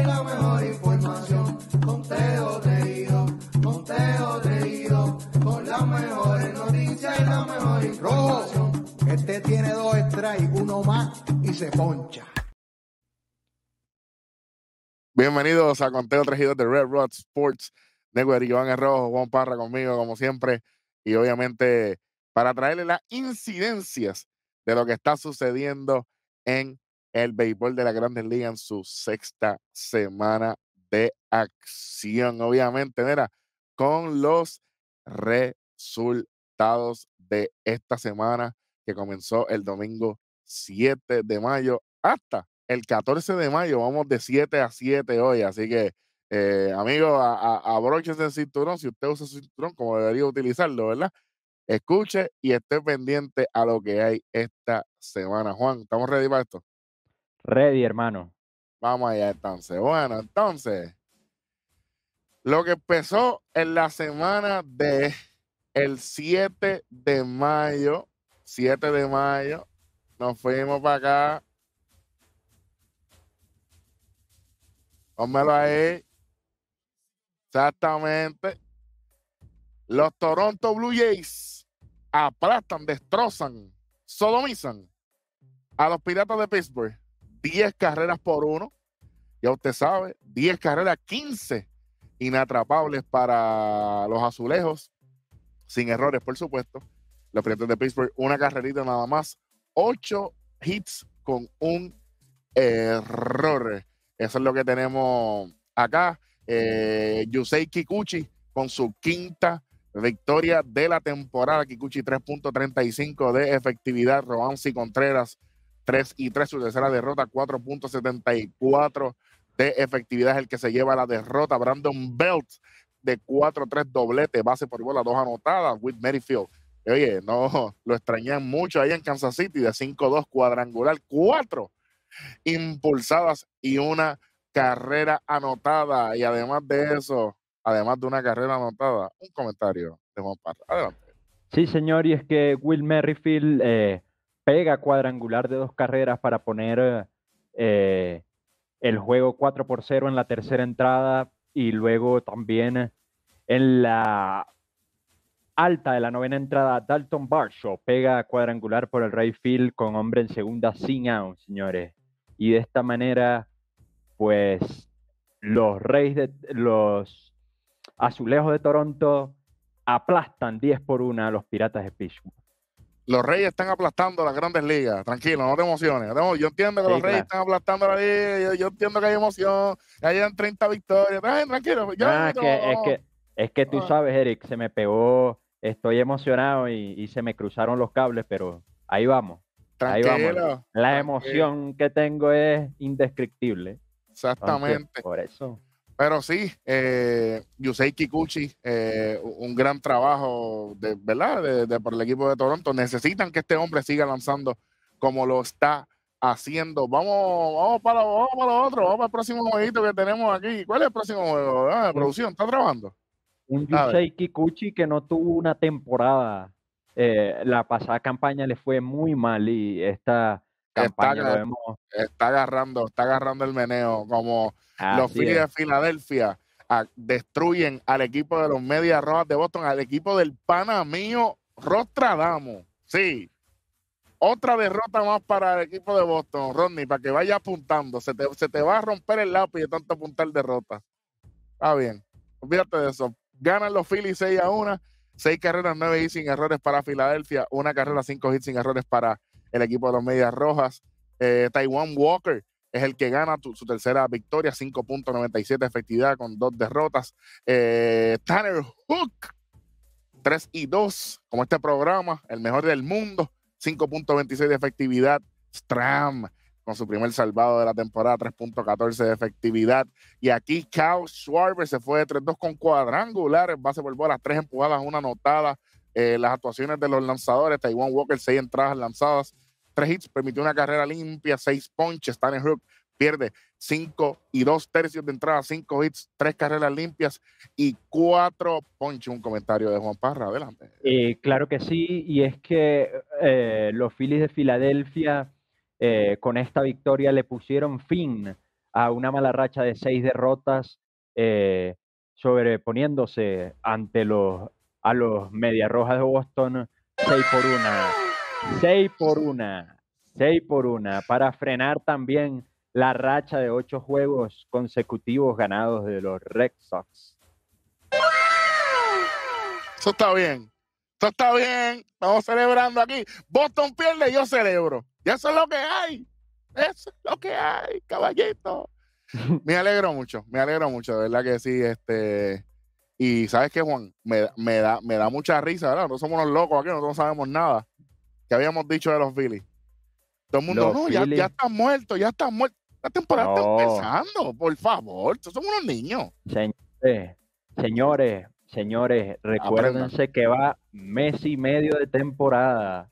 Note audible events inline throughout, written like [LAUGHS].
y la mejor información. Conteo traído, conteo traído, con las mejores noticias y la mejor información. Rojo, este tiene dos y uno más y se poncha. Bienvenidos a Conteo Traído de Red Rod Sports Network. Iván rojo, Juan Parra conmigo, como siempre. Y obviamente para traerle las incidencias de lo que está sucediendo en el béisbol de la Grandes Ligas en su sexta semana de acción. Obviamente, con los resultados de esta semana que comenzó el domingo 7 de mayo hasta el 14 de mayo. Vamos de 7 a 7 hoy, así que eh, amigo, amigos, abróchese el cinturón si usted usa su cinturón como debería utilizarlo, ¿verdad? Escuche y esté pendiente a lo que hay esta semana. Juan, ¿estamos ready para esto? Ready, hermano. Vamos allá entonces. Bueno, entonces, lo que empezó en la semana de el 7 de mayo, 7 de mayo, nos fuimos para acá. Pónmelo ahí. Exactamente. Los Toronto Blue Jays aplastan, destrozan, sodomizan a los Piratas de Pittsburgh 10 carreras por uno. Ya usted sabe, 10 carreras, 15 inatrapables para los azulejos, sin errores, por supuesto. Los frente de Pittsburgh, una carrerita nada más, 8 hits con un error. Eso es lo que tenemos acá. Eh, Yusei Kikuchi con su quinta victoria de la temporada. Kikuchi 3.35 de efectividad. Roansi Contreras 3 y 3, su tercera derrota, 4.74 de efectividad es el que se lleva la derrota. Brandon Belt de 4-3 doblete, base por bola, dos anotadas, Will Merrifield. Oye, no, lo extrañan mucho ahí en Kansas City de 5-2 cuadrangular, 4 impulsadas y una carrera anotada. Y además de eso, además de una carrera anotada, un comentario de Juan Parra. Adelante. Sí, señor, y es que Will Merrifield eh, pega cuadrangular de dos carreras para poner eh, el juego 4 por 0 en la tercera entrada y luego también en la alta de la novena entrada, Dalton Barshaw pega cuadrangular por el right field con hombre en segunda sin out, señores. Y de esta manera, pues los Reyes de los Azulejos de Toronto aplastan 10 por 1 a los Piratas de Pittsburgh los Reyes están aplastando las grandes ligas. Tranquilo, no te emociones. yo entiendo que los Reyes están aplastando la liga. Yo, entiendo que hay emoción. Que hayan 30 victorias. tranquilo. Yo, que, es, que, tú ah. sabes, Eric, se me pegó. Estoy emocionado y, se me cruzaron los cables, pero ahí vamos. Tranquilo, La emoción que tengo es indescriptible. Exactamente. por eso. Pero sí, eh, Yusei Kikuchi, eh, un gran trabajo ¿verdad? De, por el equipo de Toronto. Necesitan que este hombre siga lanzando como lo está haciendo. Vamos, vamos para, vamos para vamos para el próximo jueguito que tenemos aquí. ¿Cuál es el próximo juego? Ah, producción, ¿está trabajando? Un Yusei Kikuchi que no tuvo una temporada. Eh, la pasada campaña le fue muy mal y está está, agarrando, está agarrando, el meneo. Como los Phillies de Filadelfia ah, destruyen al equipo de los media Rojas de Boston, al equipo del pana mío Rostradamo. Sí. Otra derrota más para el equipo de Boston, Rodney, para que vaya apuntando. Se te, va a romper el lápiz de tanto apuntar derrota Está bien. Olvídate de eso. Ganan los Phillies 6 a 1. 6 carreras, 9 hits sin errores para Filadelfia. Una carrera, 5 hits sin errores para el equipo de los Medias Rojas. Eh, Taiwan Walker es el que gana su tercera victoria, 5.97 de efectividad con dos derrotas. Eh, Tanner Hook, 3 y 2, como este programa, el mejor del mundo, 5.26 de efectividad. Stram, con su primer salvado de la temporada, 3.14 de efectividad. Y aquí Kyle Schwarber se fue de 3-2 con cuadrangulares, base por bolas, tres empujadas, una anotada. Eh, las actuaciones de los lanzadores, Taiwan Walker, seis entradas lanzadas, tres hits, permitió una carrera limpia, seis ponches. Tanner Hook pierde cinco y dos tercios de entrada, cinco hits, tres carreras limpias y cuatro ponches. Un comentario de Juan Parra, adelante. Eh, claro que sí, y es que eh, los Phillies de Filadelfia eh, con esta victoria le pusieron fin a una mala racha de seis derrotas, sobreponiéndose ante los a los Medias Rojas de Boston seis por una 6 por una, 6 por una, para frenar también la racha de ocho juegos consecutivos ganados de los Red Sox. Eso está bien. Eso está bien. Estamos celebrando aquí. Boston pierde, yo celebro. Y eso es lo que hay. Eso es lo que hay, caballito. [LAUGHS] me alegro mucho, me alegro mucho, de verdad que sí. Este, y sabes que, Juan, me, da, me da mucha risa, ¿verdad? No somos unos locos aquí, no sabemos nada habíamos dicho de los Phillies. Todo el mundo, ya, está muerto ya está muerto La temporada está empezando, por favor. son unos niños. Señores, señores, señores, recuérdense que va mes y medio de temporada.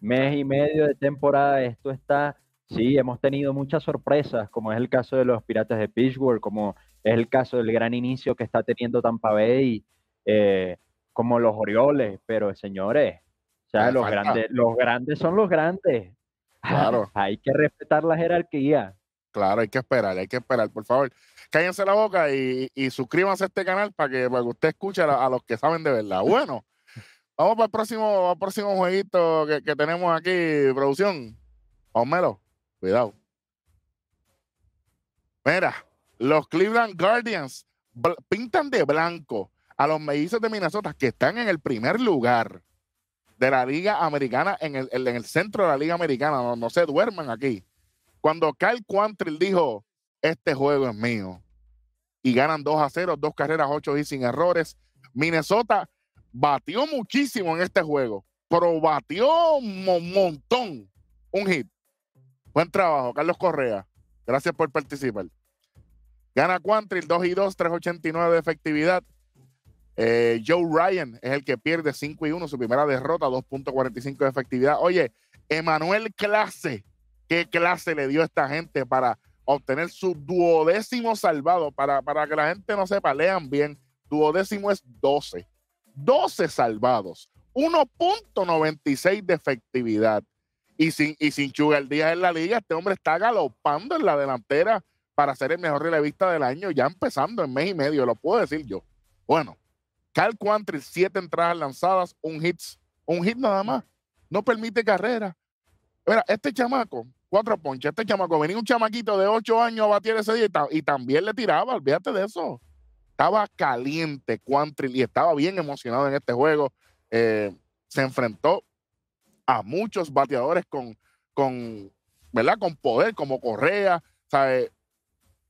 Mes y medio de temporada. Esto está. Sí, hemos tenido muchas sorpresas, como es el caso de los Piratas de Pittsburgh, como es el caso del gran inicio que está teniendo Tampa Bay, eh, como los Orioles, pero señores, los grandes, los grandes son los grandes. Claro. [LAUGHS] hay que respetar la jerarquía. Claro, hay que esperar, hay que esperar, por favor. Cállense la boca y, suscríbanse a este canal para que, usted escuche a, los que saben de verdad. Bueno, [LAUGHS] vamos para el próximo, próximo jueguito que, tenemos aquí, producción. Homero, cuidado. Mira, los Cleveland Guardians pintan de blanco a los mellizos de Minnesota que están en el primer lugar de la Liga Americana en el, en el centro de la Liga Americana. No, se duerman aquí. Cuando Kyle Quantrill dijo, este juego es mío, y ganan 2 a 0, dos carreras, 8 y sin errores, Minnesota batió muchísimo en este juego, pero batió un montón un hit. Buen trabajo, Carlos Correa. Gracias por participar. Gana Quantrill, 2 y 2, 3.89 de efectividad. Eh, Joe Ryan es el que pierde 5 y 1, su primera derrota, 2.45 de efectividad. Oye, Emanuel Clase, ¿qué clase le dio a esta gente para obtener su duodécimo salvado? Para, que la gente no sepa, lean bien, duodécimo es 12. 12 salvados, 1.96 de efectividad. Y sin, y sin día en la liga, este hombre está galopando en la delantera para ser el mejor relevista del año, ya empezando en mes y medio, lo puedo decir yo. Bueno, Carl Quantrill siete entradas lanzadas, un hit, un hit nada más. No permite carrera. Mira, este chamaco, cuatro ponches, este chamaco, venía un chamaquito de ocho años a batir ese día y, también le tiraba, olvídate de eso. Estaba caliente Quantrill y estaba bien emocionado en este juego. Eh, se enfrentó a muchos bateadores con, con, ¿verdad? con poder, como Correa, ¿sabe?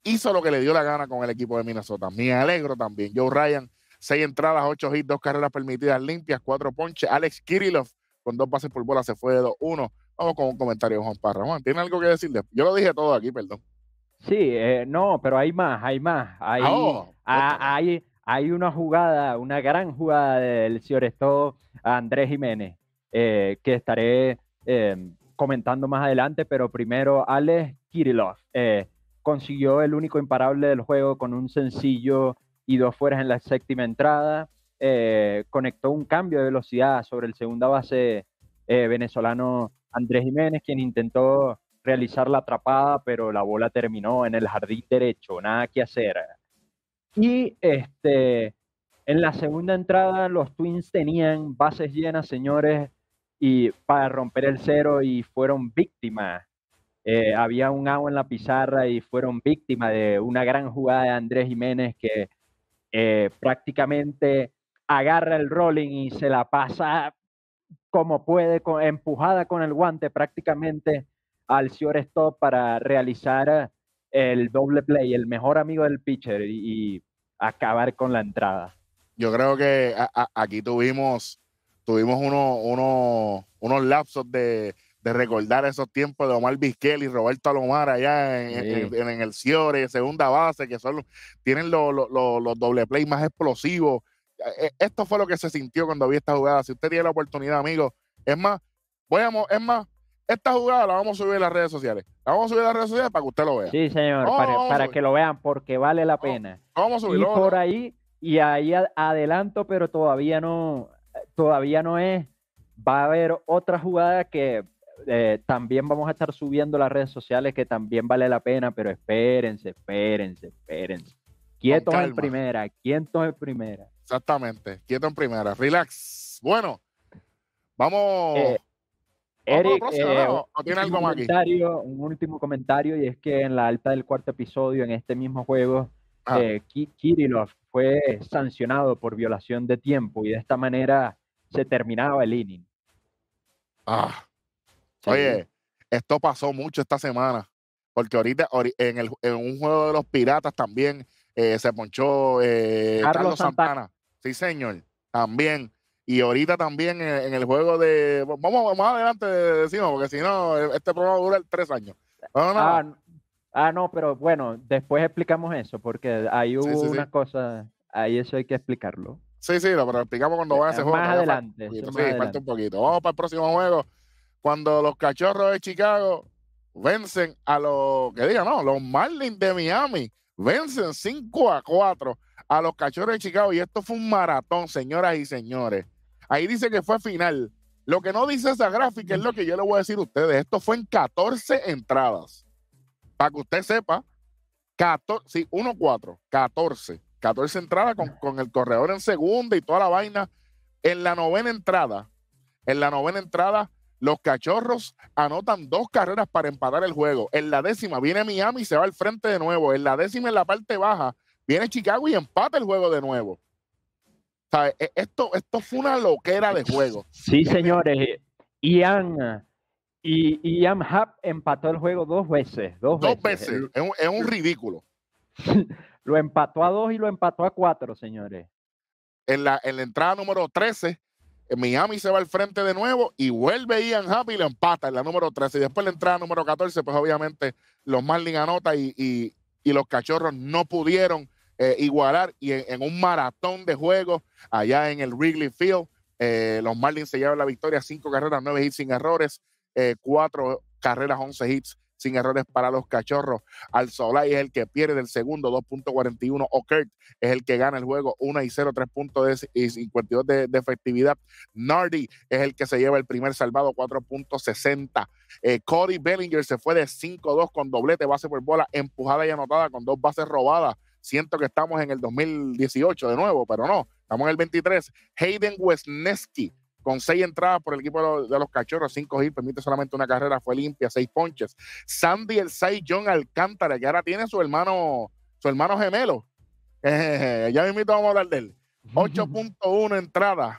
hizo lo que le dio la gana con el equipo de Minnesota. Me alegro también. Joe Ryan Seis entradas, ocho hits, dos carreras permitidas limpias, cuatro ponches. Alex Kirillov con dos pases por bola se fue de 2-1. Vamos con un comentario Juan Parra. Juan, ¿tiene algo que decirle? Yo lo dije todo aquí, perdón. Sí, eh, no, pero hay más, hay más. Hay, ah, oh, hay, hay, una jugada, una gran jugada del señor Esto Andrés Jiménez, eh, que estaré em, comentando más adelante, pero primero Alex Kirillov eh, consiguió el único imparable del juego con un sencillo y dos fueras en la séptima entrada. Eh, conectó un cambio de velocidad sobre el segunda base eh, venezolano Andrés Jiménez, quien intentó realizar la atrapada, pero la bola terminó en el jardín derecho, nada que hacer. Y este, en la segunda entrada los Twins tenían bases llenas, señores, y para romper el cero y fueron víctimas. Eh, había un agua en la pizarra y fueron víctimas de una gran jugada de Andrés Jiménez que eh, prácticamente agarra el rolling y se la pasa como puede, empujada con el guante prácticamente al stop para realizar el doble play, el mejor amigo del pitcher y, acabar con la entrada. Yo creo que aquí tuvimos, tuvimos unos lapsos de, de recordar esos tiempos de Omar Vizquel y Roberto Alomar allá en, en, el Ciore, segunda base, que son tienen los, los, los doble play más explosivos. Eh, eh, esto fue lo que se sintió cuando vi esta jugada. Si usted tiene la oportunidad, amigo, es más, voy es más, esta jugada la vamos a subir a las redes sociales. La vamos a subir a las redes sociales para que usted lo vea. Sí, señor, para, que lo vean, porque vale la pena. vamos a subirlo. por ahí, y ahí adelanto, pero todavía no, todavía no es. Va a haber otra jugada que eh, también vamos a estar subiendo las redes sociales que también vale la pena, pero espérense, espérense, espérense. Quietos en primera, quietos en primera. Exactamente, quieto en primera, relax. Bueno, vamos. Eh, Eric, un último comentario y es que en la alta del cuarto episodio, en este mismo juego, ah. eh, Kirillov fue sancionado por violación de tiempo y de esta manera se terminaba el inning. Ah, Oye, esto pasó mucho esta semana, porque ahorita en, el, en un juego de los Piratas también eh, se ponchó eh, Carlos, Santana. Sí, señor, también. Y ahorita también eh, en, el juego de. Vamos más adelante, decimos, porque si no, este programa dura tres años. Ah, ah, no. pero bueno, después explicamos eso, porque hay una cosa, ahí eso hay que explicarlo. Sí, sí, lo, explicamos cuando vaya a ese juego. más adelante. falta un poquito. Vamos para el próximo juego cuando los cachorros de Chicago vencen a los, que digan, no, los Marlins de Miami vencen 5 a 4 a los cachorros de Chicago. Y esto fue un maratón, señoras y señores. Ahí dice que fue final. Lo que no dice esa gráfica es lo que yo le voy a decir a ustedes. Esto fue en 14 entradas. Para que usted sepa, 14, sí, 1-4, 14. 14 entradas con, con el corredor en segunda y toda la vaina. En la novena entrada, en la novena entrada, los cachorros anotan dos carreras para empatar el juego. En la décima viene Miami y se va al frente de nuevo. En la décima, en la parte baja, viene Chicago y empata el juego de nuevo. E, esto, esto fue una loquera de juego. Sí, señores. Ian, y, Ian Happ empató el juego dos veces. Dos, veces. Es, un, ridículo. [LAUGHS] lo empató a dos y lo empató a cuatro, señores. En la, en la entrada número 13 eh, Miami se va al frente de nuevo y vuelve Ian Happy y le empata en la número 13. Y después la entrada número 14, pues obviamente los Marlins anota y, los cachorros no pudieron eh, igualar. Y en, un maratón de juegos allá en el Wrigley Field, eh, los Marlins se llevan la victoria, cinco carreras, nueve hits sin errores, cuatro carreras, 11 hits sin errores para los cachorros. Al Solai es el que pierde el segundo, 2.41. Okert es el que gana el juego, 1 y 0, 3.52 de, efectividad. Nardi es el que se lleva el primer salvado, 4.60. Eh, Cody Bellinger se fue de 5-2 con doblete, base por bola, empujada y anotada con dos bases robadas. Siento que estamos en el 2018 de nuevo, pero no, estamos en el 23. Hayden Wesneski con seis entradas por el equipo de los, cachorros, cinco hits, permite solamente una carrera, fue limpia, seis ponches. Sandy el 6, John Alcántara, que ahora tiene su hermano, su hermano gemelo. [LAUGHS] ya mismo vamos a hablar de él. 8.1 entradas,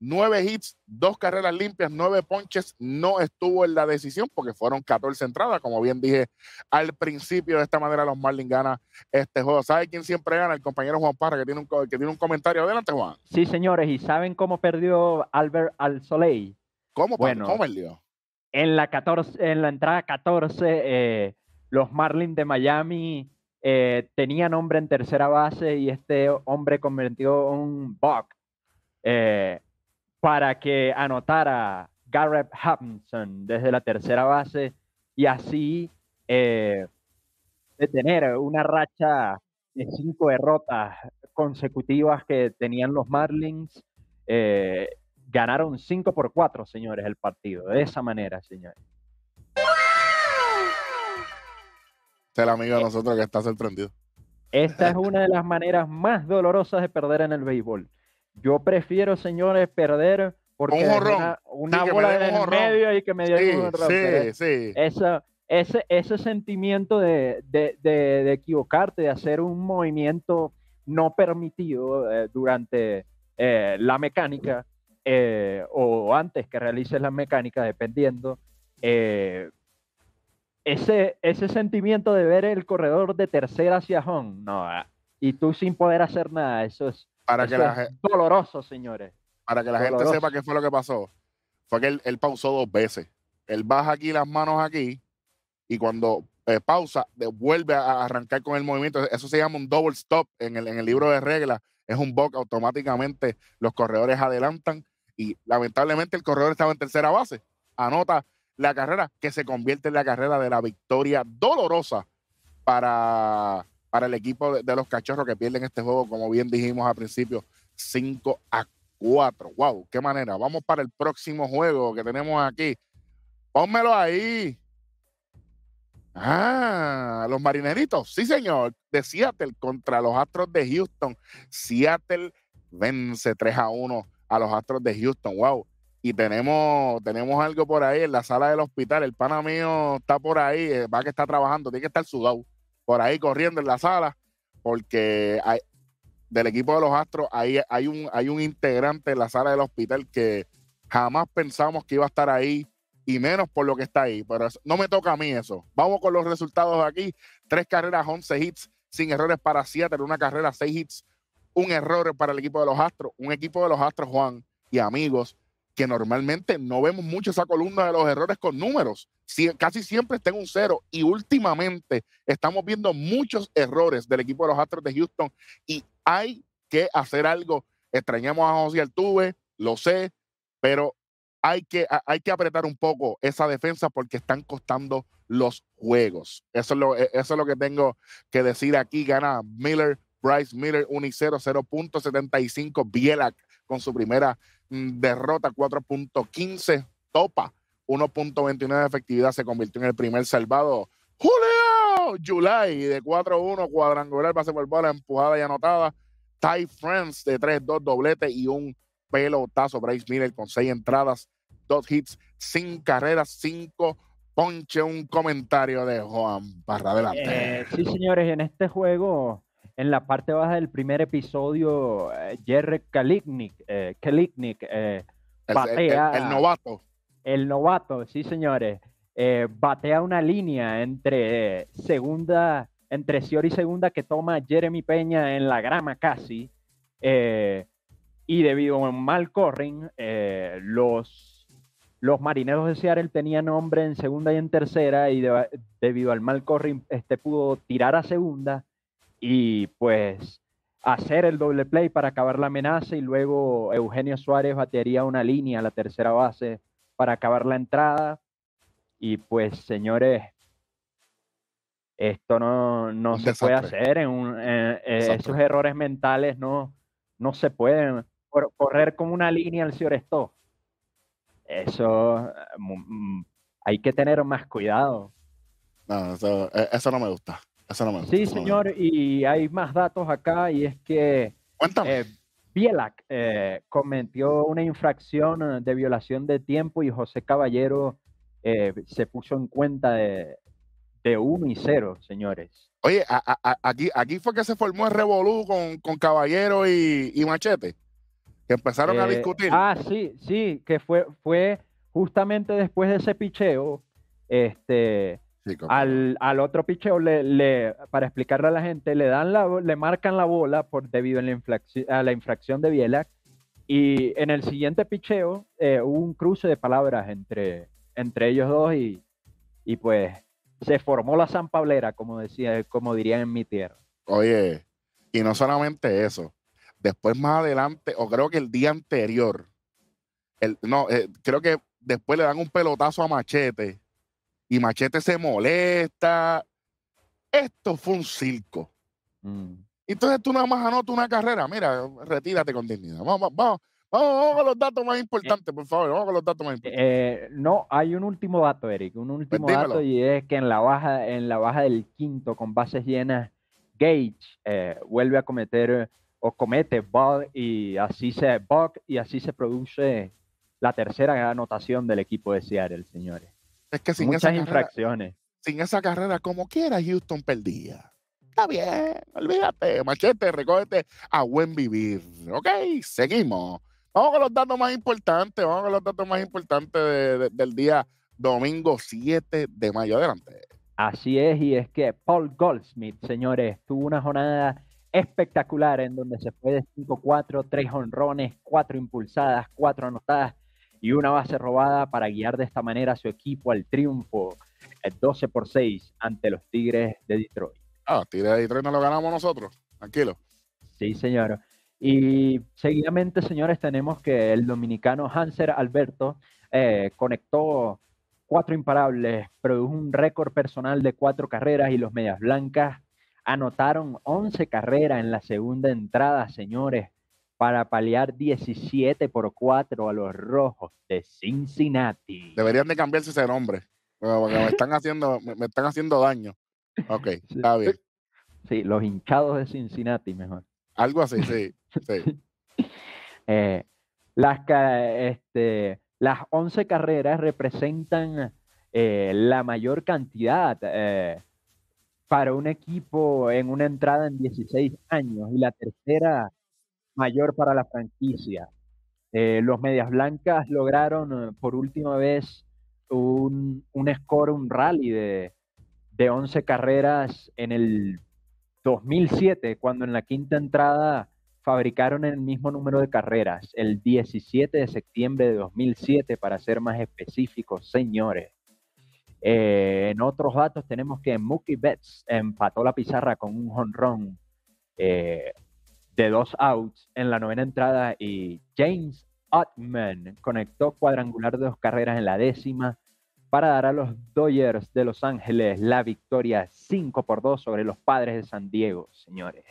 Nueve hits, dos carreras limpias, nueve ponches, no estuvo en la decisión porque fueron 14 entradas, como bien dije al principio, de esta manera los Marlins ganan este juego. ¿Sabe quién siempre gana? El compañero Juan Parra, que tiene un, que tiene un comentario. Adelante, Juan. Sí, señores, ¿y saben cómo perdió Albert Al ¿Cómo, bueno, ¿cómo perdió? En la, 14, en la entrada 14, eh, los Marlins de Miami eh, tenían hombre en tercera base y este hombre convirtió un buck. Eh, para que anotara Garrett Hampson desde la tercera base y así eh, detener una racha de cinco derrotas consecutivas que tenían los Marlins. Eh, ganaron 5 por cuatro, señores, el partido. De esa manera, señores. Este es el amigo de eh, nosotros que está sorprendido. Esta es una de las maneras más dolorosas de perder en el béisbol. Yo prefiero, señores, perder porque un una, bola en el medio y que me sí, un Sí, sí. ese, ese sentimiento de, de, de, equivocarte, de hacer un movimiento no permitido eh, durante eh, la mecánica eh, o antes que realices la mecánica, dependiendo. ese, ese sentimiento de ver el corredor de tercera hacia home, no, ah, y tú sin poder hacer nada, eso es, para que la, doloroso, señores. Para que la gente sepa qué fue lo que pasó, fue que él, pausó dos veces. Él baja aquí las manos aquí y cuando eh, pausa, vuelve a arrancar con el movimiento. Eso se llama un double stop en el, libro de reglas. Es un box automáticamente. Los corredores adelantan y lamentablemente el corredor estaba en tercera base. Anota la carrera que se convierte en la carrera de la victoria dolorosa para para el equipo de los cachorros que pierden este juego, como bien dijimos al principio, 5 a 4. ¡Wow! ¡Qué manera! Vamos para el próximo juego que tenemos aquí. Pónmelo ahí. Ah, los marineritos. Sí, señor. De Seattle contra los Astros de Houston. Seattle vence 3 a 1 a los Astros de Houston. ¡Wow! Y tenemos, tenemos algo por ahí en la sala del hospital. El pana mío está por ahí. Eh, va que está trabajando. Tiene que estar sudado por ahí corriendo en la sala, porque del equipo de los Astros hay, hay, un, hay un integrante en la sala del hospital que jamás pensamos que iba a estar ahí y menos por lo que está ahí. Pero no me toca a mí eso. Vamos con los resultados de aquí. Tres carreras, 11 hits, sin errores para Seattle, una carrera, seis hits, un error para el equipo de los Astros. Un equipo de los Astros, Juan y amigos, que normalmente no vemos mucho esa columna de los errores con números. casi siempre está un cero. Y últimamente estamos viendo muchos errores del equipo de los Astros de Houston y hay que hacer algo. Extrañamos a José Altuve, lo sé, pero hay que, hay que apretar un poco esa defensa porque están costando los juegos. Eso es lo, e, eso es lo que tengo que decir aquí. Gana Miller, Bryce Miller, 1 y 0, 0.75. Bielak con su primera mm, derrota 4.15, topa 1.29 de efectividad, se convirtió en el primer salvado. Julio July de 4-1, cuadrangular, pase por bola, empujada y anotada. Ty Friends de 3-2, doblete y un pelotazo. Bryce Miller con 6 entradas, 2 hits, 5 carreras, 5 ponche. Un comentario de Juan Barra. Adelante. Eh, sí, señores, en este juego en la parte baja del primer episodio, eh, Jerry Kaliknik, eh, eh, batea. El, novato. El novato, sí, señores. batea una línea entre segunda, entre Sior y segunda que toma Jeremy Peña en la grama casi. y debido a un mal corren, los, los marineros de Seattle tenían hombre en segunda y en tercera, y debido al mal corren, este pudo tirar a segunda y pues hacer el doble play para acabar la amenaza y luego Eugenio Suárez batearía una línea a la tercera base para acabar la entrada. Y pues señores, esto no, no se puede hacer, en eh, eh, esos errores mentales no, no se pueden. correr como una línea al esto eso mm, mm, hay que tener más cuidado. E-, eso no me gusta sí, señor, y hay más datos acá y es que eh, Bielak eh, cometió una infracción eh, de violación de tiempo y José Caballero eh, se puso en cuenta de, uno y cero, señores. Oye, aquí, aquí fue que se formó el revolú con, Caballero y, y, Machete, que empezaron a discutir. Ah, sí, sí, que fue, fue justamente después de ese picheo, este al, otro picheo, le, para explicarle a la gente, le, dan le marcan la bola por, debido a la, infracción, de Bielak. Y en el siguiente picheo eh, hubo un cruce de palabras entre, entre ellos dos y, pues se formó la Sanpablera como, decía, como dirían en mi tierra. Oye, y no solamente eso. Después más adelante, o creo que el día anterior, no, eh, creo que después le dan un pelotazo a Machete y Machete se molesta. Esto fue un circo. Mm. Entonces tú nada más anotas una carrera. Mira, retírate con dignidad. Vamos, vamos, vamos, con los datos más importantes, por favor. Vamos con los datos más importantes. Eh, no, hay un último dato, Eric. Un pues último dato y es que en la baja, en la baja del quinto con bases llenas, Gage eh, vuelve a cometer o comete bug y así se bug y así se produce la tercera anotación del equipo de Seattle, señores. Es que sin Muchas infracciones. sin esa carrera, como quiera, Houston perdía. Está bien, olvídate, machete, recógete a buen vivir. Ok, seguimos. Vamos con los datos más importantes, vamos con los datos más importantes del día domingo 7 de mayo. Adelante. Así es, y es que Paul Goldsmith, señores, tuvo una jornada espectacular en donde se fue de 5-4, 3 honrones, 4 impulsadas, 4 anotadas, y una base robada para guiar de esta manera a su equipo al triunfo 12 eh, por 6 ante los Tigres de Detroit. Ah, Tigres de Detroit no lo ganamos nosotros, tranquilo. Sí, señor. Y seguidamente, señores, tenemos que el dominicano Hanser Alberto eh, conectó cuatro imparables, produjo un récord personal de cuatro carreras y los Medias Blancas anotaron 11 carreras en la segunda entrada, señores para paliar 17 por 4 a los rojos de Cincinnati. Deberían de cambiarse ese nombre, me están haciendo, me, están haciendo daño. Ok, [LAUGHS] está bien. Sí, los hinchados de Cincinnati mejor. Algo así, sí. [LAUGHS] sí. Eh, las, este, las 11 carreras representan eh, la mayor cantidad eh, para un equipo en una entrada en 16 años y la tercera mayor para la franquicia. Eh, los Medias Blancas lograron eh, por última vez un, score, un rally de, 11 carreras en el 2007, cuando en la quinta entrada fabricaron el mismo número de carreras, el 17 de septiembre de 2007, para ser más específicos, señores. Eh, en otros datos tenemos que Mookie Betts empató la pizarra con un jonrón de dos outs en la novena entrada y James Ottman conectó cuadrangular de dos carreras en la décima para dar a los Dodgers de Los Ángeles la victoria 5 por 2 sobre los padres de San Diego, señores.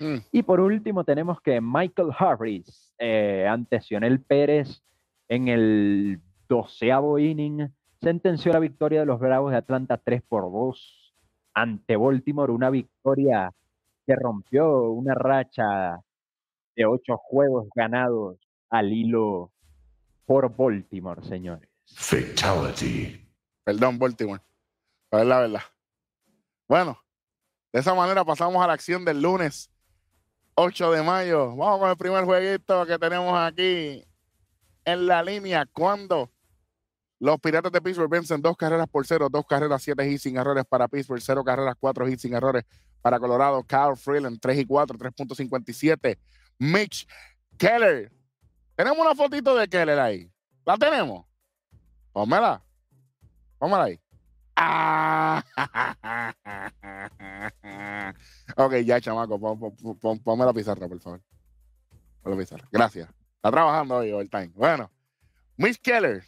Mm. Y por último tenemos que Michael Harris eh, ante Sionel Pérez en el doceavo inning sentenció la victoria de los Bravos de Atlanta 3 por 2 ante Baltimore, una victoria que rompió una racha de ocho juegos ganados al hilo por Baltimore, señores. Fatality. Perdón, Baltimore. para ver la verdad. Bueno, de esa manera pasamos a la acción del lunes 8 de mayo. Vamos con el primer jueguito que tenemos aquí en la línea. Cuando los Piratas de Pittsburgh vencen dos carreras por cero, dos carreras, siete hits sin errores para Pittsburgh, cero carreras, cuatro hits sin errores para Colorado, Carl Freeland, 3 y 4, 3.57. Mitch Keller. Tenemos una fotito de Keller ahí. ¿La tenemos? Pónmela. Pónmela ahí. Ah. [LAUGHS] ok, ya, chamaco. Pon, la pizarra, por favor. la pizarra. Gracias. Está trabajando hoy, el time. Bueno, Mitch Keller.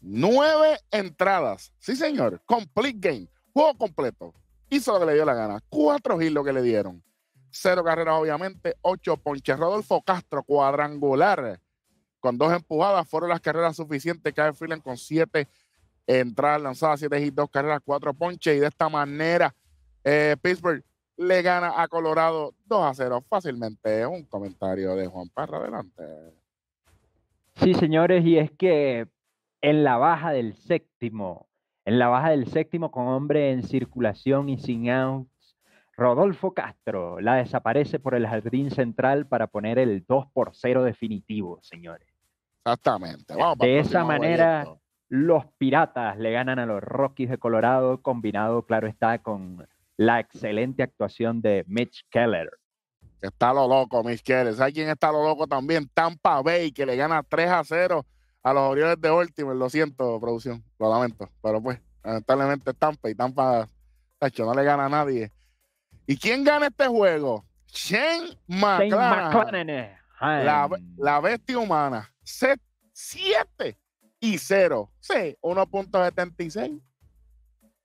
Nueve entradas. Sí, señor. Complete game. Juego completo hizo lo que le dio la gana. Cuatro hits lo que le dieron. Cero carreras, obviamente. Ocho ponches. Rodolfo Castro, cuadrangular. Con dos empujadas fueron las carreras suficientes. Kyle Freeland con siete entradas lanzadas, siete hits, dos carreras, cuatro ponches. Y de esta manera, eh, Pittsburgh le gana a Colorado 2 a 0 fácilmente. Un comentario de Juan Parra, adelante. Sí, señores, y es que en la baja del séptimo, en la baja del séptimo, con hombre en circulación y sin outs, Rodolfo Castro la desaparece por el jardín central para poner el 2 por 0 definitivo, señores. Exactamente. de esa manera, los piratas le ganan a los Rockies de Colorado, combinado, claro está, con la excelente actuación de Mitch Keller. Está lo loco, Mitch Keller. ¿Sabes quién está lo loco también? Tampa Bay, que le gana 3 a 0 a los Orioles de Ultimate lo siento, producción, lo lamento, pero pues, lamentablemente Tampa y Tampa, no le gana a nadie. ¿Y quién gana este juego? Shane McClanahan, la, la, bestia humana, 7 y 0, sí, 1.76.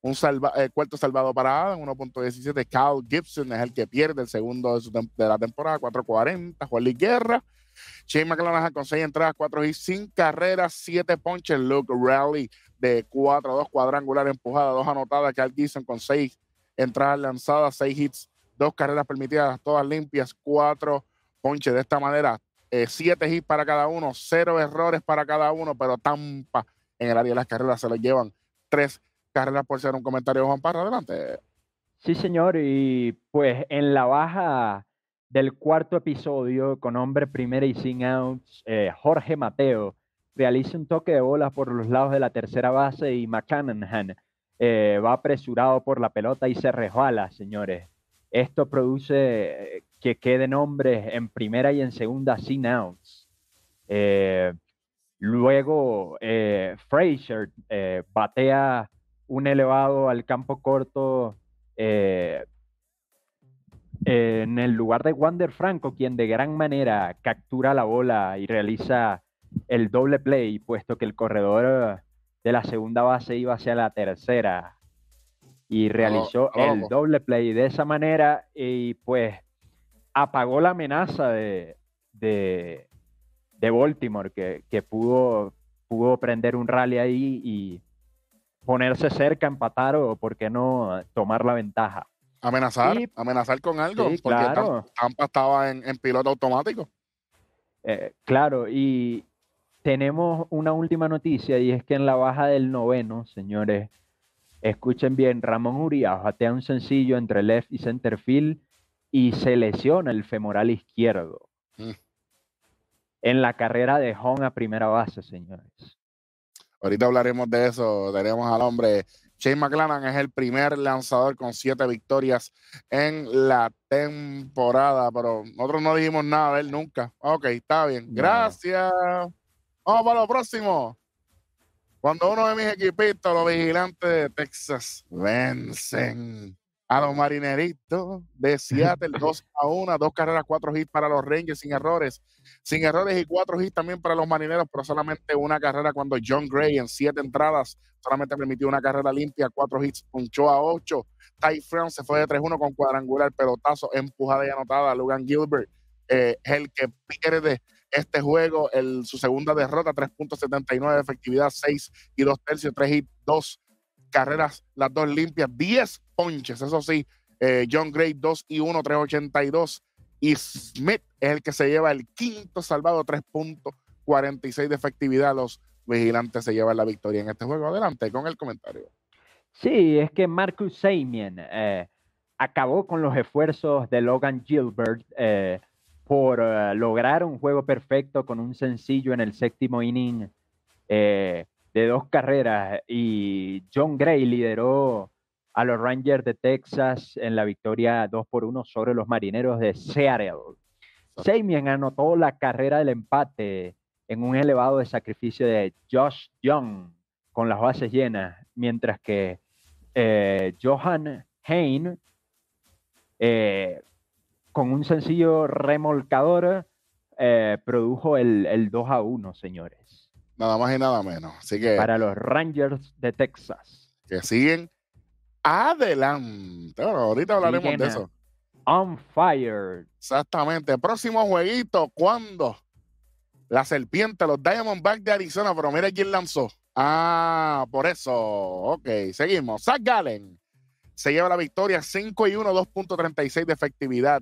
Un eh, cuarto salvado para Adam, 1.17. Kyle Gibson es el que pierde el segundo de, la temporada, 4.40. Juan Luis Guerra, Shane McClanahan con 6 entradas, 4 y 5 carreras, 7 ponches. Luke Rally de 4 2, cuadrangular empujada, 2 anotadas. Carl Gibson con 6 entradas lanzadas, 6 hits, 2 carreras permitidas, todas limpias, 4 ponches. De esta manera, 7 eh, hits para cada uno, 0 errores para cada uno, pero Tampa en el área de las carreras se lo llevan 3 carreras por ser un comentario Juan Parra. Adelante. Sí, señor, y pues en la baja del cuarto episodio con hombre primera y sin outs, eh, Jorge Mateo realiza un toque de bola por los lados de la tercera base y McCannahan eh, va apresurado por la pelota y se resbala, señores. Esto produce eh, que queden hombres en primera y en segunda sin outs. luego, Frazier batea un elevado al campo corto en el lugar de Wander Franco, quien de gran manera captura la bola y realiza el doble play, puesto que el corredor eh, de la segunda base iba hacia la tercera y realizó el doble play de esa manera y pues apagó la amenaza de, de, Baltimore que, pudo, pudo prender un rally ahí y ponerse cerca, empatar o por qué no tomar la ventaja. Amenazar, amenazar con algo, porque Tampa estaba en, piloto automático. Eh, claro, y tenemos una última noticia y es que en la baja del noveno, señores, escuchen bien, Ramón Urias batea un sencillo entre left y center field y se lesiona el femoral izquierdo. Mm. En la carrera de home a primera base, señores. Ahorita hablaremos de eso. Tenemos al hombre Chase McLaren es el primer lanzador con siete victorias en la temporada, pero nosotros no dijimos nada de él nunca. Ok, está bien. Gracias. Vamos para lo próximo. Cuando uno de mis equipitos, los vigilantes de Texas, vencen a los marineritos de Seattle, 2 a 1, dos carreras, cuatro hits para los Rangers sin errores, sin errores y cuatro hits también para los marineros, pero solamente una carrera cuando John Gray en siete entradas solamente permitió una carrera limpia, cuatro hits, punchó a ocho. Ty France se fue de 3-1 con cuadrangular, pelotazo, empujada y anotada. Lugan Gilbert eh, el que pierde este juego, su segunda derrota, 3.79 de efectividad, 6 y 2 tercios, 3 hits, 2 carreras, las dos limpias, 10 eso sí, eh, John Gray 2 y 1, 382. Y Smith es el que se lleva el quinto salvado, 3.46 de efectividad. Los vigilantes se llevan la victoria en este juego. Adelante con el comentario. Sí, es que Marcus Samien eh, acabó con los esfuerzos de Logan Gilbert eh, por lograr un juego perfecto con un sencillo en el séptimo inning de dos carreras. Y John Gray lideró a los Rangers de Texas en la victoria 2 por 1 sobre los Marineros de Seattle. Samian anotó la carrera del empate en un elevado de sacrificio de Josh Young con las bases llenas, mientras que eh, Johan Hain eh, con un sencillo remolcador eh, produjo el, 2 a 1, señores. Nada más y nada menos. Así que para los Rangers de Texas. Que siguen adelante. ahorita hablaremos de eso. On fire. Exactamente. Próximo jueguito, ¿cuándo? La serpiente, los Diamondbacks de Arizona, pero mira quién lanzó. Ah, por eso. Ok, seguimos. Zach Gallen se lleva la victoria 5 y 1, 2.36 de efectividad.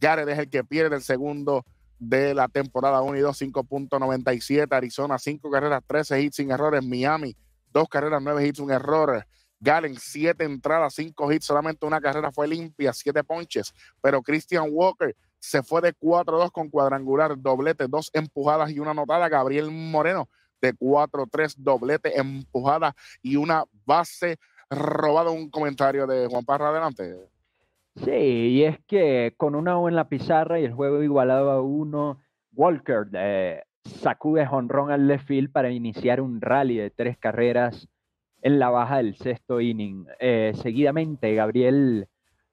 Jared es el que pierde el segundo de la temporada 1 y 2, 5.97. Arizona, 5 carreras, 13 hits sin errores. Miami, 2 carreras, 9 hits, un error. Galen, siete entradas, cinco hits, solamente una carrera fue limpia, siete ponches. Pero Christian Walker se fue de 4-2 con cuadrangular, doblete, dos empujadas y una anotada. Gabriel Moreno de 4-3, doblete, empujada y una base robada. Un comentario de Juan Parra, adelante. Sí, y es que con una O en la pizarra y el juego igualado a uno, Walker eh, sacude jonrón al left field para iniciar un rally de tres carreras en la baja del sexto inning. Eh, seguidamente, Gabriel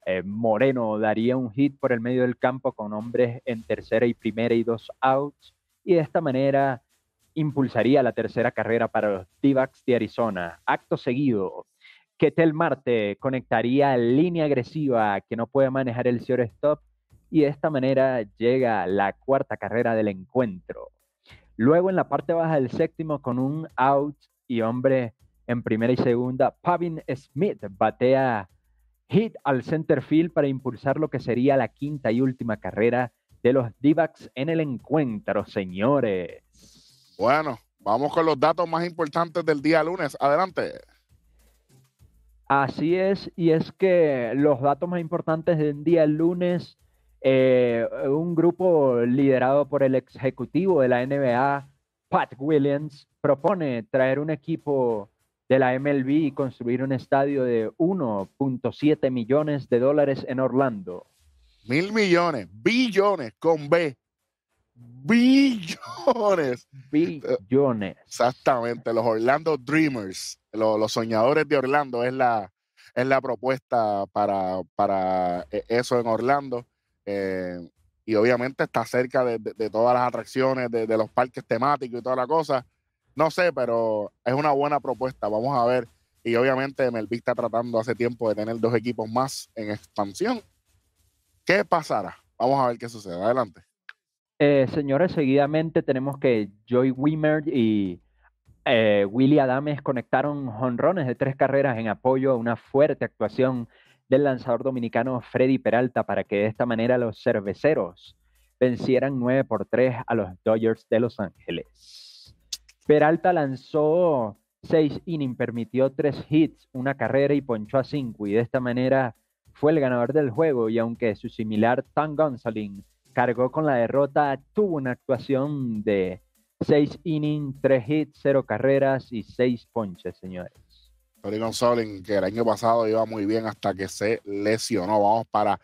eh, Moreno daría un hit por el medio del campo con hombres en tercera y primera y dos outs, y de esta manera impulsaría la tercera carrera para los d de Arizona. Acto seguido, Ketel Marte conectaría línea agresiva que no puede manejar el stop y de esta manera llega la cuarta carrera del encuentro. Luego en la parte baja del séptimo con un out y hombre en primera y segunda. Pavin Smith batea hit al center field para impulsar lo que sería la quinta y última carrera de los d en el encuentro, señores. Bueno, vamos con los datos más importantes del día lunes. Adelante. Así es, y es que los datos más importantes del día lunes, eh, un grupo liderado por el ejecutivo de la NBA, Pat Williams, propone traer un equipo de la MLB y construir un estadio de 1.7 millones de dólares en Orlando. Mil millones, billones con B. Billones. Billones. Exactamente, los Orlando Dreamers, los, soñadores de Orlando es la, es la propuesta para, para e, eso en Orlando. Eh, y obviamente está cerca de, todas las atracciones, de, de, los parques temáticos y toda la cosa. No sé, pero es una buena propuesta. Vamos a ver. Y obviamente Melví está tratando hace tiempo de tener dos equipos más en expansión. ¿Qué pasará? Vamos a ver qué sucede. Adelante. Eh, señores, seguidamente tenemos que Joy Wimmer y eh, Willy Adames conectaron jonrones de tres carreras en apoyo a una fuerte actuación del lanzador dominicano Freddy Peralta para que de esta manera los cerveceros vencieran 9 por 3 a los Dodgers de Los Ángeles. Peralta lanzó seis innings, permitió tres hits, una carrera y ponchó a cinco. Y de esta manera fue el ganador del juego. Y aunque su similar Tan Gonsolin cargó con la derrota, tuvo una actuación de seis innings, tres hits, cero carreras y seis ponches, señores. Tony González, que el año pasado iba muy bien hasta que se lesionó. Vamos para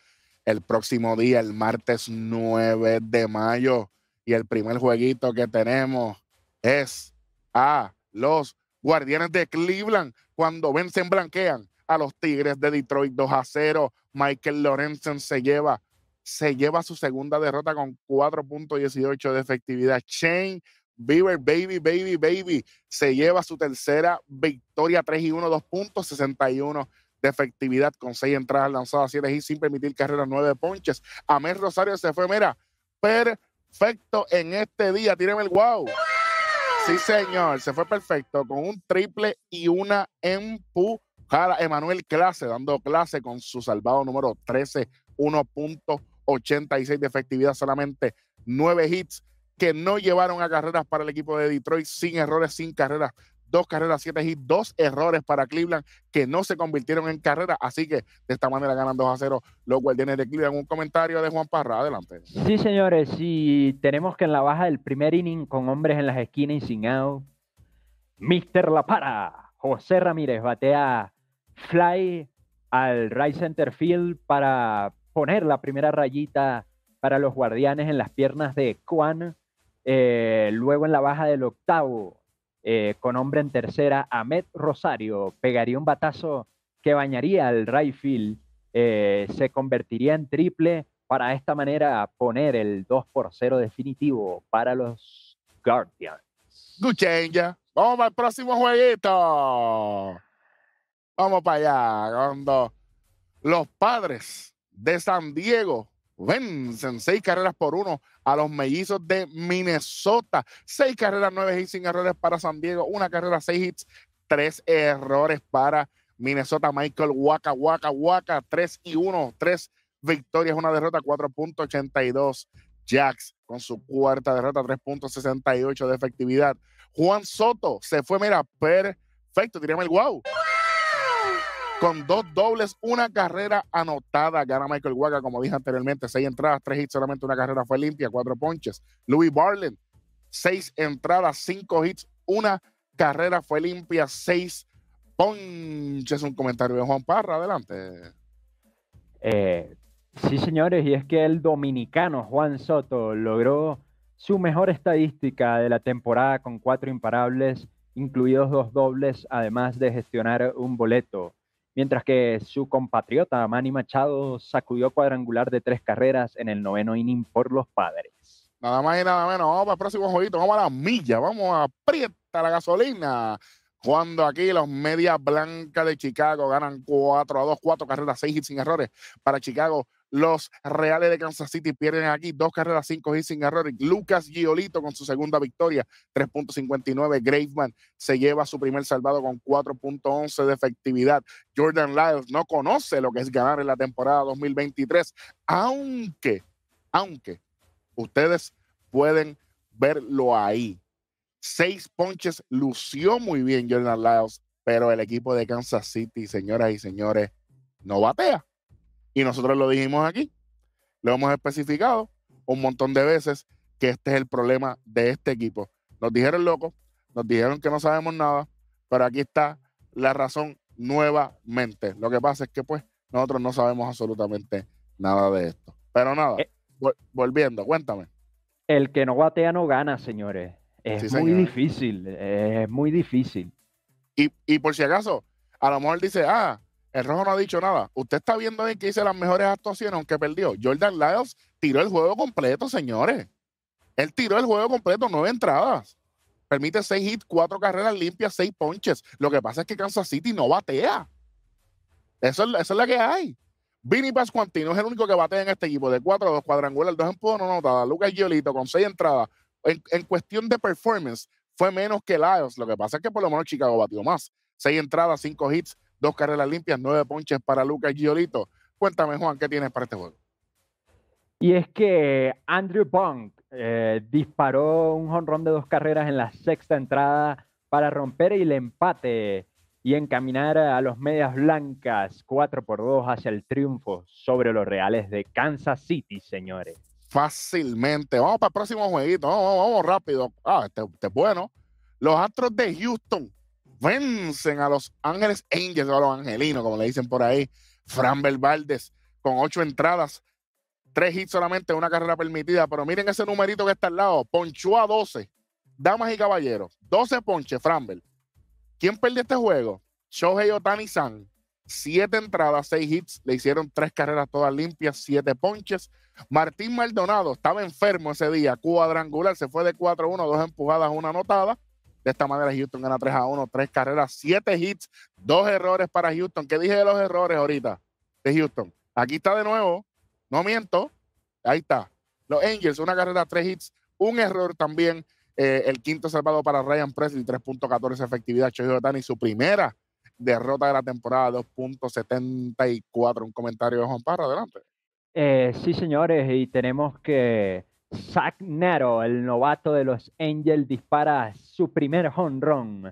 el próximo día, el martes 9 de mayo. Y el primer jueguito que tenemos es a los Guardianes de Cleveland cuando vencen, blanquean a los Tigres de Detroit 2 a 0. Michael Lorenzen se lleva, se lleva su segunda derrota con 4.18 de efectividad. Shane Bieber, baby, baby, baby, se lleva su tercera victoria 3 y 1, 2.61 de efectividad con 6 entradas lanzadas, 7 y sin permitir carreras, 9 ponches. Amel Rosario se fue, mira, perfecto en este día. Tíreme el wow. Sí, señor, se fue perfecto con un triple y una empujada. Emanuel Clase dando clase con su salvado número 13, 1.86 de efectividad, solamente 9 hits que no llevaron a carreras para el equipo de Detroit, sin errores, sin carreras, dos carreras, siete y dos errores para Cleveland que no se convirtieron en carrera. Así que de esta manera ganan 2 a 0 los Guardianes de Cleveland. Un comentario de Juan Parra, adelante. Sí, señores, si tenemos que en la baja del primer inning con hombres en las esquinas y sin out, Mr. La Para, José Ramírez batea fly al right center field para poner la primera rayita para los guardianes en las piernas de Juan. Eh, luego en la baja del octavo, eh, con hombre en tercera, Ahmed Rosario pegaría un batazo que bañaría al Rayfield eh, se convertiría en triple para esta manera poner el 2 por 0 definitivo para los Guardians. Guchenga, vamos al próximo jueguito. Vamos para allá, cuando los padres de San Diego vencen seis carreras por uno a los mellizos de Minnesota. Seis carreras, nueve hits sin errores para San Diego, una carrera, seis hits, tres errores para Minnesota. Michael Waka, Waka, Waka, tres y uno, tres victorias, una derrota, 4.82. Jax con su cuarta derrota, 3.68 de efectividad. Juan Soto se fue, mira, perfecto, tirame el wow con dos dobles, una carrera anotada. Gana Michael Waka, como dije anteriormente, seis entradas, tres hits, solamente una carrera fue limpia, cuatro ponches. Louis Barlin, seis entradas, cinco hits, una carrera fue limpia, seis ponches. Un comentario de Juan Parra, adelante. Eh, sí, señores, y es que el dominicano Juan Soto logró su mejor estadística de la temporada con cuatro imparables, incluidos dos dobles, además de gestionar un boleto mientras que su compatriota Manny Machado sacudió cuadrangular de tres carreras en el noveno inning por los padres. Nada más y nada menos, vamos para el próximo jueguito, vamos a la milla, vamos a aprieta la gasolina. Cuando aquí los medias blancas de Chicago ganan 4 a 2, 4 carreras, 6 hits sin errores para Chicago los Reales de Kansas City pierden aquí dos carreras, cinco y sin errores. Lucas Giolito con su segunda victoria, 3.59. Graveman se lleva su primer salvado con 4.11 de efectividad. Jordan Lyles no conoce lo que es ganar en la temporada 2023, aunque, aunque ustedes pueden verlo ahí. Seis ponches, lució muy bien Jordan Lyles, pero el equipo de Kansas City, señoras y señores, no batea. Y nosotros lo dijimos aquí, lo hemos especificado un montón de veces que este es el problema de este equipo. Nos dijeron locos, nos dijeron que no sabemos nada, pero aquí está la razón nuevamente. Lo que pasa es que pues nosotros no sabemos absolutamente nada de esto. Pero nada, eh. volviendo, cuéntame. El que no batea no gana, señores. Es muy difícil, es muy difícil. Y, y por si acaso, a lo mejor dice, ah, el rojo no ha dicho nada. Usted está viendo bien que hice las mejores actuaciones, aunque perdió. Jordan Lyles tiró el juego completo, señores. Él tiró el juego completo, nueve entradas. Permite seis hits, cuatro carreras limpias, seis ponches. Lo que pasa es que Kansas City no batea. Eso es, lo que hay. Vinny Pascuantino es el único que batea en este equipo. De cuatro, dos cuadrangulas, dos dos empujos no notada. Lucas Giolito con seis entradas. En, cuestión de performance, fue menos que Lyles. Lo que pasa es que por lo menos Chicago batió más. Seis entradas, cinco hits, dos carreras limpias, nueve ponches para Lucas Giolito. Cuéntame, Juan, ¿qué tienes para este juego? Y es que Andrew Bunk eh, disparó un jonrón de dos carreras en la sexta entrada para romper el empate y encaminar a los medias blancas 4 por 2 hacia el triunfo sobre los reales de Kansas City, señores. Fácilmente. Vamos para el próximo jueguito. Vamos, rápido. Ah, este, este, es bueno. Los Astros de Houston vencen a los Ángeles Angels o a los Angelinos, como le dicen por ahí. Fran Valdez con ocho entradas, tres hits solamente, una carrera permitida. Pero miren ese numerito que está al lado, ponchó a 12. Damas y caballeros, 12 ponches, Framber. ¿Quién perdió este juego? Shohei Otani San. Siete entradas, seis hits, le hicieron tres carreras todas limpias, siete ponches. Martín Maldonado estaba enfermo ese día, cuadrangular, se fue de 4-1, dos empujadas, una anotada. De esta manera Houston gana 3 a 1, 3 carreras, 7 hits, 2 errores para Houston. ¿Qué dije de los errores ahorita de Houston? Aquí está de nuevo, no miento, ahí está. Los Angels, una carrera, 3 hits, un error también. Eh, el quinto salvado para Ryan Presley, 3.14 efectividad. Y su primera derrota de la temporada, 2.74. Un comentario de Juan Parra, adelante. Eh, sí, señores, y tenemos que Zach Nero, el novato de los Angels, dispara su primer home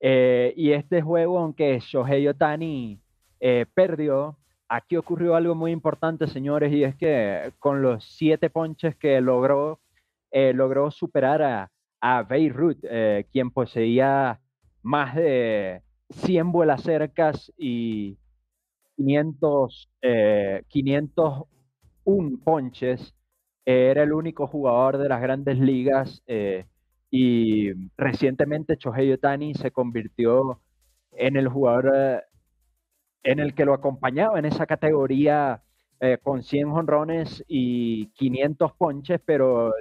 Eh, y este juego, aunque Shohei Otani eh, perdió, aquí ocurrió algo muy importante, señores, y es que con los siete ponches que logró, eh, logró superar a, a Beirut, eh, quien poseía más de 100 vuelas cercas y 500, 501 ponches era el único jugador de las grandes ligas eh, y recientemente Chohei Otani se convirtió en el jugador eh, en el que lo acompañaba en esa categoría eh, con 100 honrones y 500 ponches, pero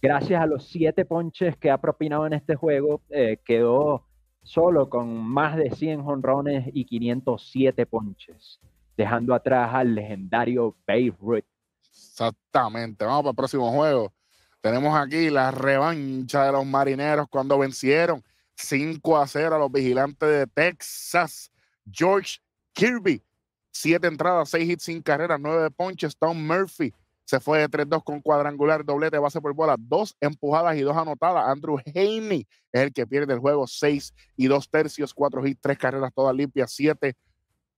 gracias a los 7 ponches que ha propinado en este juego, quedó solo con más de 100 honrones y 507 ponches, dejando atrás al legendario Babe Ruth. Exactamente. Vamos para el próximo juego. Tenemos aquí la revancha de los marineros cuando vencieron 5 a 0 a los vigilantes de Texas. George Kirby, 7 entradas, 6 hits sin carreras, 9 ponches. Tom Murphy se fue de 3-2 con cuadrangular, doblete, base por bola, 2 empujadas y 2 anotadas. Andrew Haney es el que pierde el juego, 6 y 2 tercios, 4 hits, 3 carreras todas limpias, 7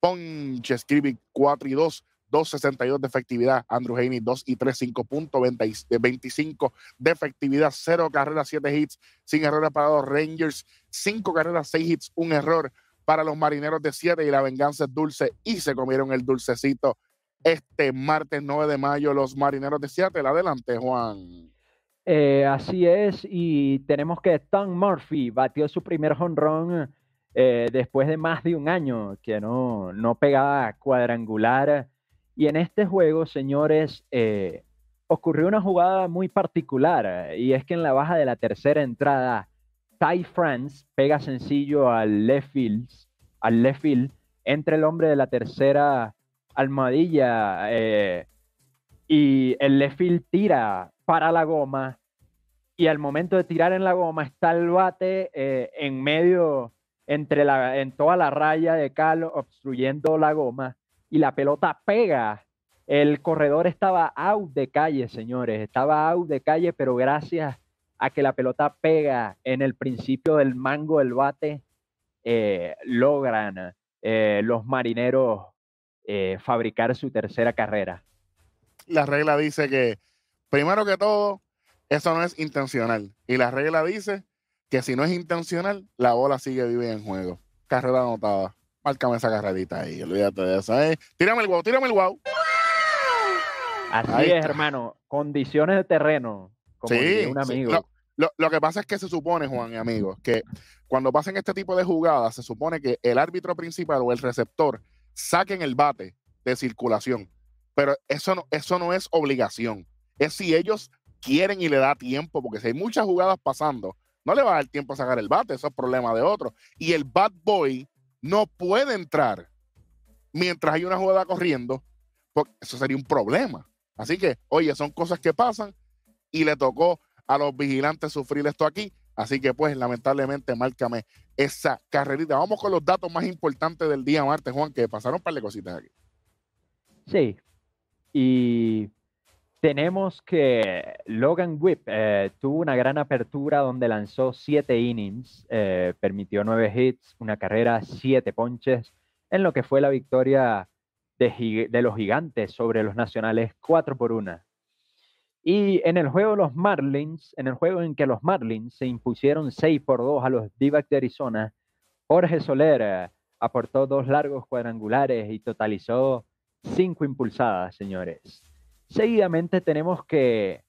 ponches. Kirby, 4 y 2 2.62 de efectividad. Andrew Haney, 2 y 3, 5.25 de efectividad, 0 carreras, 7 hits, sin errores para los Rangers, 5 carreras, 6 hits, un error para los Marineros de 7 y la venganza es dulce y se comieron el dulcecito este martes 9 de mayo los Marineros de Seattle. Adelante, Juan. Eh, así es, y tenemos que Tom Murphy batió su primer jonrón eh, después de más de un año que no, no pegaba cuadrangular y en este juego, señores, eh, ocurrió una jugada muy particular y es que en la baja de la tercera entrada, Ty France pega sencillo al left field, al entre el hombre de la tercera almohadilla eh, y el left field tira para la goma y al momento de tirar en la goma está el bate eh, en medio, entre la, en toda la raya de cal obstruyendo la goma y la pelota pega. El corredor estaba out de calle, señores, estaba out de calle, pero gracias a que la pelota pega en el principio del mango del bate, eh, logran eh, los marineros eh, fabricar su tercera carrera. La regla dice que, primero que todo, eso no es intencional. Y la regla dice que si no es intencional, la bola sigue viviendo en juego. Carrera anotada márcame esa carrerita ahí, olvídate de eso. ¿eh? Tírame el guau, tírame el guau. Así es, hermano. Condiciones de terreno. Como sí, un amigo. Lo, que pasa es que se supone, Juan y amigos, que cuando pasen este tipo de jugadas, se supone que el árbitro principal o el receptor saquen el bate de circulación. Pero eso no, eso no es obligación. Es si ellos quieren y le da tiempo, porque si hay muchas jugadas pasando, no le va a dar tiempo a sacar el bate, eso es problema de otro. Y el bad boy no puede entrar mientras hay una jugada corriendo, porque eso sería un problema. Así que, oye, son cosas que pasan y le tocó a los vigilantes sufrir esto aquí. Así que, pues, lamentablemente, márcame esa carrerita. Vamos con los datos más importantes del día martes, Juan, que pasaron un par de cositas aquí. Sí. Y tenemos que Logan Whip eh, tuvo una gran apertura donde lanzó siete innings, eh, permitió nueve hits, una carrera, siete ponches, en lo que fue la victoria de, los gigantes sobre los nacionales cuatro por una. Y en el juego los Marlins, en el juego en que los Marlins se impusieron 6 por dos a los d de Arizona, Jorge Soler eh, aportó dos largos cuadrangulares y totalizó cinco impulsadas, señores. Seguidamente tenemos que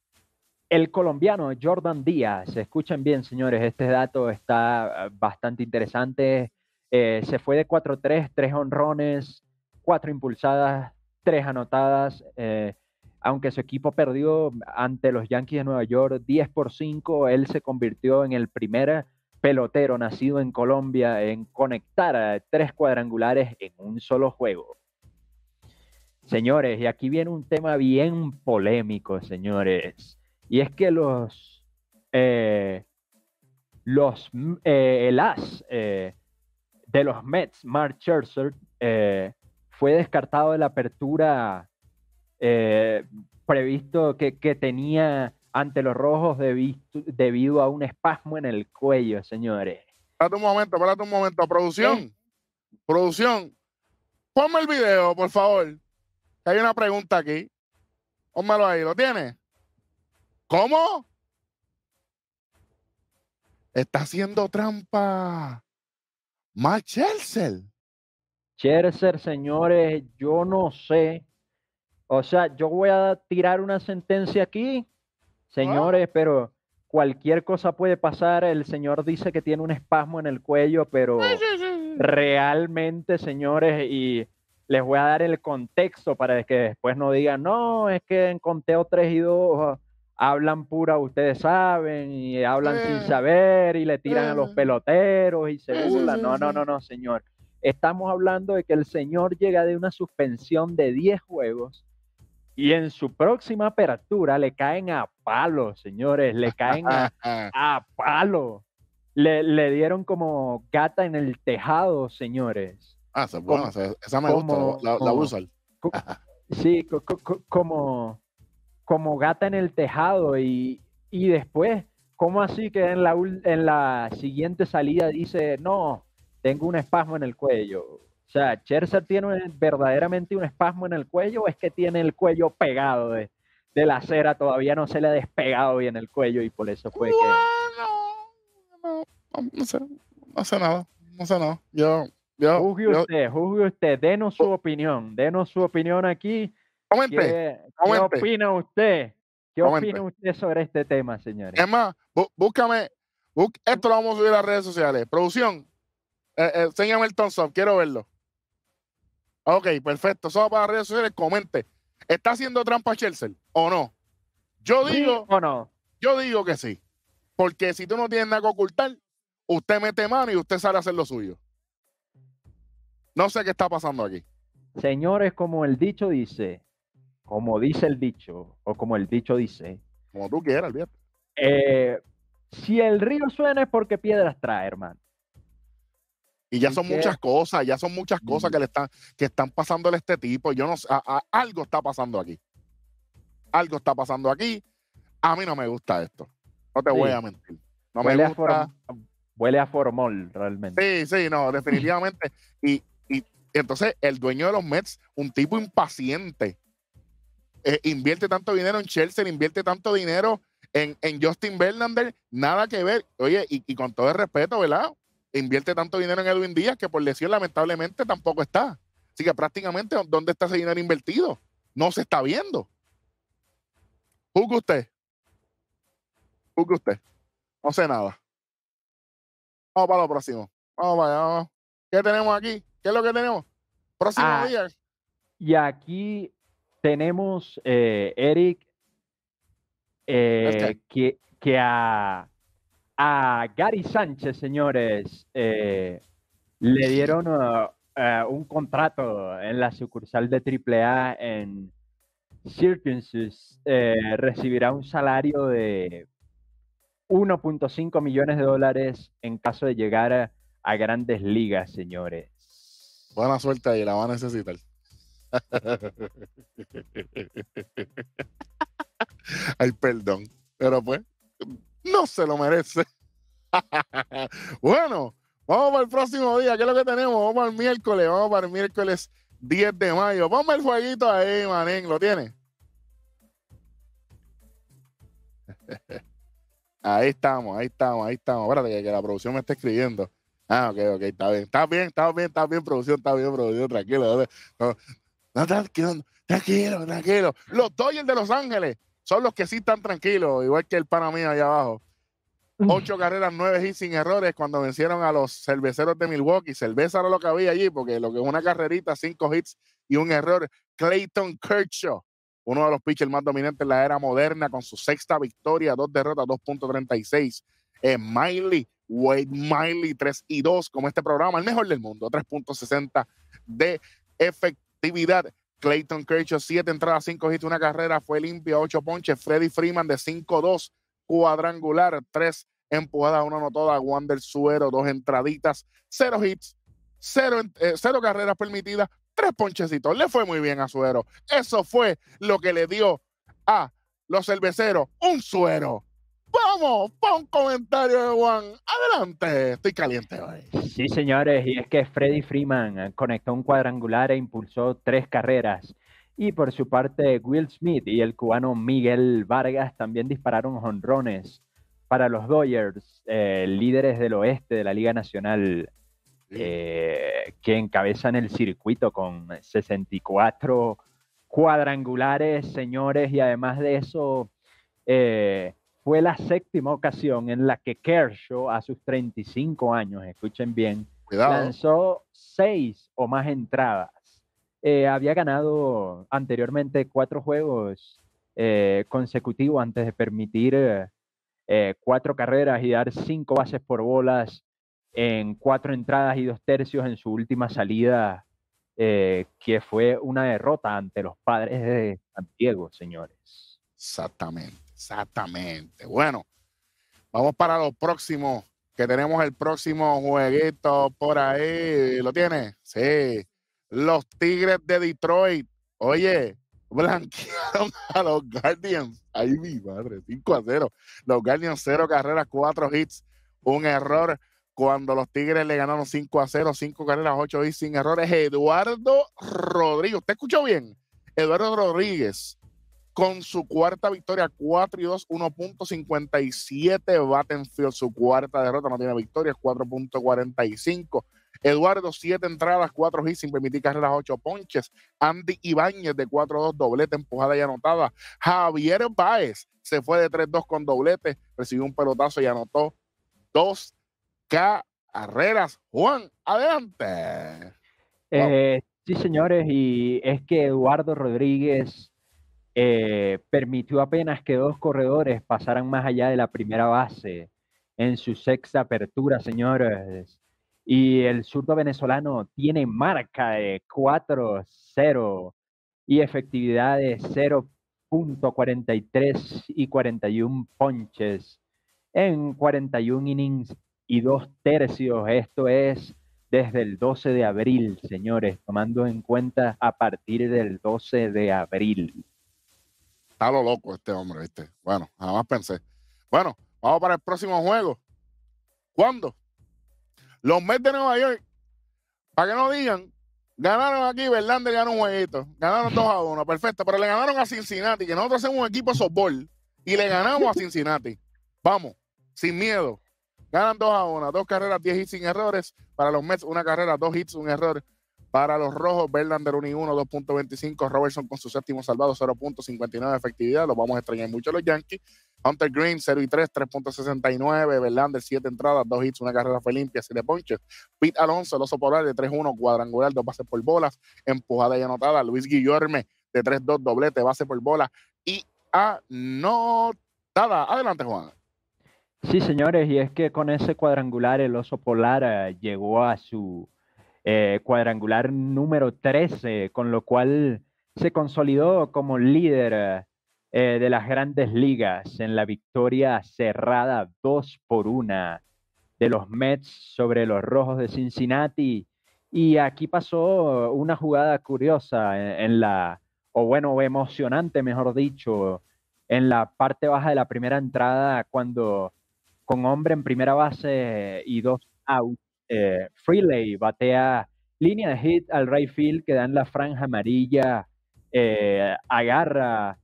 el colombiano Jordan Díaz, escuchen bien señores, este dato está eh, bastante interesante. Eh, se fue de 4-3, 3 honrones, 4 impulsadas, 3 anotadas. Eh, aunque su equipo perdió ante los Yankees de Nueva York 10 por 5, él se convirtió en el primer pelotero nacido en Colombia en conectar a tres cuadrangulares en un solo juego. Señores, y aquí viene un tema bien polémico, señores, y es que los, eh, los, eh, el as eh, de los Mets, Mark Scherzer, eh, fue descartado de la apertura previsto que, tenía ante los rojos debido, debido a un espasmo en el cuello, señores. Espérate un momento, espérate un momento, producción. Producción, ponme el video, por favor. Hay una pregunta aquí. Pónmelo ahí, ¿lo tiene? ¿Cómo? Está haciendo trampa. Más Chelsea. señores, yo no sé. O sea, yo voy a tirar una sentencia aquí, señores, ah. pero cualquier cosa puede pasar. El señor dice que tiene un espasmo en el cuello, pero realmente, señores, y les voy a dar el contexto para que después no digan, no, es que en conteo 3 y 2 ah, hablan pura, ustedes saben, y hablan sin mm. saber, y le tiran a los mm. peloteros y se burlan. no, no, no, no, señor. Estamos hablando de que el señor llega de una suspensión de 10 juegos y en su próxima apertura le caen a palo, señores, le caen a, [LAUGHS] palo. Le, le dieron como gata en el tejado, señores. Ah, esa me gusta, la, la [LAUGHS] sí, como, como gata en el tejado y, y después, ¿cómo así que en la, siguiente salida dice, no, tengo un espasmo en el cuello? O sea, ¿Cherser tiene verdaderamente un espasmo en el cuello o es que tiene el cuello pegado de, la cera? Todavía no se le ha despegado bien el cuello y por eso fue que... No, no, no sé, no sé nada, no sé nada. Yo yo, juzgue usted, juzgue usted, denos su opinión, denos su opinión aquí. Comente, ¿Qué, opina usted? ¿Qué opina usted sobre este tema, señores? Es más, búscame, esto lo vamos a subir a las redes sociales. Producción, eh, eh, el quiero verlo. Ok, perfecto, solo para las redes sociales, comente. ¿Está haciendo trampa Chelsea o no? Yo digo, o no? yo digo que sí. Porque si tú no tienes nada que ocultar, usted mete mano y usted sale a hacer lo suyo. No sé qué está pasando aquí. Señores, como el dicho dice, como dice el dicho, o como el dicho dice. Como tú quieras, Alberto. Eh, si el río suena es porque piedras trae, hermano. Y ya son muchas cosas, ya son muchas cosas mm. que le están, que están pasándole a este tipo. Yo no sé, algo está pasando aquí. Algo está pasando aquí. A mí no me gusta esto. No te voy a mentir. No me gusta. A Huele a formol, realmente. Sí, sí, no, definitivamente. [LAUGHS] y, entonces el dueño de los Mets, un tipo impaciente, eh, invierte tanto dinero en Chelsea, invierte tanto dinero en, Justin Verlander, nada que ver. Oye, y, con todo el respeto, ¿verdad? Invierte tanto dinero en Edwin Díaz que por lesión lamentablemente tampoco está. Así que prácticamente, ¿dónde está ese dinero invertido? No se está viendo. Juzgue usted. Juzgue usted. No sé nada. Vamos para lo próximo. Vamos para ¿Qué tenemos aquí? ¿Qué es lo que tenemos? Próximo ah, días. Y aquí tenemos, eh, Eric, eh, este. que, a, Gary Sánchez, señores, eh, le dieron eh, un contrato en la sucursal de AAA en Eh, recibirá un salario de 1.5 millones de dólares en caso de llegar a grandes ligas, señores. Buena suerte ahí, la va a necesitar. Ay, perdón. Pero pues, no se lo merece. bueno, vamos para el próximo día. ¿Qué es lo que tenemos? Vamos para el miércoles. Vamos para el miércoles 10 de mayo. Vamos el jueguito ahí, manén. ¿Lo tiene? [LAUGHS] ahí estamos, ahí estamos, ahí estamos. Espérate que, que la producción me está escribiendo. Ah, ok, ok, está bien, está bien, está bien, está bien, producción, está bien, producción, tranquilo. No, no, tranquilo, tranquilo, tranquilo. Los Dodgers de Los Ángeles son los que sí están tranquilos, igual que el pana mío allá abajo. Ocho carreras, nueve hits sin errores cuando vencieron a los cerveceros de Milwaukee. Cerveza era lo que había allí, porque lo que es una carrerita, cinco hits y un error. Clayton Kershaw, uno de los pitchers más dominantes en la era moderna, con su sexta victoria, dos derrotas, 2.36. Eh, Miley Wade Miley 3 y 2 como este programa, el mejor del mundo, 3.60 de efectividad. Clayton Kirchhoff, 7 entradas, 5 hits, una carrera, fue limpia, 8 ponches. Freddy Freeman de 5-2, cuadrangular, 3 empujadas, una anotada. Wander Suero, 2 entraditas, 0 hits, 0 eh, carreras permitidas, 3 ponchecitos. Le fue muy bien a Suero. Eso fue lo que le dio a los cerveceros un suero. Vamos, pon comentario de Juan. Adelante, estoy caliente Sí, señores, y es que Freddy Freeman conectó un cuadrangular e impulsó tres carreras. Y por su parte, Will Smith y el cubano Miguel Vargas también dispararon jonrones para los Dodgers, eh, líderes del oeste de la Liga Nacional, eh, que encabezan el circuito con 64 cuadrangulares, señores, y además de eso, eh, fue la séptima ocasión en la que Kershaw, a sus 35 años, escuchen bien, ¿eh? lanzó seis o más entradas. Eh, había ganado anteriormente cuatro juegos eh, consecutivos antes de permitir cuatro carreras y dar cinco bases por bolas en cuatro entradas y dos tercios en su última salida, que fue una derrota ante los padres de Santiago, señores. Exactamente. Exactamente. Bueno, vamos para lo próximo, que tenemos el próximo jueguito por ahí. ¿Lo tiene? Sí. Los Tigres de Detroit. Oye, blanquearon a los Guardians. Ahí mi madre, 5 a 0. Los Guardians 0 carreras, 4 hits, un error. Cuando los Tigres le ganaron 5 a 0, 5 carreras, 8 hits sin errores. Eduardo Rodríguez, ¿usted escuchó bien? Eduardo Rodríguez con su cuarta victoria, 4 y 2, 1.57. Battenfield, su cuarta derrota, no tiene victorias, 4.45. Eduardo, 7 entradas, 4 hits sin permitir carreras, 8 ponches. Andy Ibáñez de 4-2, doblete, empujada y anotada. Javier Baez se fue de 3-2 con doblete, recibió un pelotazo y anotó 2 carreras. Juan, adelante. Eh, sí, señores, y es que Eduardo Rodríguez eh, permitió apenas que dos corredores pasaran más allá de la primera base en su sexta apertura, señores. Y el surdo venezolano tiene marca de 4-0 y efectividad de 0.43 y 41 ponches en 41 innings y dos tercios. Esto es desde el 12 de abril, señores, tomando en cuenta a partir del 12 de abril está loco este hombre, ¿viste? Bueno, más pensé. Bueno, vamos para el próximo juego. ¿Cuándo? Los Mets de Nueva York, para que no digan, ganaron aquí, Verlander ganó un jueguito, ganaron 2 a 1, perfecto, pero le ganaron a Cincinnati, que nosotros somos un equipo de softball y le ganamos a Cincinnati. Vamos, sin miedo. Ganan 2 a 1, dos carreras, 10 hits sin errores. Para los Mets, una carrera, dos hits, un error. Para los rojos, Berlander 1 y 1, 2.25. Robertson con su séptimo salvado, 0.59 de efectividad. Lo vamos a extrañar mucho a los Yankees. Hunter Green 0 y 3, 3.69. Berlander, 7 entradas, 2 hits, una carrera fue limpia, 7 ponches. Pete Alonso, el oso polar de 3-1, cuadrangular, 2 bases por bolas, empujada y anotada. Luis Guillorme de 3-2, doblete, base por bola y anotada. Adelante, Juan. Sí, señores, y es que con ese cuadrangular el oso polar eh, llegó a su eh, cuadrangular número 13, con lo cual se consolidó como líder eh, de las grandes ligas en la victoria cerrada 2 por 1 de los Mets sobre los Rojos de Cincinnati. Y aquí pasó una jugada curiosa en, la, o bueno, emocionante, mejor dicho, en la parte baja de la primera entrada cuando con hombre en primera base y dos outs eh, Freeley batea línea de hit al right field que dan la franja amarilla, eh, agarra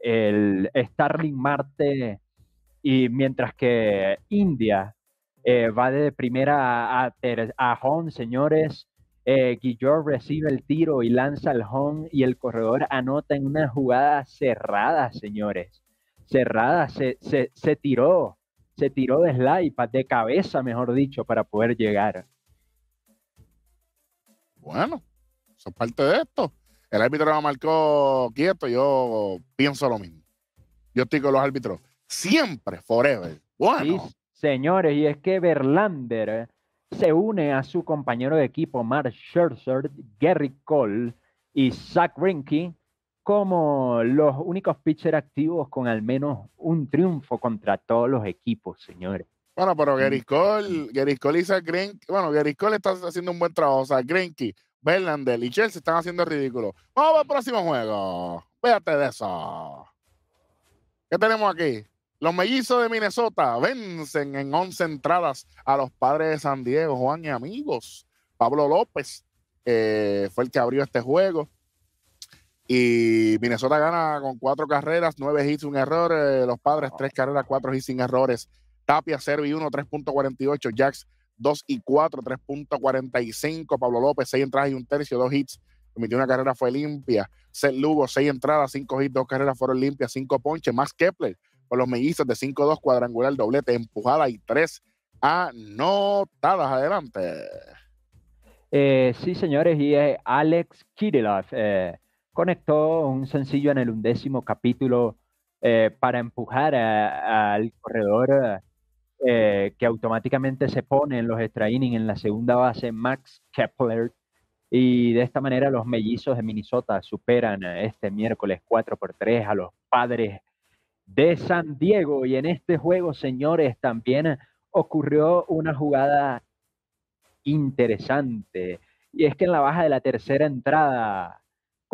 el Starling Marte y mientras que India eh, va de primera a, home, señores. Eh, Guillot recibe el tiro y lanza al home y el corredor anota en una jugada cerrada, señores. Cerrada, se, se tiró se tiró de slide, de cabeza, mejor dicho, para poder llegar. Bueno, eso es parte de esto. El árbitro lo marcó quieto, yo pienso lo mismo. Yo estoy con los árbitros. Siempre, forever. Bueno. señores, y es que Verlander se une a su compañero de equipo Mark Scherzer, Gary Cole y Zach Rinke como los únicos pitchers activos con al menos un triunfo contra todos los equipos, señores. Bueno, pero mm. Gericol, Cole, Gary Cole y bueno, Gary está haciendo un buen trabajo, o sea, Greinke, Berlander y Chelsea están haciendo ridículo. Vamos al próximo juego. Véate de eso. ¿Qué tenemos aquí? Los mellizos de Minnesota vencen en 11 entradas a los padres de San Diego, Juan y amigos. Pablo López eh, fue el que abrió este juego. Y Minnesota gana con cuatro carreras, nueve hits, un error. Eh, los padres, tres carreras, cuatro hits sin errores. Tapia, cuarenta y 1, 3.48. Jax, dos y 4, 3.45. Pablo López, seis entradas y un tercio, dos hits. Permitió una carrera, fue limpia. Seth Lugo, seis entradas, cinco hits, dos carreras fueron limpias, cinco ponches. Más Kepler, con los mellizos de 5-2, cuadrangular, doblete, empujada y tres anotadas. Adelante. Eh, sí, señores, y es Alex Kirilov. Eh conectó un sencillo en el undécimo capítulo eh, para empujar al corredor eh, que automáticamente se pone en los extra innings en la segunda base, Max Kepler. Y de esta manera los mellizos de Minnesota superan este miércoles 4 por 3 a los padres de San Diego. Y en este juego, señores, también ocurrió una jugada interesante. Y es que en la baja de la tercera entrada,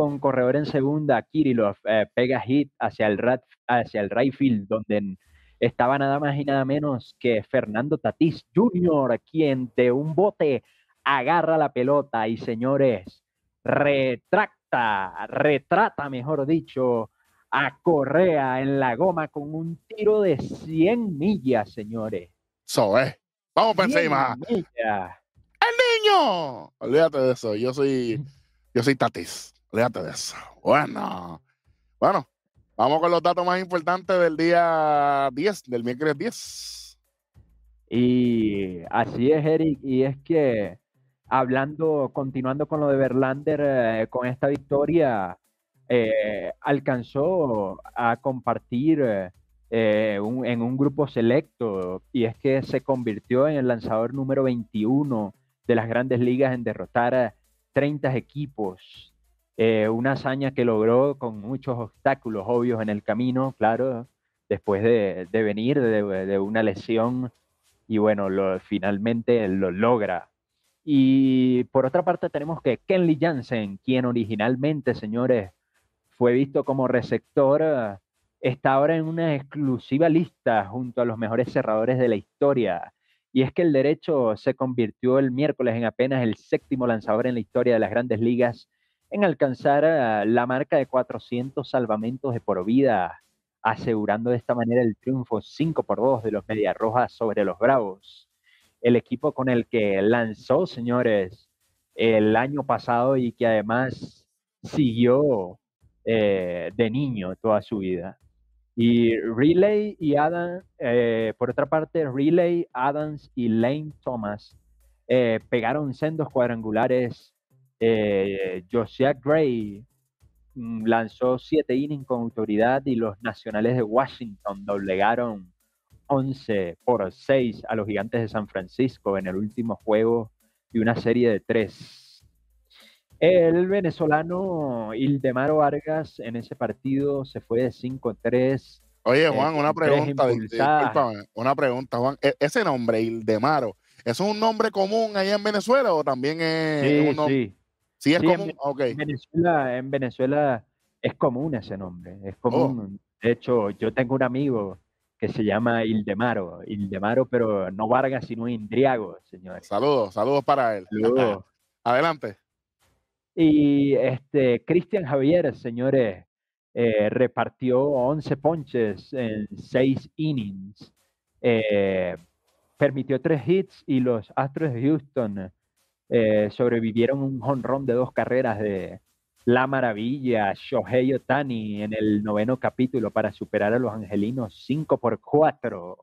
con corredor en segunda, Kirillov eh, pega hit hacia el, hacia el right field, donde estaba nada más y nada menos que Fernando Tatís Jr., quien de un bote agarra la pelota y señores, retracta, retrata, mejor dicho, a Correa en la goma con un tiro de 100 millas, señores. Eso es. Vamos para encima. ¡El niño! Olvídate de eso. Yo soy, yo soy Tatis de eso. Bueno, bueno, vamos con los datos más importantes del día 10, del miércoles 10. Y así es, Eric, y es que hablando, continuando con lo de Verlander, eh, con esta victoria, eh, alcanzó a compartir eh, en un grupo selecto y es que se convirtió en el lanzador número 21 de las grandes ligas en derrotar a 30 equipos eh, una hazaña que logró con muchos obstáculos obvios en el camino, claro, después de, venir de, una lesión y bueno, finalmente lo logra. Y por otra parte tenemos que Kenley Jansen, quien originalmente, señores, fue visto como receptor, está ahora en una exclusiva lista junto a los mejores cerradores de la historia. Y es que el derecho se convirtió el miércoles en apenas el séptimo lanzador en la historia de las grandes ligas en alcanzar ah, la marca de 400 salvamentos de por vida, asegurando de esta manera el triunfo 5 por 2 de los Medias Rojas sobre los Bravos. El equipo con el que lanzó, señores, el año pasado y que además siguió eh, de niño toda su vida. Y Relay y Adam, eh, por otra parte, Relay, Adams y Lane Thomas eh, pegaron sendos cuadrangulares eh, Josiah Gray mm, lanzó siete innings con autoridad y los nacionales de Washington doblegaron 11 por 6 a los gigantes de San Francisco en el último juego de una serie de tres. El venezolano Ildemaro Vargas en ese partido se fue de 5-3. Oye, eh, Juan, una pregunta, una pregunta, Juan. ¿E-, ese nombre, Ildemaro, ¿es un nombre común ahí en Venezuela o también es Sí. Sí, es común. Ah, en, Venezuela, es común ese nombre. Es común. Oh. De hecho, yo tengo un amigo que se llama Ildemaro. Ildemaro, pero no Vargas, sino Indriago, señores. Saludos, saludos para él. Saludos. [LAUGHS] Adelante. Y este, Cristian Javier, señores, eh, repartió 11 ponches en 6 innings. Eh, permitió 3 hits y los Astros de Houston eh, sobrevivieron un honrón de dos carreras de La Maravilla, Shohei Otani en el noveno capítulo para superar a los angelinos 5 por 4.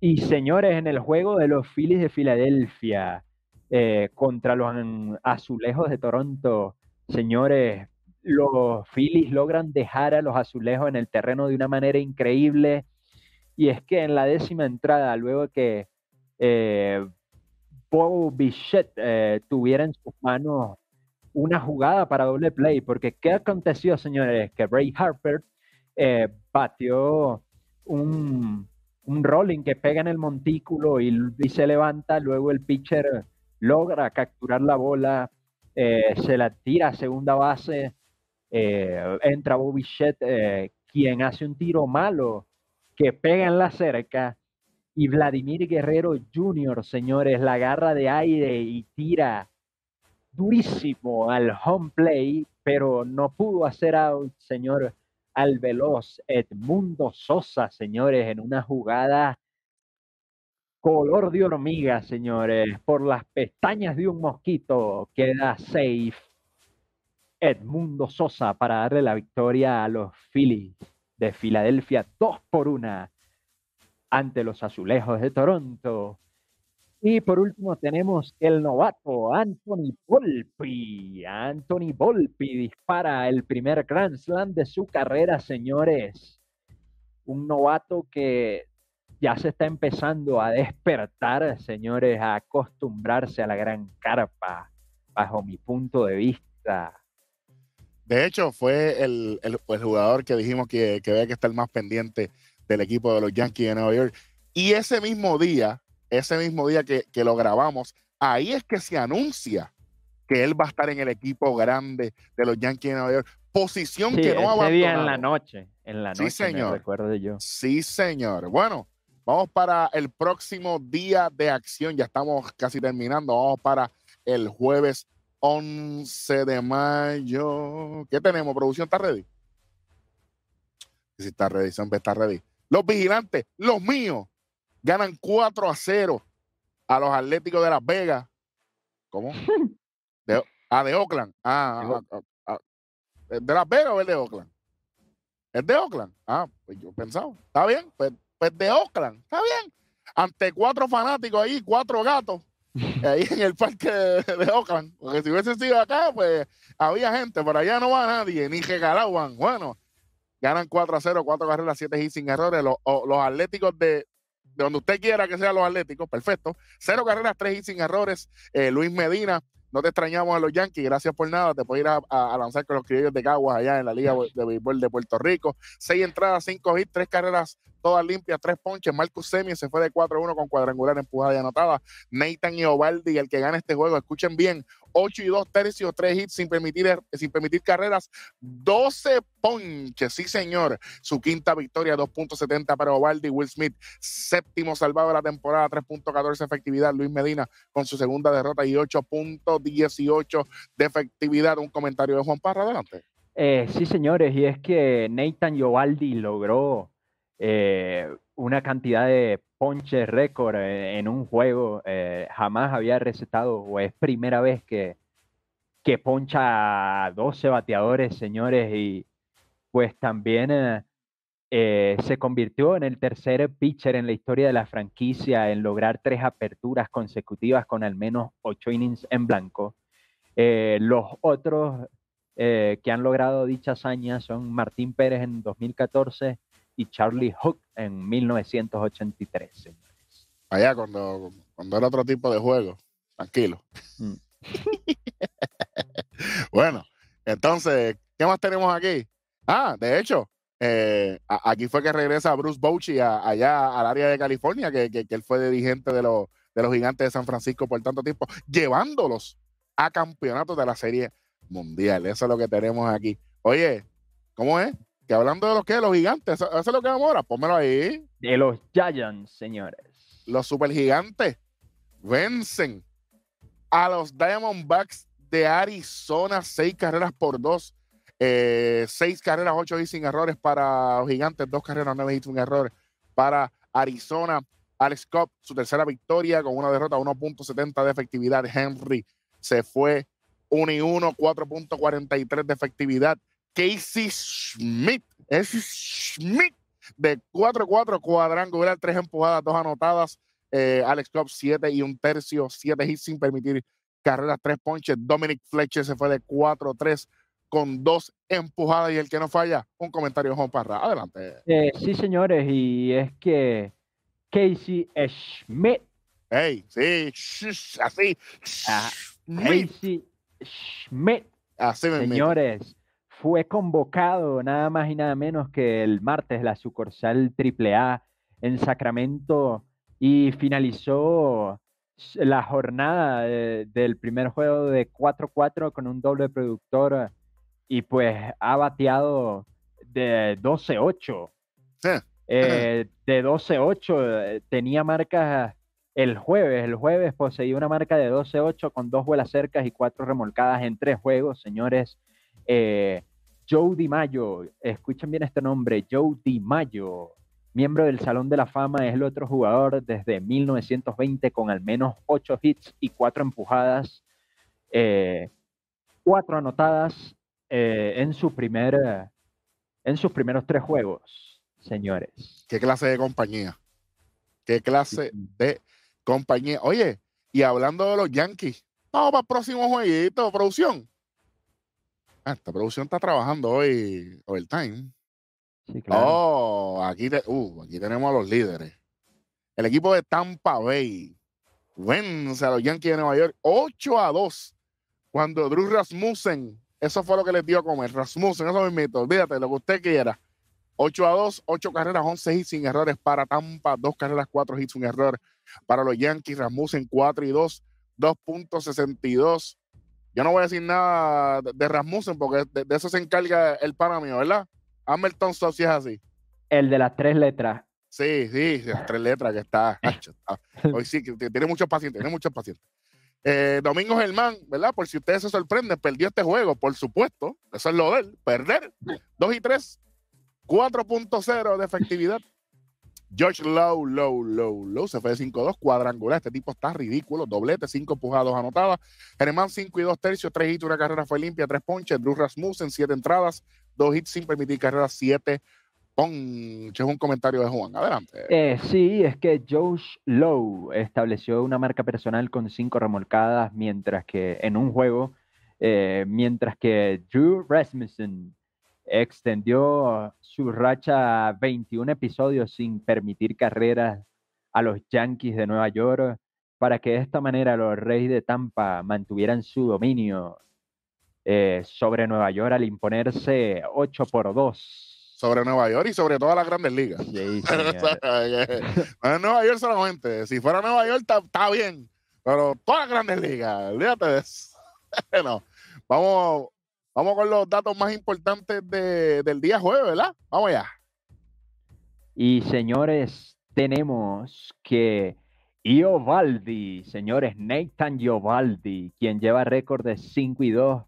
Y señores, en el juego de los Phillies de Filadelfia eh, contra los azulejos de Toronto, señores, los Phillies logran dejar a los azulejos en el terreno de una manera increíble. Y es que en la décima entrada, luego que eh, Paul Bichette eh, tuviera en sus manos una jugada para doble play, porque ¿qué aconteció, señores? Que Ray Harper eh, un, rolling que pega en el montículo y, se levanta, luego el pitcher logra capturar la bola, eh, se la tira a segunda base, eh, entra Bobby quien hace un tiro malo que pega en la cerca, y Vladimir Guerrero Jr., señores, la agarra de aire y tira durísimo al home play, pero no pudo hacer out, señor, al veloz Edmundo Sosa, señores, en una jugada color de hormiga, señores, por las pestañas de un mosquito, queda safe Edmundo Sosa para darle la victoria a los Phillies de Filadelfia, dos por una ante los azulejos de Toronto. Y por último tenemos el novato Anthony Volpi. Anthony Volpi dispara el primer Grand Slam de su carrera, señores. Un novato que ya se está empezando a despertar, señores, a acostumbrarse a la gran carpa, bajo mi punto de vista. De hecho, fue el, jugador que dijimos que, que, había que más pendiente del equipo de los Yankees de Nueva York. Y ese mismo día, ese mismo día que, lo grabamos, ahí es que se anuncia que él va a estar en el equipo grande de los Yankees de Nueva York. Posición que no ha en la noche, en la noche, sí, señor. recuerdo yo. Sí, señor. Bueno, vamos para el próximo día de acción. Ya estamos casi terminando. Vamos para el jueves 11 de mayo. ¿Qué tenemos? ¿Producción está ready? Si está ready, siempre está ready. Los vigilantes, los míos, ganan 4 a 0 a los Atléticos de Las Vegas. ¿Cómo? De, [LAUGHS] ah, de Oakland. Ah, ah, ah ¿De Las Vegas o es de Oakland? ¿Es de Oakland? Ah, pues yo pensaba. ¿Está bien? Pues, pues de Oakland. ¿Está bien? Ante cuatro fanáticos ahí, cuatro gatos, [LAUGHS] ahí en el parque de, Oakland. Porque si hubiese sido acá, pues había gente. pero allá no va nadie, ni regalaban. Bueno, Ganan 4 a 0, 4 carreras, 7 hits sin errores. Los, Atléticos de, donde usted quiera que sean los Atléticos, perfecto. 0 carreras, 3 hits sin errores. Eh, Luis Medina, no te extrañamos a los Yankees, gracias por nada. Te puedes ir a, lanzar con los criollos de Caguas allá en la Liga de Béisbol de Puerto Rico. 6 entradas, 5 hits, 3 carreras todas limpias, 3 ponches. Marcus Semi se fue de 4-1 a con cuadrangular empujada y anotada. Nathan y Ovaldi, el que gana este juego, escuchen bien, 8 y 2 tercios, 3 hits sin permitir, er, sin permitir carreras, 12 ponches, sí señor, su quinta victoria, 2.70 para Ovaldi, Will Smith, séptimo salvado de la temporada, 3.14 efectividad, Luis Medina con su segunda derrota y 8.18 de efectividad, un comentario de Juan Parra, adelante. Eh, sí señores, y es que Nathan Ovaldi logró... Eh, una cantidad de ponches récord eh, en un juego. Eh, jamás había recetado, o es primera vez que, que poncha a 12 bateadores, señores, y pues también eh, se convirtió en el tercer pitcher en la historia de la franquicia en lograr tres aperturas consecutivas con al menos ocho innings en blanco. los otros que han logrado dicha hazaña son Martín Pérez en 2014, y Charlie Hook en 1983, Allá cuando, cuando era otro tipo de juego, tranquilo. Mm. [LAUGHS] bueno, entonces, ¿qué más tenemos aquí? Ah, de hecho, eh, aquí fue que regresa Bruce Bochy allá al área de California, que, él fue dirigente de los, de los gigantes de San Francisco por tanto tiempo, llevándolos a campeonatos de la serie mundial. Eso es lo que tenemos aquí. Oye, ¿cómo es? hablando de los que, los gigantes, eso, es lo que vamos ahora, pónmelo ahí. De los Giants, señores. Los supergigantes vencen a los Diamondbacks de Arizona, seis carreras por dos. Eh, seis carreras, ocho y sin errores para los gigantes, dos carreras, nueve y sin error para Arizona. Alex Cobb, su tercera victoria con una derrota, 1.70 de efectividad. Henry se fue 1 y 1, 4.43 de efectividad. Casey Schmidt. Es Schmidt de 4-4 cuadrangular, 3 empujadas, 2 anotadas. Eh, Alex Cobb 7 y un tercio, 7 hits sin permitir carreras, 3 ponches. Dominic Fletcher se fue de 4-3 con 2 empujadas y el que no falla, un comentario de Juan Parra. Adelante. Eh, sí, señores, y es que Casey Schmidt. Hey, sí, así. Ah, Casey Schmidt. Así Señores, fue convocado nada más y nada menos que el martes la sucursal AAA en Sacramento y finalizó la jornada del primer juego de 4-4 con un doble productor y pues ha bateado de 12-8. Eh, de 12-8 eh, tenía marcas el jueves. El jueves poseía una marca de 12-8 con dos vuelas cercas y cuatro remolcadas en tres juegos, señores. Eh, Joe DiMaggio, escuchen bien este nombre, Joe DiMaggio, miembro del Salón de la Fama, es el otro jugador desde 1920 con al menos 8 hits y 4 empujadas, eh, cuatro 4 anotadas eh, en, su primer, en sus primeros 3 juegos, señores. ¿Qué clase de compañía? ¿Qué clase de compañía? Oye, y hablando de los Yankees, vamos para el próximo jueguito, producción. Ah, esta producción está trabajando hoy overtime. Sí, Oh, uh, aquí, tenemos a los líderes. El equipo de Tampa Bay vence a los Yankees de Nueva York 8 a 2. Cuando Drew Rasmussen, eso fue lo que les dio a comer. Rasmussen, eso mismo, olvídate, lo que usted quiera. 8 a 2, 8 carreras, 11 hits sin errores para Tampa, 2 carreras, 4 hits, sin error para los Yankees. Rasmussen 4 y 2, 2.62 yo no voy a decir nada de Rasmussen porque de, eso se encarga el pana mío, ¿verdad? Hamilton Soft, es así. El de las tres letras. Sí, sí, las tres letras que está. [LAUGHS] Hoy sí, tiene muchos pacientes, tiene muchos pacientes. Eh, Domingo Germán, ¿verdad? Por si ustedes se sorprenden, perdió este juego, por supuesto. Eso es lo de él, perder. 2 y 3, 4.0 de efectividad. Josh Low, Low, Low, Low, se fue de 5-2, cuadrangular. Este tipo está ridículo. Doblete, 5 empujados anotaba, Germán, 5 y 2 tercios, 3 hits, una carrera fue limpia, 3 ponches. Drew Rasmussen, 7 entradas, 2 hits sin permitir carrera, 7 ponches. Un comentario de Juan. Adelante. Eh, sí, es que Josh Low estableció una marca personal con 5 remolcadas, mientras que en un juego, eh, mientras que Drew Rasmussen extendió su racha 21 episodios sin permitir carreras a los Yankees de Nueva York para que de esta manera los Reyes de Tampa mantuvieran su dominio eh, sobre Nueva York al imponerse 8 por 2 sobre Nueva York y sobre todas las grandes ligas. [LAUGHS] Nueva York solamente. Si fuera Nueva York, está bien. Pero todas las grandes ligas, olvídate de eso. [LAUGHS] no. Vamos, Vamos con los datos más importantes de, del día jueves, ¿verdad? Vamos allá. Y señores, tenemos que Iovaldi, señores, Nathan Iovaldi, quien lleva récord de 5 y 2,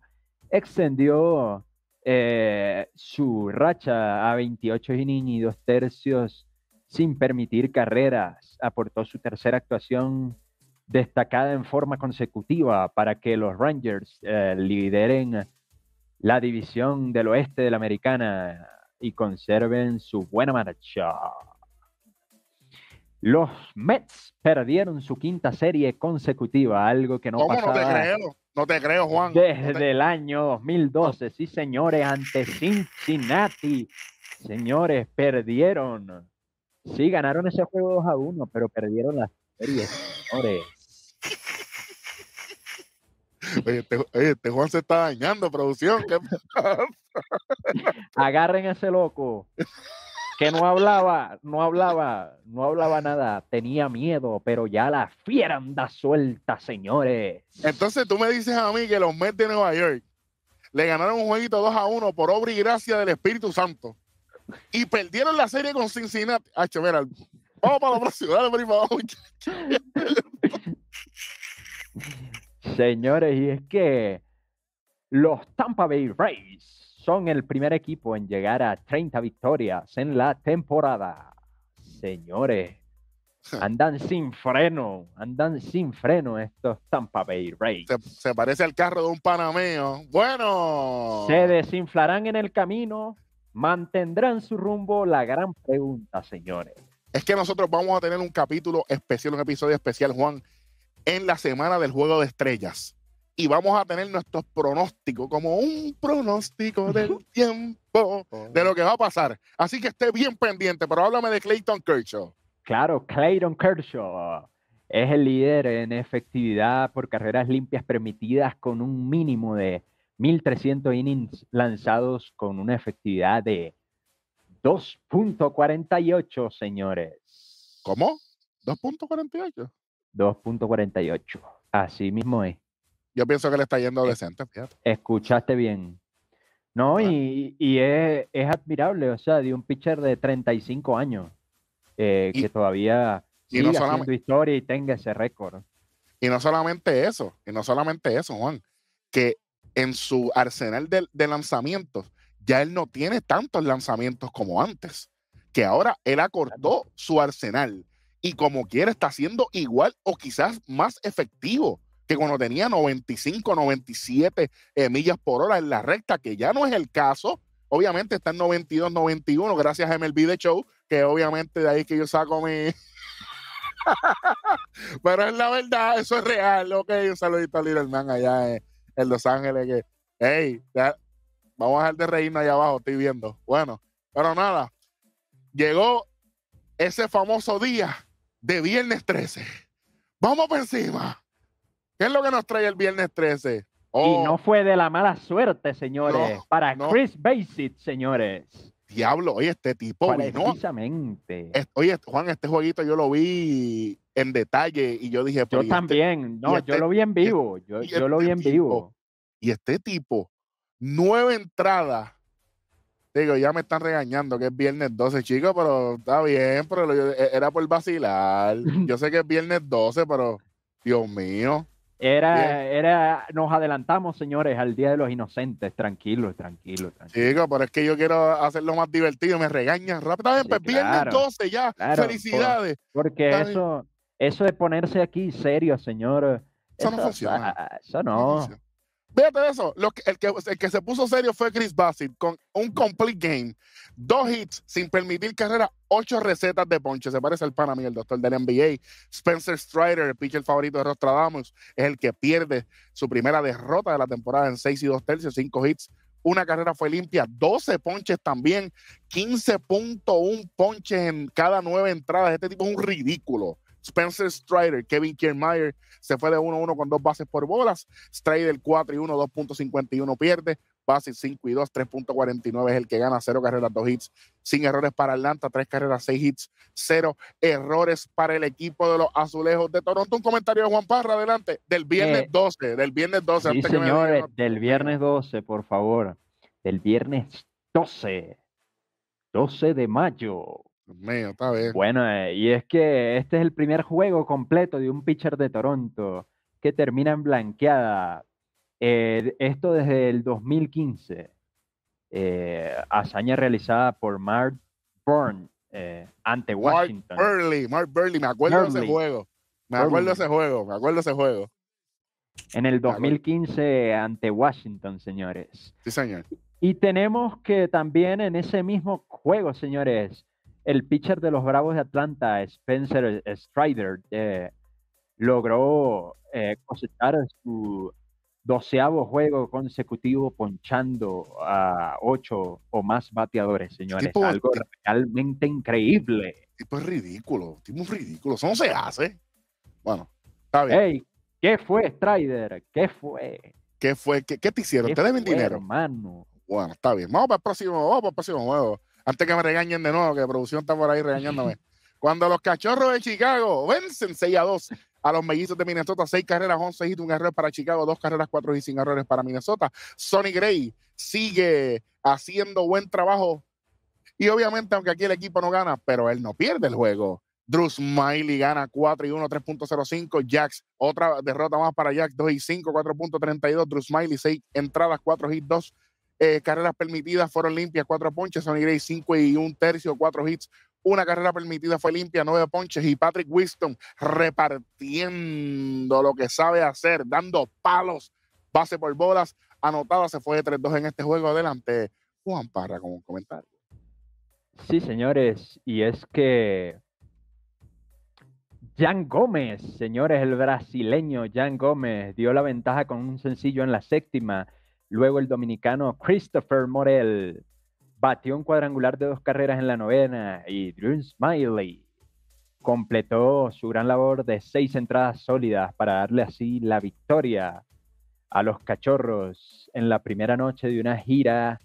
extendió eh, su racha a 28 y 2 tercios sin permitir carreras. Aportó su tercera actuación destacada en forma consecutiva para que los Rangers eh, lideren la división del oeste de la americana y conserven su buena marcha. Los Mets perdieron su quinta serie consecutiva, algo que no pasaba. No te creo, no te creo, Juan. Desde el año 2012, sí, señores, ante Cincinnati. Señores, perdieron. Sí, ganaron ese juego 2 a 1, pero perdieron la serie, señores. Oye este, Juan se está dañando, producción. Agarren ese loco que no hablaba, no hablaba, no hablaba nada, tenía miedo, pero ya la fiera anda suelta, señores. Entonces tú me dices a mí que los Mets de Nueva York le ganaron un jueguito 2 a 1 por obra y gracia del Espíritu Santo y perdieron la serie con Cincinnati. Ah, mira, vamos para la próxima, dale, por [LAUGHS] Señores, y es que los Tampa Bay Rays son el primer equipo en llegar a 30 victorias en la temporada. Señores, andan sin freno, andan sin freno estos Tampa Bay Rays. Se, se parece al carro de un panameo. Bueno. Se desinflarán en el camino, mantendrán su rumbo, la gran pregunta, señores. Es que nosotros vamos a tener un capítulo especial, un episodio especial, Juan, en la semana del Juego de Estrellas. Y vamos a tener nuestros pronósticos, como un pronóstico del tiempo, oh. de lo que va a pasar. Así que esté bien pendiente, pero háblame de Clayton Kershaw. Claro, Clayton Kershaw es el líder en efectividad por carreras limpias permitidas con un mínimo de 1.300 innings lanzados con una efectividad de 2.48, señores. ¿Cómo? ¿2.48? 2.48. Así mismo es. Yo pienso que le está yendo eh, decente, Escuchaste bien. No, y, es, admirable, o sea, de un pitcher de 35 años eh, que todavía tiene su historia y tenga ese récord. Y no solamente eso, y no solamente eso, Juan, que en su arsenal de, de lanzamientos ya él no tiene tantos lanzamientos como antes, que ahora él acortó su arsenal y como quiera está siendo igual o quizás más efectivo que cuando tenía 95, 97 eh, millas por hora en la recta, que ya no es el caso. Obviamente está en 92, 91, gracias a MLB de Show, que obviamente de ahí que yo saco mi... [LAUGHS] Pero es la verdad, eso es real, ok. Un saludito a Little Man allá en, Los Ángeles, que, hey, vamos a dejar de reírnos allá abajo, estoy viendo. Bueno, pero nada, llegó ese famoso día de viernes 13. Vamos por encima. ¿Qué es lo que nos trae el viernes 13? y oh. no fue de la mala suerte, señores. para Chris Basic, señores. Diablo, oye, este tipo Precisamente. Oye, este, Juan, este jueguito yo lo vi en detalle y yo dije. Yo este-? también. no, yo este lo vi en vivo. Yo, lo vi en vivo. Y este tipo, nueve entradas Digo, ya me están regañando que es viernes 12, chicos, pero está bien, pero e, era por vacilar. [LAUGHS] Yo sé que es viernes 12, pero Dios mío. Era, era, nos adelantamos, señores, al Día de los Inocentes. Tranquilo, tranquilo. tranquilo. Chicos, pero es que yo quiero hacerlo más divertido. Me regañan rápido. Está pues, viernes 12 ya. Felicidades. porque eso, eso de ponerse aquí serio, señor. Eso, no funciona. Ah, eso no. Fíjate eso. el, que, se puso serio fue Chris Bassett con un complete game. Dos hits sin permitir carrera, ocho recetas de ponches, Se parece al pana el doctor del NBA. Spencer Strider, el pitcher favorito de Rostradamus, es el que pierde su primera derrota de la temporada en seis y dos tercios, cinco hits. Una carrera fue limpia, doce ponches también, 15.1 ponches en cada nueve entradas. Este tipo es un ridículo. Spencer Strider, Kevin Kiermaier se fue de 1-1 con dos bases por bolas. Strider 4 y 1, 2.51 pierde. bases 5 y 2, 3.49 es el que gana, 0 carreras, 2 hits, sin errores para Atlanta, 3 carreras, 6 hits, 0 errores para el equipo de los azulejos de Toronto. Un comentario de Juan Parra, adelante, del viernes 12, eh, del viernes 12. Sí, señores, del viernes 12, por favor, del viernes 12, 12 de mayo, bueno, eh, y es que este es el primer juego completo de un pitcher de Toronto que termina en blanqueada. Eh, esto desde el 2015. Eh, hazaña realizada por Mark Burn ante Washington. Mark Burley, Mark Burley, me acuerdo de ese juego. Me acuerdo de ese juego, me acuerdo de ese juego. En el 2015 ante Washington, señores. Sí, señor. Y tenemos que también en ese mismo juego, señores, el pitcher de los Bravos de Atlanta, Spencer Strider, eh, logró eh, cosechar su doceavo juego consecutivo ponchando a ocho o más bateadores, señores. Algo realmente increíble. Tipo es ridículo, tipo es ridículo. Eso no se hace. Bueno, está bien. Hey, ¿qué fue, Strider? ¿Qué fue? ¿Qué fue? ¿Qué, te hicieron? ¿Qué ¿Te dinero? Hermano. Bueno, está bien. Vamos para el próximo, vamos para el próximo juego antes que me regañen de nuevo, que producción está por ahí regañándome. [LAUGHS] Cuando los cachorros de Chicago vencen 6 a 2 a los mellizos de Minnesota, 6 carreras, 11 y un error para Chicago, 2 carreras, 4 y sin errores para Minnesota. Sonny Gray sigue haciendo buen trabajo. Y obviamente, aunque aquí el equipo no gana, pero él no pierde el juego. Drew Smiley gana 4 y 1, 3.05. Jax, otra derrota más para Jax, 2 y 5, 4.32. Drew Smiley, 6 entradas, 4 hits, 2 eh, carreras permitidas fueron limpias, cuatro ponches, Sonny Gray cinco y un tercio, cuatro hits, una carrera permitida fue limpia, nueve ponches y Patrick Winston repartiendo lo que sabe hacer, dando palos, base por bolas, anotada, se fue de 3-2 en este juego. Adelante, Juan Parra, con un comentario. Sí, señores, y es que Jan Gómez, señores, el brasileño Jan Gómez dio la ventaja con un sencillo en la séptima Luego el dominicano Christopher Morel batió un cuadrangular de dos carreras en la novena y Drew Smiley completó su gran labor de seis entradas sólidas para darle así la victoria a los cachorros en la primera noche de una gira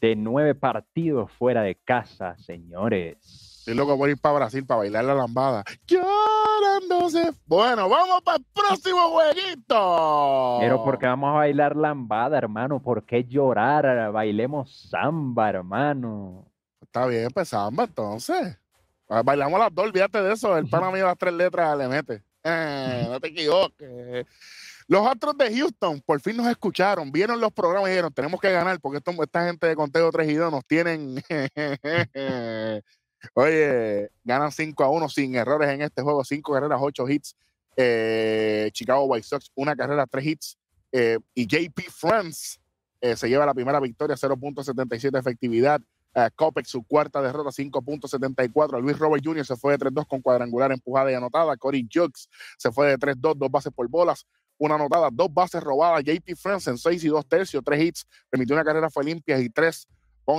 de nueve partidos fuera de casa, señores luego voy a ir para Brasil para bailar la lambada. entonces! Bueno, vamos para el próximo jueguito. Pero porque vamos a bailar lambada, hermano. ¿Por qué llorar? Bailemos samba, hermano. Está bien, pues samba entonces. Pues, bailamos las dos, olvídate de eso. El pana [LAUGHS] mío las tres letras le mete. Eh, no te equivoques. Los Astros de Houston por fin nos escucharon, vieron los programas y dijeron, tenemos que ganar porque esta gente de Conteo 3 y nos tienen [LAUGHS] Oye, ganan 5 a 1 sin errores en este juego, 5 carreras, 8 hits. Eh, Chicago White Sox, una carrera, 3 hits. Eh, y JP France eh, se lleva la primera victoria, 0.77 efectividad. Copex, su cuarta derrota, 5.74. Luis Robert Jr. se fue de 3-2 con cuadrangular empujada y anotada. Cory Jux se fue de 3-2, dos bases por bolas una anotada, dos bases robadas, JP France en 6 y 2 tercios, 3 hits, permitió una carrera fue limpia y 3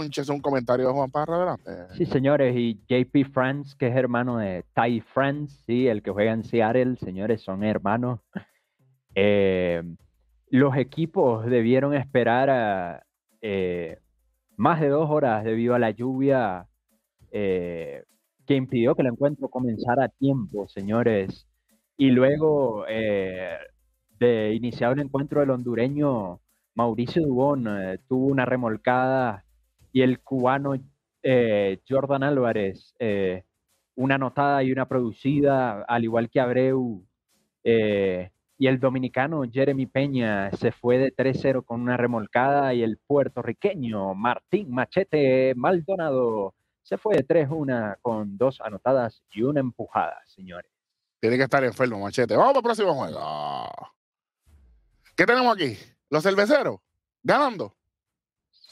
es un comentario de Juan Parra, adelante. Eh, sí, señores, y JP France, que es hermano de Ty friends sí, el que juega en Seattle, señores, son hermanos. Eh, los equipos debieron esperar eh, más de dos horas debido a la lluvia que impidió que el encuentro comenzara a tiempo, señores. Y luego de iniciar el encuentro del hondureño, Mauricio Dubón tuvo una remolcada y el cubano eh, Jordan Álvarez, eh, una anotada y una producida, al igual que Abreu. Eh, y el dominicano Jeremy Peña se fue de 3-0 con una remolcada y el puertorriqueño Martín Machete Maldonado se fue de 3-1 con dos anotadas y una empujada, señores. Tiene que estar enfermo, Machete. Vamos para próximo juego. ¿Qué tenemos aquí? Los cerveceros ganando.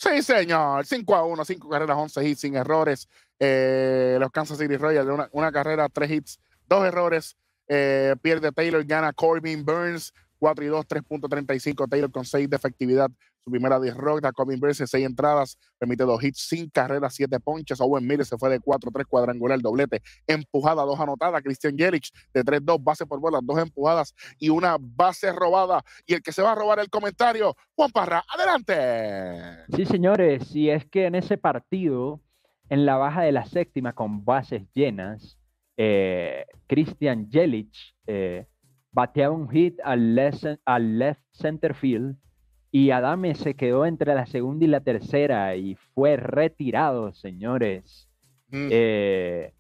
Sí, señor. 5 a 1, 5 carreras, 11 hits sin errores. Eh, los Kansas City Royals, una, carrera, 3 hits, 2 errores. Eh, pierde Taylor, gana Corbin Burns, 4 y 2, 3.35. Taylor con 6 de efectividad, primera derrota, rock, seis entradas, permite dos hits, sin carreras, siete ponches. Owen Miller se fue de 4-3 cuadrangular, doblete, empujada, dos anotadas. Christian Yelich de 3-2, base por bola, dos empujadas y una base robada. Y el que se va a robar el comentario, Juan Parra, adelante. Sí, señores, y es que en ese partido, en la baja de la séptima con bases llenas, eh, Christian Yelich eh, batea un hit al al left center field y Adame se quedó entre la segunda y la tercera y fue retirado, señores. Mm. Eh,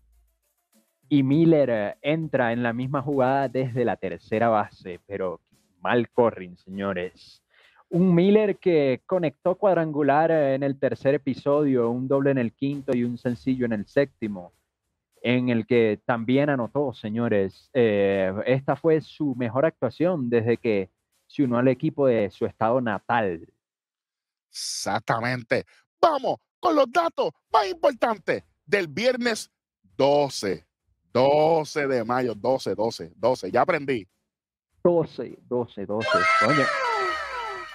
y Miller eh, entra en la misma jugada desde la tercera base, pero mal corren, señores. Un Miller que conectó cuadrangular eh, en el tercer episodio, un doble en el quinto y un sencillo en el séptimo, en el que también anotó, señores. esta fue su mejor actuación desde que si uno al equipo de su estado natal. Exactamente. Vamos con los datos más importantes del viernes 12. 12 de mayo, 12, 12, 12. Ya aprendí. 12, 12, 12.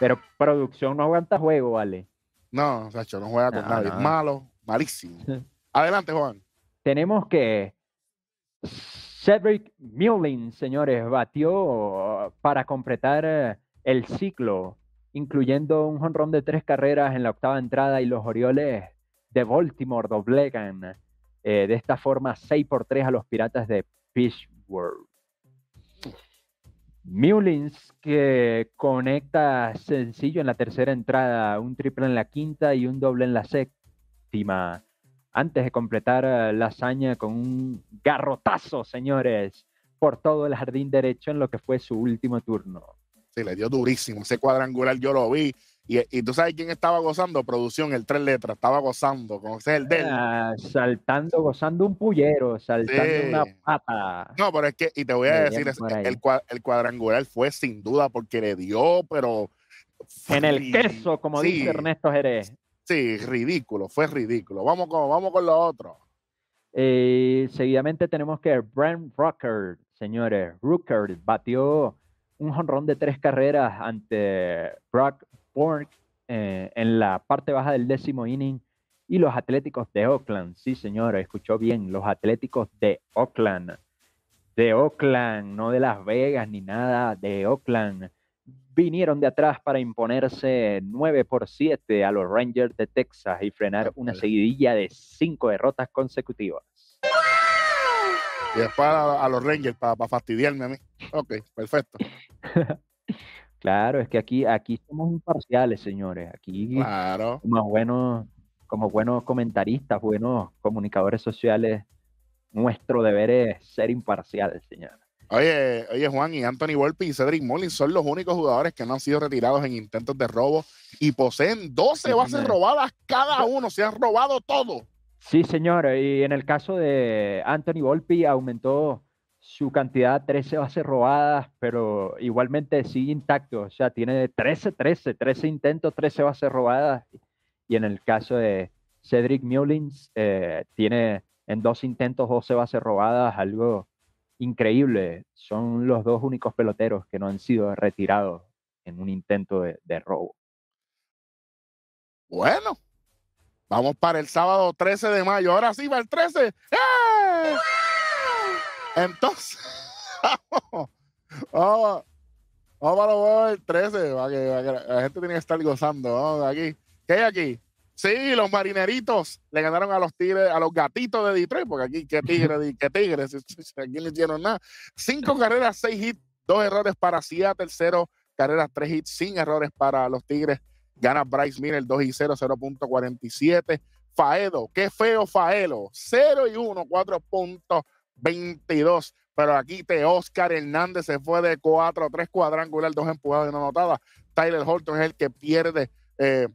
pero producción no aguanta juego, ¿vale? No, Sacho, no juega con nadie. Malo, malísimo. [LAUGHS] Adelante, Juan. Tenemos que Cedric Mullins, señores, batió para completar eh, el ciclo, incluyendo un jonrón de tres carreras en la octava entrada y los Orioles de Baltimore doblegan eh, de esta forma 6 por 3 a los Piratas de Pittsburgh. Mullins que conecta sencillo en la tercera entrada, un triple en la quinta y un doble en la séptima antes de completar eh, la hazaña con un garrotazo, señores, por todo el jardín derecho en lo que fue su último turno. Sí, le dio durísimo ese cuadrangular, yo lo vi. Y, tú sabes quién estaba gozando, producción, el tres letras, estaba gozando, con ese el del. Ah, saltando, gozando un pullero, saltando una pata. No, pero es que, y te voy a decir, el, el, cuadrangular fue sin duda porque le dio, pero. En el queso, como dice Ernesto Jerez. Sí, ridículo, fue ridículo. Vamos con, vamos con lo otro. Eh, seguidamente tenemos que Brent Rucker, señores, Rucker batió un jonrón de tres carreras ante Brock Bourne eh, en la parte baja del décimo inning y los Atléticos de Oakland. Sí, señor, escuchó bien, los Atléticos de Oakland. De Oakland, no de Las Vegas ni nada, de Oakland vinieron de atrás para imponerse 9 por 7 a los Rangers de Texas y frenar una seguidilla de cinco derrotas consecutivas. Y después para a los Rangers, para, fastidiarme a mí. Ok, perfecto. [LAUGHS] claro, es que aquí, aquí somos imparciales, señores. Aquí buenos, como buenos comentaristas, buenos comunicadores sociales. Nuestro deber es ser imparciales, señores. Oye, oye, Juan, y Anthony Volpi y Cedric Mullins son los únicos jugadores que no han sido retirados en intentos de robo y poseen 12 bases robadas cada uno, se han robado todo. Sí, señor, y en el caso de Anthony Volpi aumentó su cantidad a 13 bases robadas, pero igualmente sigue intacto, o sea, tiene 13, 13, 13 intentos, 13 bases robadas, y en el caso de Cedric Mullins eh, tiene en dos intentos 12 bases robadas, algo increíble. Son los dos únicos peloteros que no han sido retirados en un intento de, robo. Bueno, vamos para el sábado 13 de mayo. Ahora sí va el 13. ¡Eh! Entonces, [LAUGHS] vamos, vamos, para el 13. la gente tiene que estar gozando. Vamos aquí. ¿Qué hay aquí? Sí, los marineritos le ganaron a los tigres, a los gatitos de Detroit, porque aquí qué tigres, qué tigres, aquí no hicieron nada. Cinco [LAUGHS] carreras, seis hits, dos errores para Seattle, cero carreras, tres hits, sin errores para los tigres. Gana Bryce Miller 2 y 0, 0.47. Faedo, qué feo Faelo, 0 y 1, 4.22. Pero aquí te Oscar Hernández se fue de cuatro, tres cuadrangulares, dos empujadas y una anotada. Tyler holton es el que pierde. Eh,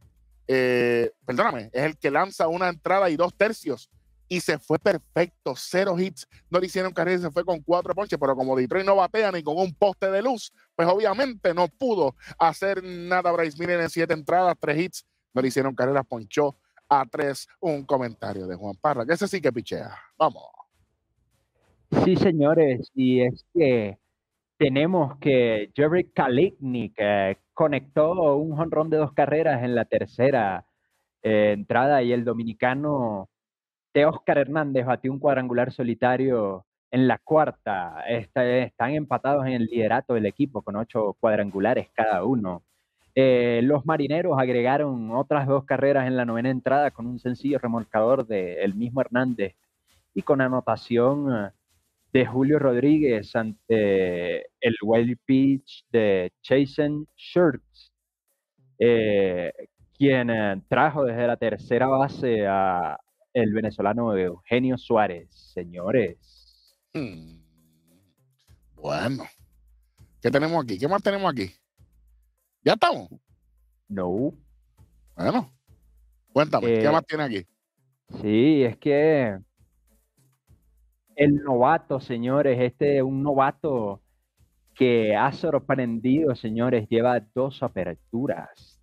eh, perdóname, es el que lanza una entrada y dos tercios y se fue perfecto, cero hits, no le hicieron carrera, se fue con cuatro ponches, pero como Detroit no batea ni con un poste de luz, pues obviamente no pudo hacer nada Bryce Miller en siete entradas, tres hits, no le hicieron carreras, ponchó a tres, un comentario de Juan Parra, que ese sí que pichea, vamos. Sí, señores, y es que tenemos que Jerry Kalignik, que eh, conectó un jonrón de dos carreras en la tercera eh, entrada y el dominicano de Oscar Hernández batió un cuadrangular solitario en la cuarta. están empatados en el liderato del equipo con ocho cuadrangulares cada uno. Eh, los marineros agregaron otras dos carreras en la novena entrada con un sencillo remolcador del mismo Hernández y con anotación de Julio Rodríguez ante el Wild Peach de Jason Shirts, eh, quien eh, trajo desde la tercera base a el venezolano Eugenio Suárez. Señores. Mm. Bueno. ¿Qué tenemos aquí? ¿Qué más tenemos aquí? ¿Ya estamos? No. Bueno. Cuéntame, ¿qué eh, más tiene aquí? Sí, es que el novato, señores, este es un novato que ha sorprendido, señores, lleva dos aperturas,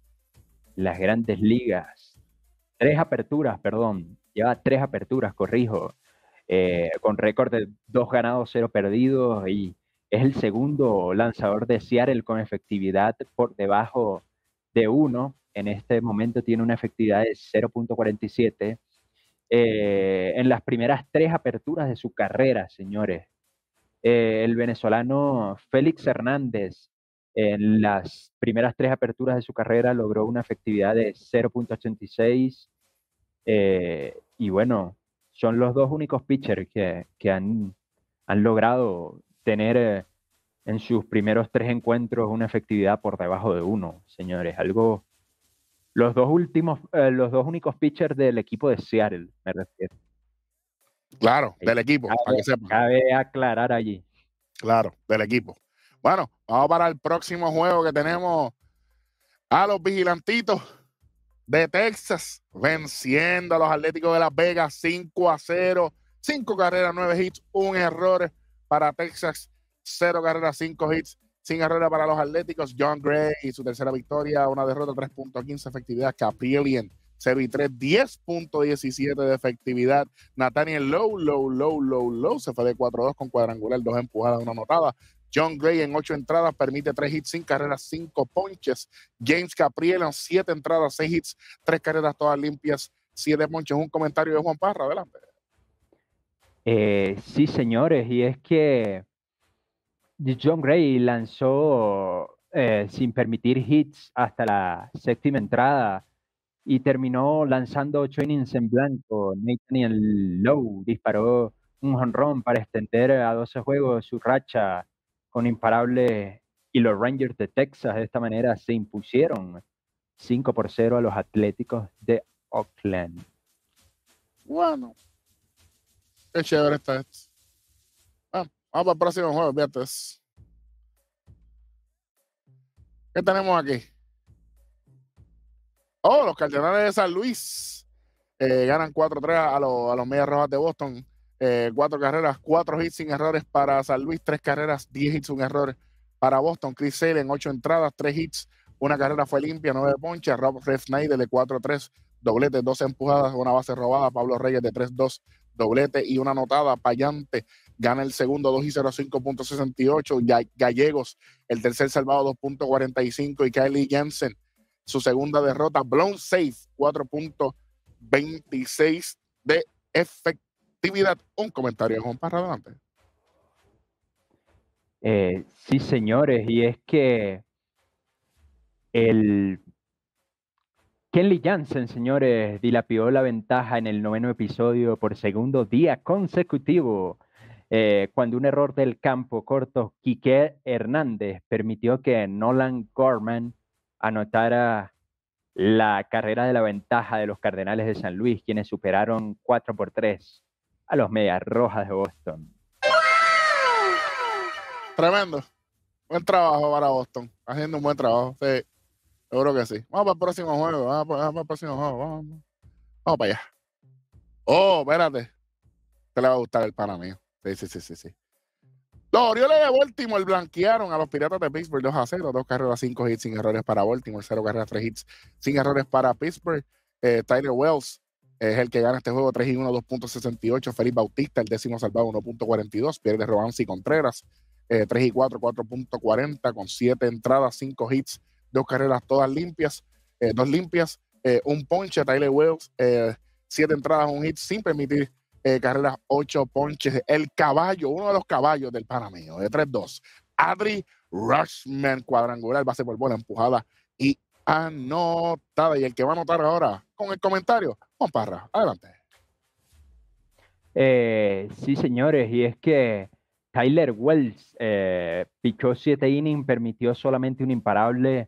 las grandes ligas, tres aperturas, perdón, lleva tres aperturas, corrijo, eh, con récord de dos ganados, cero perdidos y es el segundo lanzador de Seattle con efectividad por debajo de uno. En este momento tiene una efectividad de 0.47 eh, en las primeras tres aperturas de su carrera, señores. Eh, el venezolano Félix Hernández en las primeras tres aperturas de su carrera logró una efectividad de 0.86 eh, y bueno, son los dos únicos pitchers que, han, han, logrado tener en sus primeros tres encuentros una efectividad por debajo de uno, señores, algo los dos últimos, eh, los dos únicos pitchers del equipo de Seattle, me refiero. Claro, eh, del equipo, para que Cabe aclarar allí. Claro, del equipo. Bueno, vamos para el próximo juego que tenemos a los vigilantitos de Texas venciendo a los Atléticos de Las Vegas 5 a 0, 5 carreras, 9 hits, un error para Texas, 0 carreras, 5 hits sin carrera para los Atléticos, John Gray y su tercera victoria, una derrota 3.15 efectividad, Caprillion 0 y 3, 10.17 de efectividad, Nathaniel Low, Low, Low, Low, Low, se fue de 4-2 con cuadrangular, dos empujadas, una anotada, John Gray en ocho entradas permite tres hits, sin carreras, cinco ponches. James Capriel en siete entradas, seis hits, tres carreras todas limpias, siete ponches. Un comentario de Juan Parra, adelante. Eh, sí, señores, y es que John Gray lanzó eh, sin permitir hits hasta la séptima entrada y terminó lanzando ocho innings en blanco. Nathaniel Lowe disparó un honrón para extender a 12 juegos su racha con imparable y los Rangers de Texas de esta manera se impusieron 5 por 0 a los Atléticos de Oakland. Bueno, qué chévere está esto. Vamos para el próximo juego, viernes. ¿Qué tenemos aquí? Oh, los Cardenales de San Luis eh, ganan 4-3 a, los Medias Rojas de Boston. Eh, cuatro carreras, 4 hits sin errores para San Luis, 3 carreras, 10 hits sin errores para Boston. Chris Sale en ocho entradas, 3 hits, una carrera fue limpia, nueve ponches. Rob Ref de 4-3, doblete, dos empujadas, una base robada. Pablo Reyes de 3-2, doblete y una anotada. Payante gana el segundo 2 y 0 5.68. Gallegos, el tercer salvado 2.45 y Kylie Jensen, su segunda derrota, blown safe 4.26 de efectividad. Un comentario, Juan Parra, adelante. Eh, sí, señores, y es que el ...Kelly Jansen, señores, dilapidó la ventaja en el noveno episodio por segundo día consecutivo eh, cuando un error del campo corto, Quique Hernández permitió que Nolan Gorman anotara la carrera de la ventaja de los Cardenales de San Luis, quienes superaron 4 por 3 a los Medias Rojas de Boston. Tremendo. Buen trabajo para Boston. Haciendo un buen trabajo. Sí, seguro que sí. Vamos para el próximo juego. Vamos para, allá. Oh, espérate. Te le va a gustar el a mí. Sí, sí, sí, sí, Los Orioles de Baltimore blanquearon a los Piratas de Pittsburgh 2 a 0, dos carreras, 5 hits sin errores para Baltimore, 0 carreras, 3 hits sin errores para Pittsburgh. Eh, Tyler Wells es el que gana este juego 3 y 1, 2.68. Félix Bautista, el décimo salvado, 1.42. Pierde y Contreras, 3 eh, y 4, 4.40, con 7 entradas, 5 hits, dos carreras todas limpias, eh, dos limpias, un ponche a Tyler Wells, 7 entradas, un hit sin permitir eh, carreras, 8 ponches. El caballo, uno de los caballos del Panameo, de 3-2. Adri Rushman, cuadrangular, base por bola, empujada y anotada. Y el que va a anotar ahora con el comentario, Juan adelante. Eh, sí, señores, y es que Tyler Wells eh, pichó 7 innings, permitió solamente un imparable.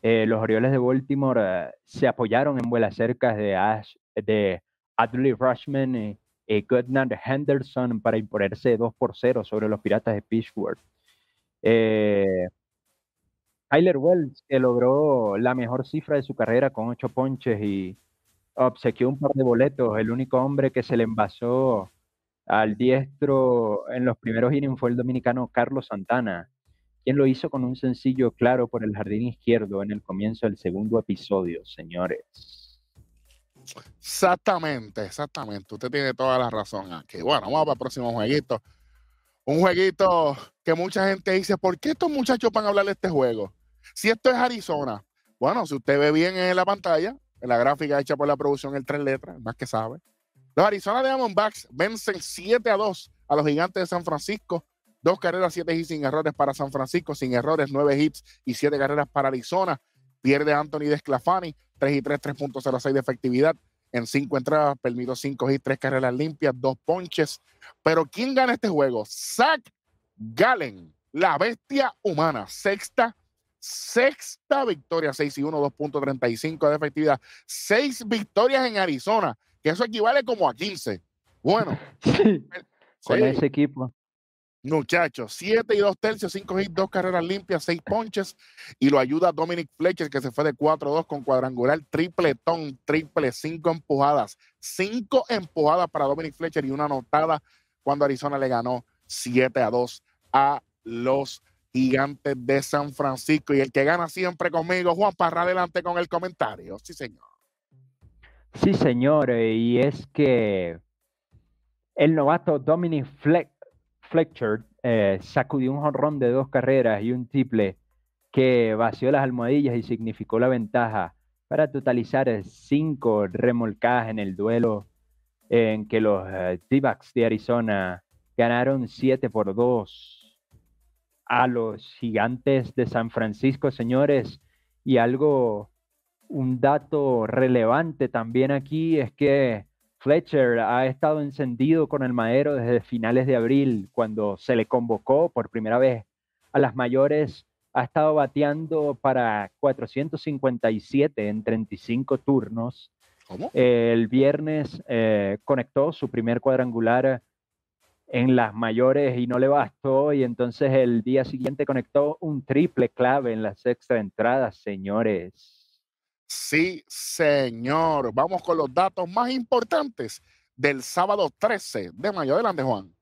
los Orioles de Baltimore se apoyaron en vuelas cercas de, Ash, de Adley Rushman y, eh, Henderson para imponerse 2 por 0 sobre los Piratas de Pittsburgh. Eh, Tyler Wells, que logró la mejor cifra de su carrera con 8 ponches y obsequió un par de boletos, el único hombre que se le envasó al diestro en los primeros innings fue el dominicano Carlos Santana, quien lo hizo con un sencillo claro por el jardín izquierdo en el comienzo del segundo episodio, señores. Exactamente, exactamente. Usted tiene toda la razón aquí. Bueno, vamos para el próximo jueguito. Un jueguito que mucha gente dice, ¿por qué estos muchachos van a hablar de este juego? Si esto es Arizona, bueno, si usted ve bien en la pantalla, en la gráfica hecha por la producción, el tres letras, más que sabe. Los Arizona Diamondbacks vencen 7 a 2 a los gigantes de San Francisco. Dos carreras, siete hits sin errores para San Francisco, sin errores, nueve hits y siete carreras para Arizona. Pierde Anthony Desclafani, 3 y 3, 3.06 de efectividad. En cinco entradas permitió 5 y 3 carreras limpias, dos ponches. Pero ¿quién gana este juego? Zach Gallen, la bestia humana, sexta sexta victoria, 6 y 1, 2.35 de efectividad, seis victorias en Arizona, que eso equivale como a 15. Bueno, [LAUGHS] con ese equipo. Muchachos, 7 y 2 tercios, 5 hits, 2 carreras limpias, 6 ponches. Y lo ayuda Dominic Fletcher, que se fue de 4-2 con cuadrangular, tripletón, triple, 5 empujadas. 5 empujadas para Dominic Fletcher y una anotada cuando Arizona le ganó 7 a 2 a los gigantes de San Francisco. Y el que gana siempre conmigo, Juan Parra, adelante con el comentario. Sí, señor. Sí, señor. Y es que el novato Dominic Fletcher Fletcher eh, sacudió un jonrón de dos carreras y un triple que vació las almohadillas y significó la ventaja para totalizar cinco remolcadas en el duelo en que los d eh, backs de Arizona ganaron 7 por 2 a los gigantes de San Francisco, señores. Y algo, un dato relevante también aquí es que Fletcher ha estado encendido con el madero desde finales de abril, cuando se le convocó por primera vez a las mayores. Ha estado bateando para 457 en 35 turnos. El viernes eh, conectó su primer cuadrangular en las mayores y no le bastó. Y entonces el día siguiente conectó un triple clave en las sexta entrada, señores. Sí, señor. Vamos con los datos más importantes del sábado 13 de mayo. Adelante, Juan.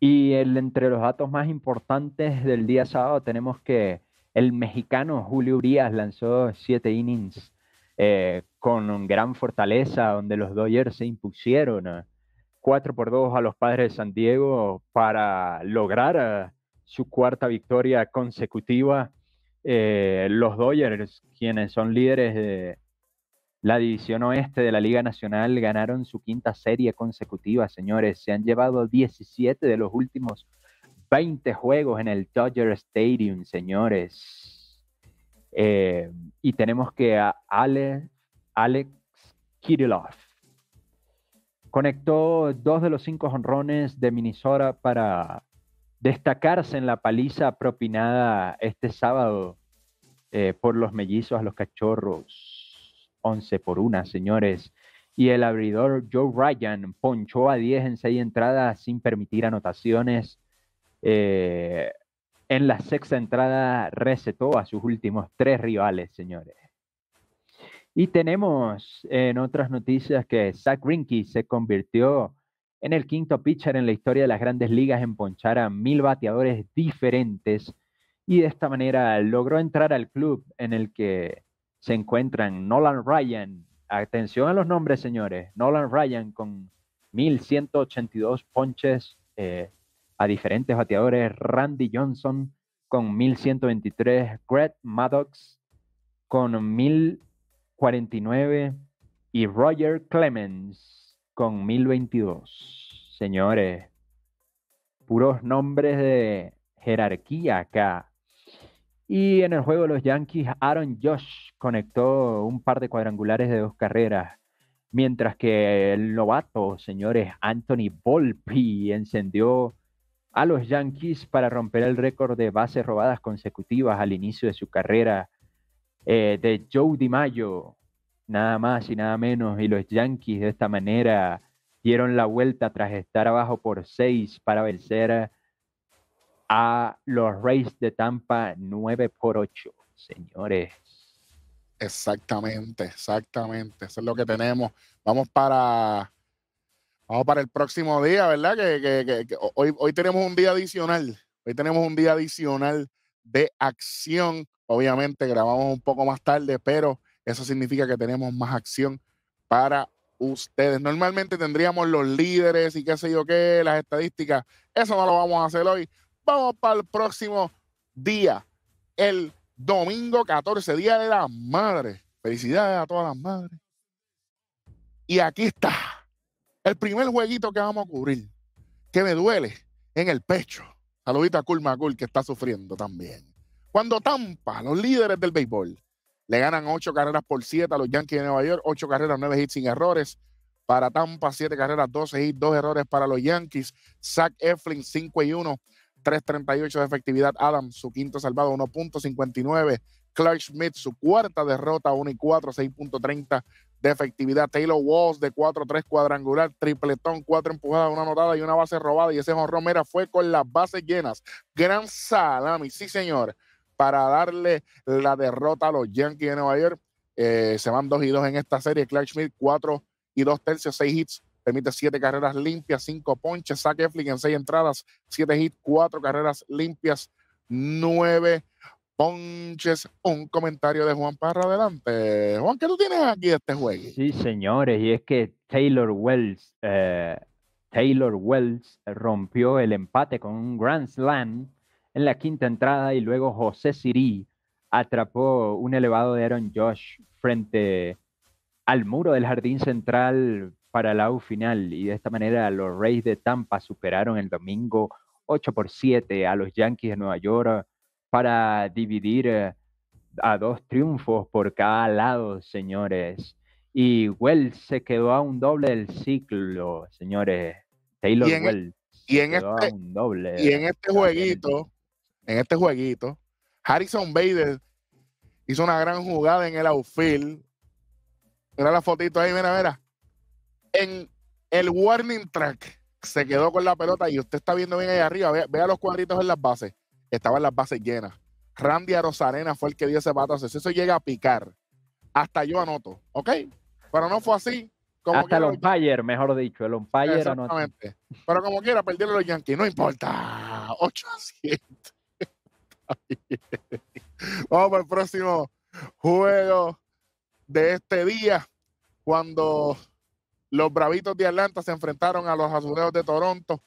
Y entre los datos más importantes del día sábado tenemos que el mexicano Julio Urias lanzó siete innings eh, con gran fortaleza, donde los Dodgers se impusieron eh, cuatro 4 por 2 a los padres de San Diego para lograr eh, su cuarta victoria consecutiva eh, los Dodgers, quienes son líderes de la división oeste de la Liga Nacional, ganaron su quinta serie consecutiva, señores. Se han llevado 17 de los últimos 20 juegos en el Dodger Stadium, señores. Eh, y tenemos que a Alex Kirillov conectó dos de los cinco honrones de Minnesota para destacarse en la paliza propinada este sábado eh, por los mellizos a los cachorros. 11 por 1, señores. Y el abridor Joe Ryan ponchó a 10 en 6 entradas sin permitir anotaciones. Eh, en la sexta entrada recetó a sus últimos tres rivales, señores. Y tenemos en otras noticias que Zach Rinky se convirtió en el quinto pitcher en la historia de las grandes ligas en ponchar a mil bateadores diferentes y de esta manera logró entrar al club en el que se encuentran Nolan Ryan. Atención a los nombres, señores. Nolan Ryan con 1182 ponches eh, a diferentes bateadores. Randy Johnson con 1123. Greg Maddox con 1049. Y Roger Clemens con 1022. Señores, puros nombres de jerarquía acá. Y en el juego los Yankees, Aaron Josh conectó un par de cuadrangulares de dos carreras, mientras que el novato, señores, Anthony Volpi encendió a los Yankees para romper el récord de bases robadas consecutivas al inicio de su carrera eh, de Joe DiMaggio nada más y nada menos. Y los Yankees de esta manera dieron la vuelta tras estar abajo por seis para vencer a los Rays de Tampa 9 por 8, señores. Exactamente, exactamente. Eso es lo que tenemos. Vamos para, vamos para el próximo día, ¿verdad? que hoy, hoy tenemos un día adicional. Hoy tenemos un día adicional de acción. Obviamente grabamos un poco más tarde, pero eso significa que tenemos más acción para ustedes. Normalmente tendríamos los líderes y qué sé yo qué, las estadísticas. Eso no lo vamos a hacer hoy. Vamos para el próximo día, el domingo 14, Día de las Madres. Felicidades a todas las madres. Y aquí está, el primer jueguito que vamos a cubrir, que me duele en el pecho. Saludita a Cool que está sufriendo también. Cuando Tampa, los líderes del béisbol, le ganan ocho carreras por siete a los Yankees de Nueva York, Ocho carreras, nueve hits sin errores. Para Tampa, siete carreras, doce hits, dos errores para los Yankees. Zach Eflin, cinco y 1, 3.38 de efectividad. Adams, su quinto salvado, 1.59. Clark Smith, su cuarta derrota, 1 y 4, 6.30 de efectividad. Taylor Walls de 4-3 cuadrangular, tripletón, cuatro empujadas, una anotada y una base robada. Y ese John Romera fue con las bases llenas. Gran salami, sí, señor para darle la derrota a los Yankees de Nueva York. Eh, se van 2 y 2 en esta serie. Clark Schmidt, 4 y 2 tercios, 6 hits, permite 7 carreras limpias, 5 ponches. Zach Eflin en 6 entradas, 7 hits, 4 carreras limpias, 9 ponches. Un comentario de Juan Parra adelante. Juan, ¿qué tú tienes aquí de este juego? Sí, señores, y es que Taylor Wells, eh, Taylor Wells rompió el empate con un Grand Slam en la quinta entrada y luego José Siri atrapó un elevado de Aaron Josh frente al muro del jardín central para la U final y de esta manera los Reyes de Tampa superaron el domingo 8 por 7 a los Yankees de Nueva York para dividir eh, a dos triunfos por cada lado, señores. Y Wells se quedó a un doble del ciclo, señores. Taylor e-, Wells. Y en, este, y en este jueguito, en este jueguito. Harrison Bader hizo una gran jugada en el outfield. Mira la fotito ahí, mira, mira. En el warning track se quedó con la pelota y usted está viendo bien ahí arriba. Vea, los cuadritos en las bases. Estaban las bases llenas. Randy Arozarena fue el que dio ese batazo. eso llega a picar, hasta yo anoto, ¿ok? Pero no fue así. Como hasta el umpire, mejor dicho, el umpire Exactamente. Pero como quiera, perdieron los Yankees, no importa. a 8 7 [LAUGHS] Vamos para el próximo juego de este día, cuando los Bravitos de Atlanta se enfrentaron a los azulejos de Toronto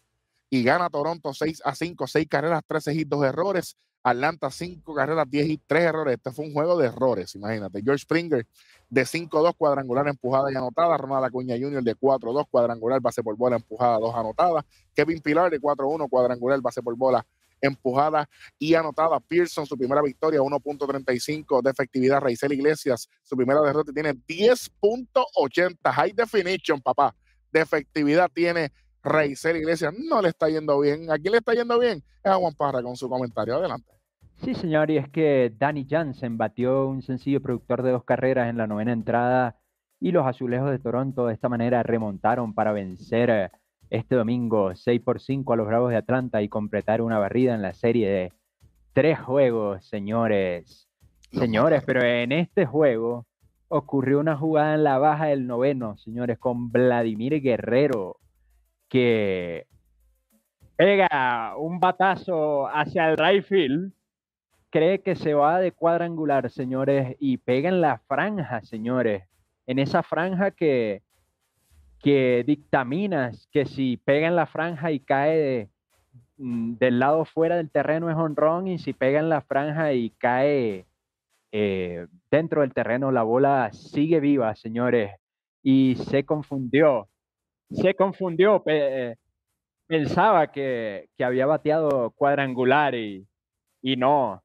y gana Toronto 6 a 5, 6 carreras, 13 y 2 errores. Atlanta 5 carreras, 10 y 3 errores. Este fue un juego de errores, imagínate. George Springer de 5-2, cuadrangular empujada y anotada. Ronald Acuña Jr. de 4-2, cuadrangular, base por bola, empujada, 2 anotadas. Kevin Pilar de 4-1, cuadrangular, base por bola, empujada y anotada. Pearson, su primera victoria, 1.35 de efectividad. Raizel Iglesias, su primera derrota, tiene 10.80. High definition, papá. De efectividad tiene Raizel Iglesias. No le está yendo bien. ¿A quién le está yendo bien? Es a Juan Parra con su comentario. Adelante. Sí, señor, y es que Danny Jansen batió un sencillo productor de dos carreras en la novena entrada y los azulejos de Toronto de esta manera remontaron para vencer este domingo 6 por 5 a los Bravos de Atlanta y completar una barrida en la serie de tres juegos, señores. Señores, pero en este juego ocurrió una jugada en la baja del noveno, señores, con Vladimir Guerrero, que pega un batazo hacia el right field, cree que se va de cuadrangular, señores, y pega en la franja, señores, en esa franja que que dictaminas que si pega en la franja y cae mm, del lado fuera del terreno es honrón y si pega en la franja y cae eh, dentro del terreno la bola sigue viva, señores. Y se confundió, se confundió, eh, pensaba que, había bateado cuadrangular y, no,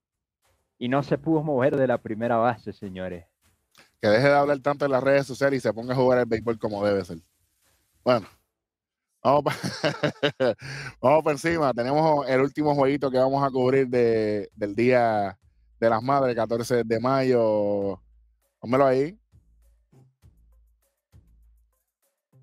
y no se pudo mover de la primera base, señores que deje de hablar tanto en las redes sociales y se ponga a jugar el béisbol como debe ser. Bueno, vamos por [LAUGHS] encima. Tenemos el último jueguito que vamos a cubrir del Día de las Madres, 14 de mayo. Pónmelo ahí.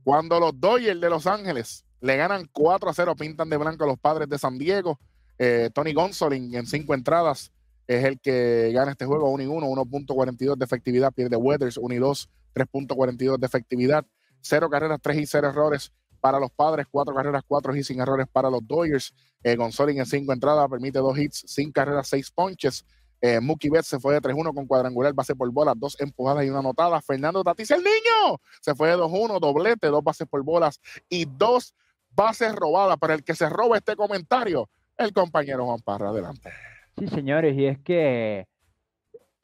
Cuando los Dodgers de Los Ángeles le ganan 4 a 0, pintan de blanco a los padres de San Diego. Eh, Tony Gonsolin en 5 entradas es el que gana este juego 1 y 1, 1.42 de efectividad. Pierde Weathers 1 y 2, 3.42 de efectividad. 0 carreras, 3 y 0 errores para los padres, 4 carreras, 4 y sin errores para los Dodgers. Eh, en 5 entradas permite 2 hits, sin carreras, 6 ponches. Eh, Mookie se fue de 3-1 con cuadrangular, base por bola, dos empujadas y una anotada. Fernando Tatis, el niño, se fue de 2-1, doblete, dos bases por bolas y dos bases robadas. Para el que se roba este comentario, el compañero Juan Parra, adelante. Sí, señores, y es que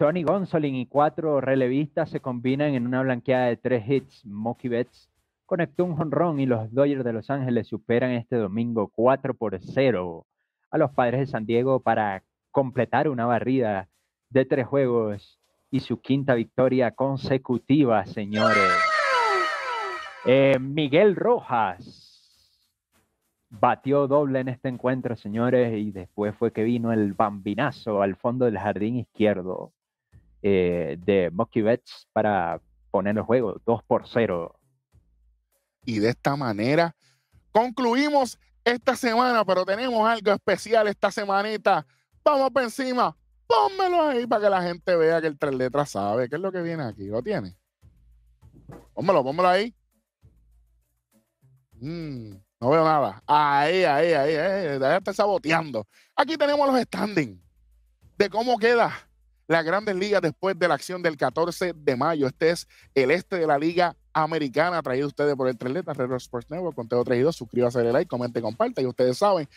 Tony Gonsolin y cuatro relevistas se combinan en una blanqueada de tres hits. Mookie Betts conectó un jonrón y los Dodgers de Los Ángeles superan este domingo 4 por 0 a los Padres de San Diego para completar una barrida de tres juegos y su quinta victoria consecutiva, señores. Eh, Miguel Rojas batió doble en este encuentro, señores, y después fue que vino el bambinazo al fondo del jardín izquierdo. Eh, de Monkey para poner el juego 2 por 0. Y de esta manera concluimos esta semana, pero tenemos algo especial esta semanita. Vamos por encima. Pónmelo ahí para que la gente vea que el tres letras sabe qué es lo que viene aquí. ¿Lo tiene? Pónmelo, pónmelo ahí. mmm, no veo nada. Ahí, ahí, ahí, ahí. Eh, eh, ya está saboteando. Aquí tenemos los standings de cómo queda las grandes ligas después de la acción del 14 de mayo. Este es el este de la Liga Americana, traído ustedes por el Treleta, Red Sports Network, conteo 3 y 2. Suscríbase, dale like, comente, comparte. Y ustedes saben,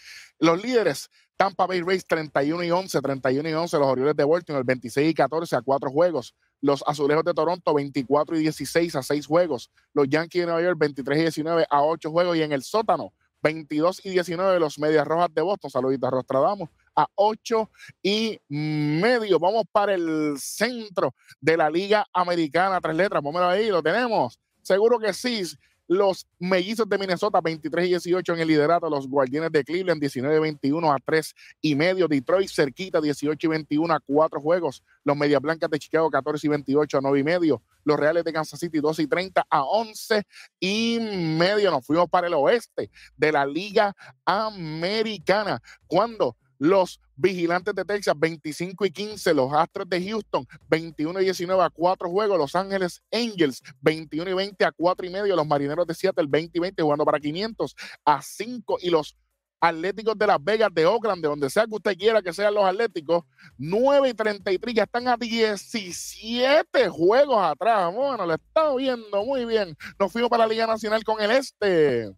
los líderes Tampa Bay Rays 31 y 11, 31 y 11, los Orioles de Baltimore 26 y 14 a 4 juegos, los Azulejos de Toronto 24 y 16 a 6 juegos, los Yankees de Nueva York 23 y 19 a 8 juegos y en el sótano 22 y 19 los Medias Rojas de Boston, saluditos a Rostradamos a 8 y medio. Vamos para el centro de la Liga Americana. Tres letras, pónmelo ahí, lo tenemos. Seguro que sí. Los mellizos de Minnesota, 23 y 18 en el liderato. Los guardianes de Cleveland, 19 y 21 a 3 y medio. Detroit cerquita, 18 y 21 a 4 juegos. Los Medias Blancas de Chicago, 14 y 28 a 9 y medio. Los Reales de Kansas City, 2 y 30 a 11 y medio. Nos fuimos para el oeste de la Liga Americana. Cuando los Vigilantes de Texas, 25 y 15, los Astros de Houston, 21 y 19 a 4 juegos, Los Ángeles Angels, 21 y 20 a 4 y medio, los Marineros de Seattle, 20 y 20 jugando para 500 a 5 y los Atléticos de Las Vegas, de Oakland, de donde sea que usted quiera que sean los Atléticos, 9 y 33, ya están a 17 juegos atrás. Bueno, lo estamos viendo muy bien. Nos fuimos para la Liga Nacional con el Este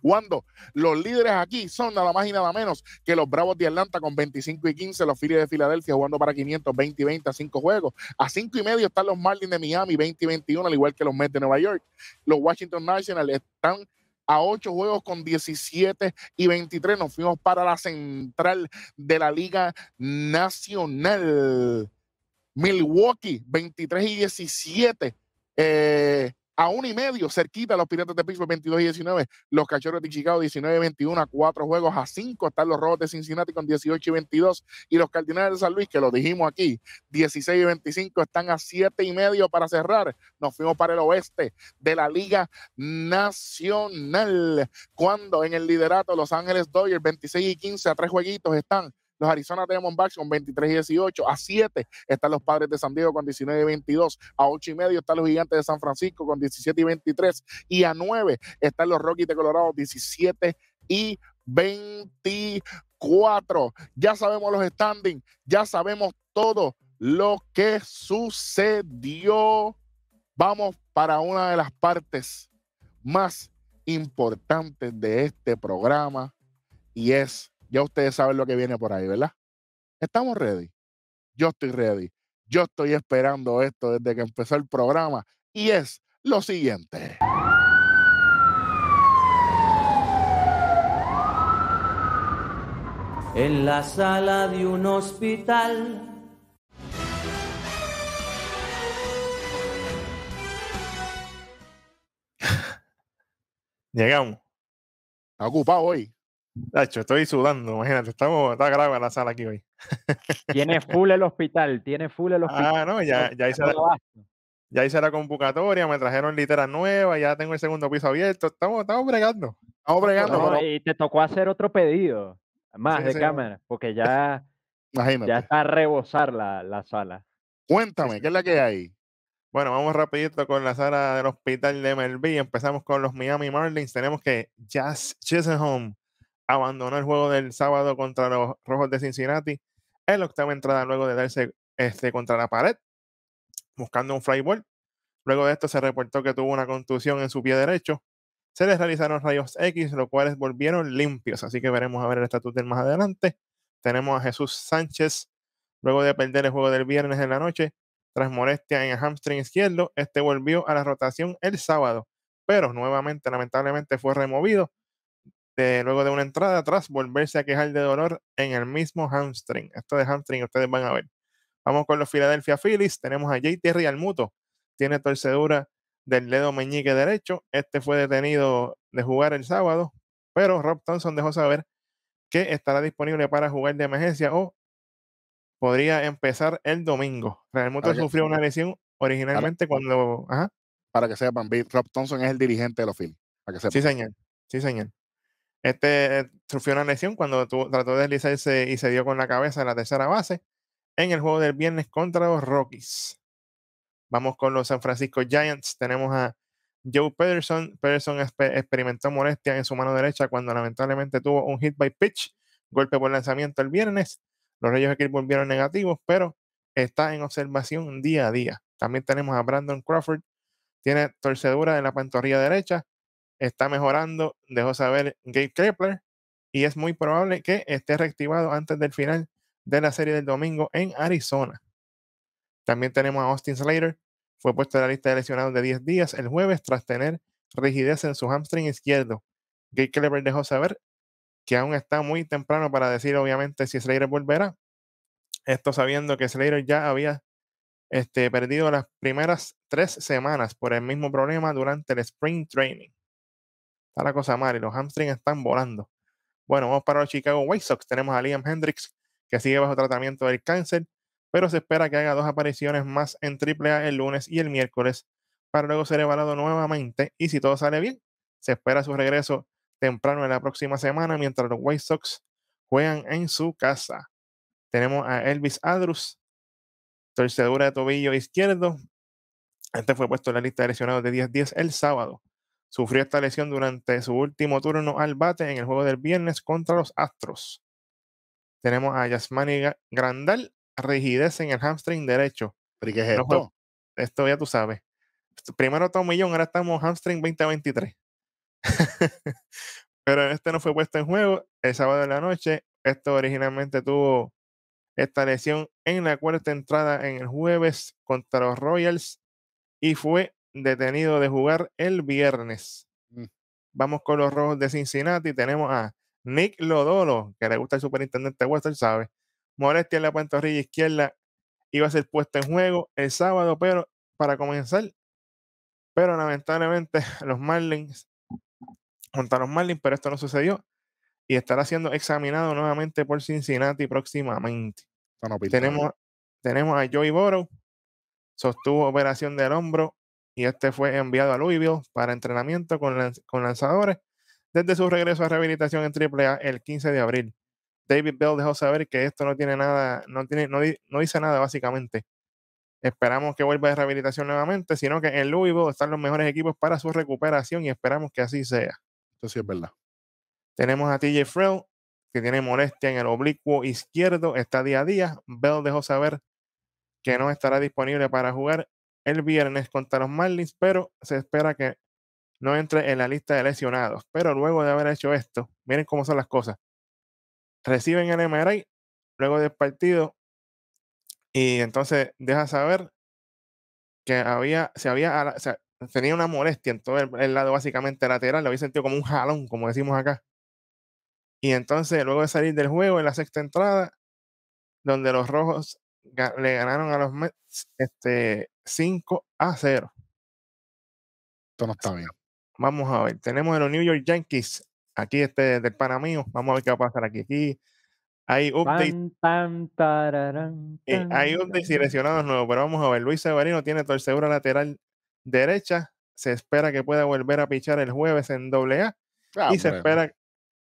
cuando los líderes aquí son nada más y nada menos que los Bravos de Atlanta con 25 y 15, los Phillies de Filadelfia jugando para 520 20 y 20 a 5 juegos. A 5 y medio están los Marlins de Miami, 20 y 21, al igual que los Mets de Nueva York. Los Washington Nationals están a 8 juegos con 17 y 23. Nos fuimos para la central de la Liga Nacional. Milwaukee, 23 y 17. Eh, a uno y medio, cerquita los Piratas de Pittsburgh 22 y 19, los Cachorros de Chicago 19 y 21, a cuatro juegos a cinco están los robots de Cincinnati con 18 y 22 y los Cardinales de San Luis, que lo dijimos aquí, 16 y 25 están a siete y medio para cerrar. Nos fuimos para el oeste de la Liga Nacional, cuando en el liderato Los Ángeles Dodgers 26 y 15 a tres jueguitos están los Arizona Diamondbacks con 23 y 18. A 7 están los Padres de San Diego con 19 y 22. A 8 y medio están los Gigantes de San Francisco con 17 y 23. Y a 9 están los Rockies de Colorado 17 y 24. Ya sabemos los standings, ya sabemos todo lo que sucedió. Vamos para una de las partes más importantes de este programa y es ya ustedes saben lo que viene por ahí, ¿verdad? Estamos ready. Yo estoy ready. Yo estoy esperando esto desde que empezó el programa y es lo siguiente. En la sala de un hospital [LAUGHS] Llegamos. Está ocupado hoy. Nacho, estoy sudando, imagínate, estamos, está grave la sala aquí hoy. tiene [LAUGHS] full el hospital, tiene full el hospital. Ah, no, ya, hice, la, hice la convocatoria, me trajeron litera nueva, ya tengo el segundo piso abierto, estamos, estamos bregando, estamos bregando. Y te tocó hacer otro pedido, más de cámara, porque ya, [LAUGHS] ya está a rebosar la, la sala. Cuéntame, ¿qué es la que hay? Bueno, vamos rapidito con la sala del hospital de Melville. Empezamos con los Miami Marlins. Tenemos que Jazz Home abandonó el juego del sábado contra los Rojos de Cincinnati en la octava entrada luego de darse este, contra la pared, buscando un fly ball. Luego de esto se reportó que tuvo una contusión en su pie derecho. Se les realizaron rayos X, los cuales volvieron limpios. Así que veremos a ver el estatus más adelante. Tenemos a Jesús Sánchez, luego de perder el juego del viernes en la noche, tras molestia en el hamstring izquierdo, este volvió a la rotación el sábado, pero nuevamente, lamentablemente, fue removido este, luego de una entrada atrás, volverse a quejar de dolor en el mismo hamstring. Esto de hamstring ustedes van a ver. Vamos con los Philadelphia Phillies. Tenemos a J.T. Realmuto, Tiene torcedura del dedo meñique derecho. Este fue detenido de jugar el sábado, pero Rob Thompson dejó saber que estará disponible para jugar de emergencia o podría empezar el domingo. Realmuto sufrió una lesión originalmente cuando. Ajá. Para que sepan, Rob Thompson es el dirigente de los Phillies. Sí, señor. Sí, señor. Este eh, sufrió una lesión cuando trató de deslizarse y se dio con la cabeza en la tercera base en el juego del viernes contra los Rockies. Vamos con los San Francisco Giants. Tenemos a Joe Pederson. Pederson experimentó molestia en su mano derecha cuando lamentablemente tuvo un hit by pitch, golpe por lanzamiento el viernes. Los Reyes aquí volvieron negativos, pero está en observación día a día. También tenemos a Brandon Crawford. Tiene torcedura en la pantorrilla derecha está mejorando, dejó saber Gabe Kepler, y es muy probable que esté reactivado antes del final de la serie del domingo en Arizona. También tenemos a Austin Slater, fue puesto en la lista de lesionados de 10 días el jueves tras tener rigidez en su hamstring izquierdo. Gabe Kepler dejó saber que aún está muy temprano para decir obviamente si Slater volverá. Esto sabiendo que Slater ya había este, perdido las primeras tres semanas por el mismo problema durante el Spring Training la cosa mal y los hamstrings están volando. Bueno, vamos para los Chicago White Sox. Tenemos a Liam Hendricks, que sigue bajo tratamiento del cáncer, pero se espera que haga dos apariciones más en AAA el lunes y el miércoles, para luego ser evaluado nuevamente. Y si todo sale bien, se espera su regreso temprano en la próxima semana, mientras los White Sox juegan en su casa. Tenemos a Elvis Adrus, torcedura de tobillo izquierdo. Este fue puesto en la lista de lesionados de 10-10 el sábado sufrió esta lesión durante su último turno al bate en el juego del viernes contra los Astros. Tenemos a Yasmani Grandal, rigidez en el hamstring derecho. esto? ya tú sabes. Primero Tom Millón, ahora estamos hamstring 2023. [LAUGHS] Pero este no fue puesto en juego el sábado de la noche. Esto originalmente tuvo esta lesión en la cuarta entrada en el jueves contra los Royals y fue detenido de jugar el viernes. Mm. Vamos con los rojos de Cincinnati. Tenemos a Nick Lodolo, que le gusta el superintendente Western, sabe. Molestia en la pantorrilla izquierda iba a ser puesto en juego el sábado, pero para comenzar. Pero lamentablemente [LAUGHS] los Marlins juntaron los Marlins, pero esto no sucedió. Y estará siendo examinado nuevamente por Cincinnati próximamente. tenemos, tenemos a Joey Borough, sostuvo operación del hombro y este fue enviado a Louisville para entrenamiento con, lanzadores desde su regreso a rehabilitación en AAA el 15 de abril. David Bell dejó saber que esto no tiene nada, no tiene, no, dice nada básicamente. Esperamos que vuelva de rehabilitación nuevamente, sino que en Louisville están los mejores equipos para su recuperación y esperamos que así sea. Eso sí es verdad. Tenemos a TJ Frell, que tiene molestia en el oblicuo izquierdo, está día a día. Bell dejó saber que no estará disponible para jugar el viernes contra los Marlins, pero se espera que no entre en la lista de lesionados. Pero luego de haber hecho esto, miren cómo son las cosas. Reciben el MRI luego del partido y entonces deja saber que había, se había, tenía una molestia en todo el, lado básicamente lateral, lo había sentido como un jalón, como decimos acá. Y entonces, luego de salir del juego en la sexta entrada, donde los rojos le ganaron a los Mets este, 5 a 0. Esto no está bien. Vamos a ver, tenemos a los New York Yankees, aquí este del Panamá. vamos a ver qué va a pasar aquí. aquí hay update eh, hay updates y nuevo pero vamos a ver. Luis Severino tiene torcedura lateral derecha. Se espera que pueda volver a pichar el jueves en AA. A ah, y, se espera,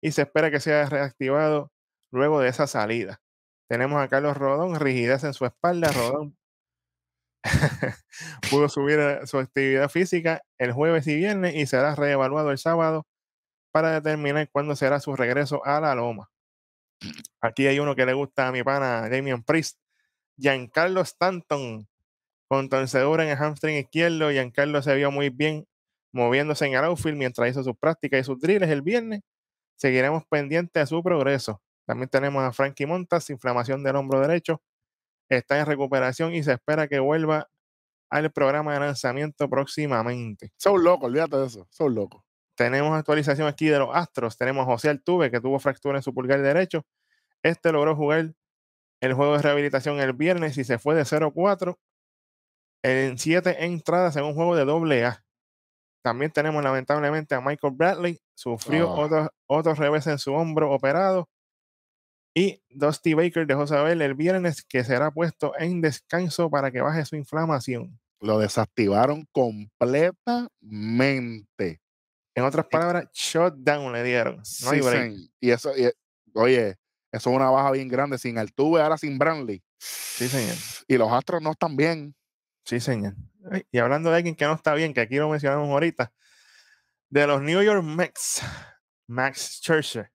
y se espera que sea reactivado luego de esa salida. Tenemos a Carlos Rodón, rigidez en su espalda. Rodón [LAUGHS] pudo subir eh, su actividad física el jueves y viernes y será reevaluado el sábado para determinar cuándo será su regreso a la loma. Aquí hay uno que le gusta a mi pana Damian Priest, Giancarlo Stanton, con torcedura en el hamstring izquierdo. Giancarlo se vio muy bien moviéndose en el outfield mientras hizo sus prácticas y sus drills el viernes. Seguiremos pendientes a su progreso. También tenemos a Frankie Montas, inflamación del hombro derecho. Está en recuperación y se espera que vuelva al programa de lanzamiento próximamente. Son locos, olvídate de eso. Son locos. Tenemos actualización aquí de los Astros. Tenemos a José Altuve, que tuvo fractura en su pulgar derecho. Este logró jugar el juego de rehabilitación el viernes y se fue de 0-4 en 7 entradas en un juego de doble A. También tenemos lamentablemente a Michael Bradley, sufrió ah. otros otros otro revés en su hombro operado y Dusty Baker dejó saber el viernes que será puesto en descanso para que baje su inflamación. Lo desactivaron completamente. En otras eh, palabras, shutdown le dieron. sí, Y eso, oye, eso es una baja bien grande. Sin Altuve, ahora sin Brantley. Sí, señor. Y los Astros no están bien. Sí, señor. Y hablando de alguien que no está bien, que aquí lo mencionamos ahorita, de los New York Mets, Max Scherzer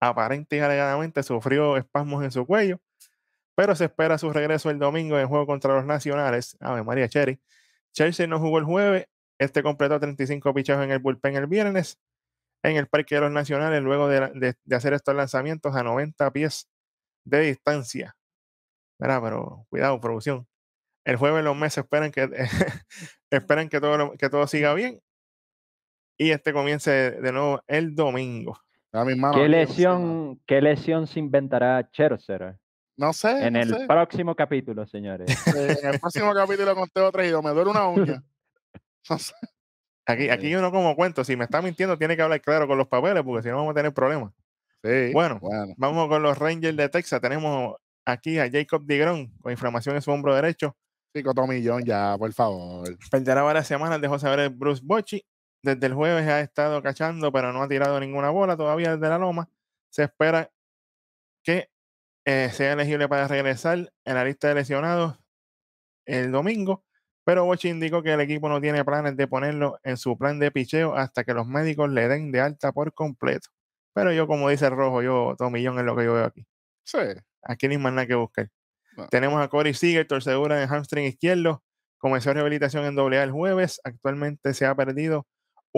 aparente y alegadamente sufrió espasmos en su cuello, pero se espera su regreso el domingo en juego contra los Nacionales. Ave María Cherry. Chelsea no jugó el jueves, este completó 35 pichajes en el bullpen el viernes en el Parque de los Nacionales luego de, hacer estos lanzamientos a 90 pies de distancia. pero cuidado, producción. El jueves los meses esperan que, [LAUGHS] que, todo, que todo siga bien y este comience de nuevo el domingo. ¿Qué lesión, ¿Qué lesión se inventará Cherser? No sé. En el próximo capítulo, señores. en el próximo capítulo Teo traído. Me duele una uña. [LAUGHS] No Aquí, yo no como cuento, si me está mintiendo, tiene que hablar claro con los papeles, porque si no vamos a tener problemas. Sí, bueno, vamos con los Rangers de Texas. Tenemos aquí a Jacob Digrón con inflamación en su hombro derecho. Chico Tomillón, ya, por favor. Perderá varias semanas, dejó saber el Bruce Bochy. Desde el jueves ha estado cachando, pero no ha tirado ninguna bola todavía desde la loma. Se espera que eh, sea elegible para regresar en la lista de lesionados el domingo, pero Boch indicó que el equipo no tiene planes de ponerlo en su plan de picheo hasta que los médicos le den de alta por completo. Pero yo, como dice Rojo, yo, millón en lo que yo veo aquí. Sí. Aquí ni más nada que buscar. Tenemos a Corey Seager, torcedura en hamstring izquierdo. Comenzó rehabilitación en doble el jueves. Actualmente se ha perdido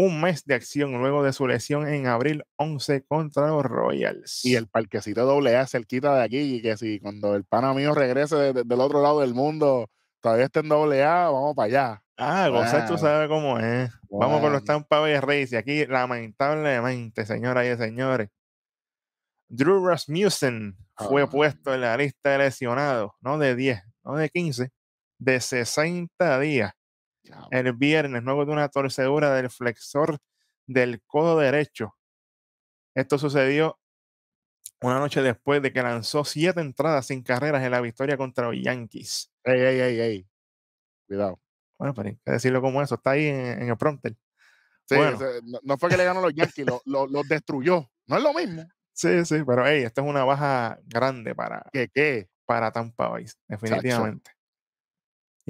un mes de acción luego de su lesión en abril 11 contra los Royals. Y el parquecito doble el cerquita de aquí, y que si cuando el pana mío regrese del otro lado del mundo, todavía esté en doble vamos para allá. Ah, Gonzalo, tú sabes cómo es. Vamos con los Tampa Bay Rays. Y aquí, lamentablemente, señoras y señores, Drew Rasmussen fue ah. puesto en la lista de lesionados, no de 10, no de 15, de 60 días el viernes luego de una torcedura del flexor del codo derecho. Esto sucedió una noche después de que lanzó siete entradas sin carreras en la victoria contra los Yankees. Ey, ey, ey, ey. Cuidado. Bueno, pero hay que decirlo como eso, está ahí en, el prompter. no, fue que le ganó los Yankees, los lo, destruyó. No es lo mismo. [LAUGHS] Sí, sí, pero hey, esta es una baja grande para, ¿Qué, qué? para Tampa Bay, definitivamente.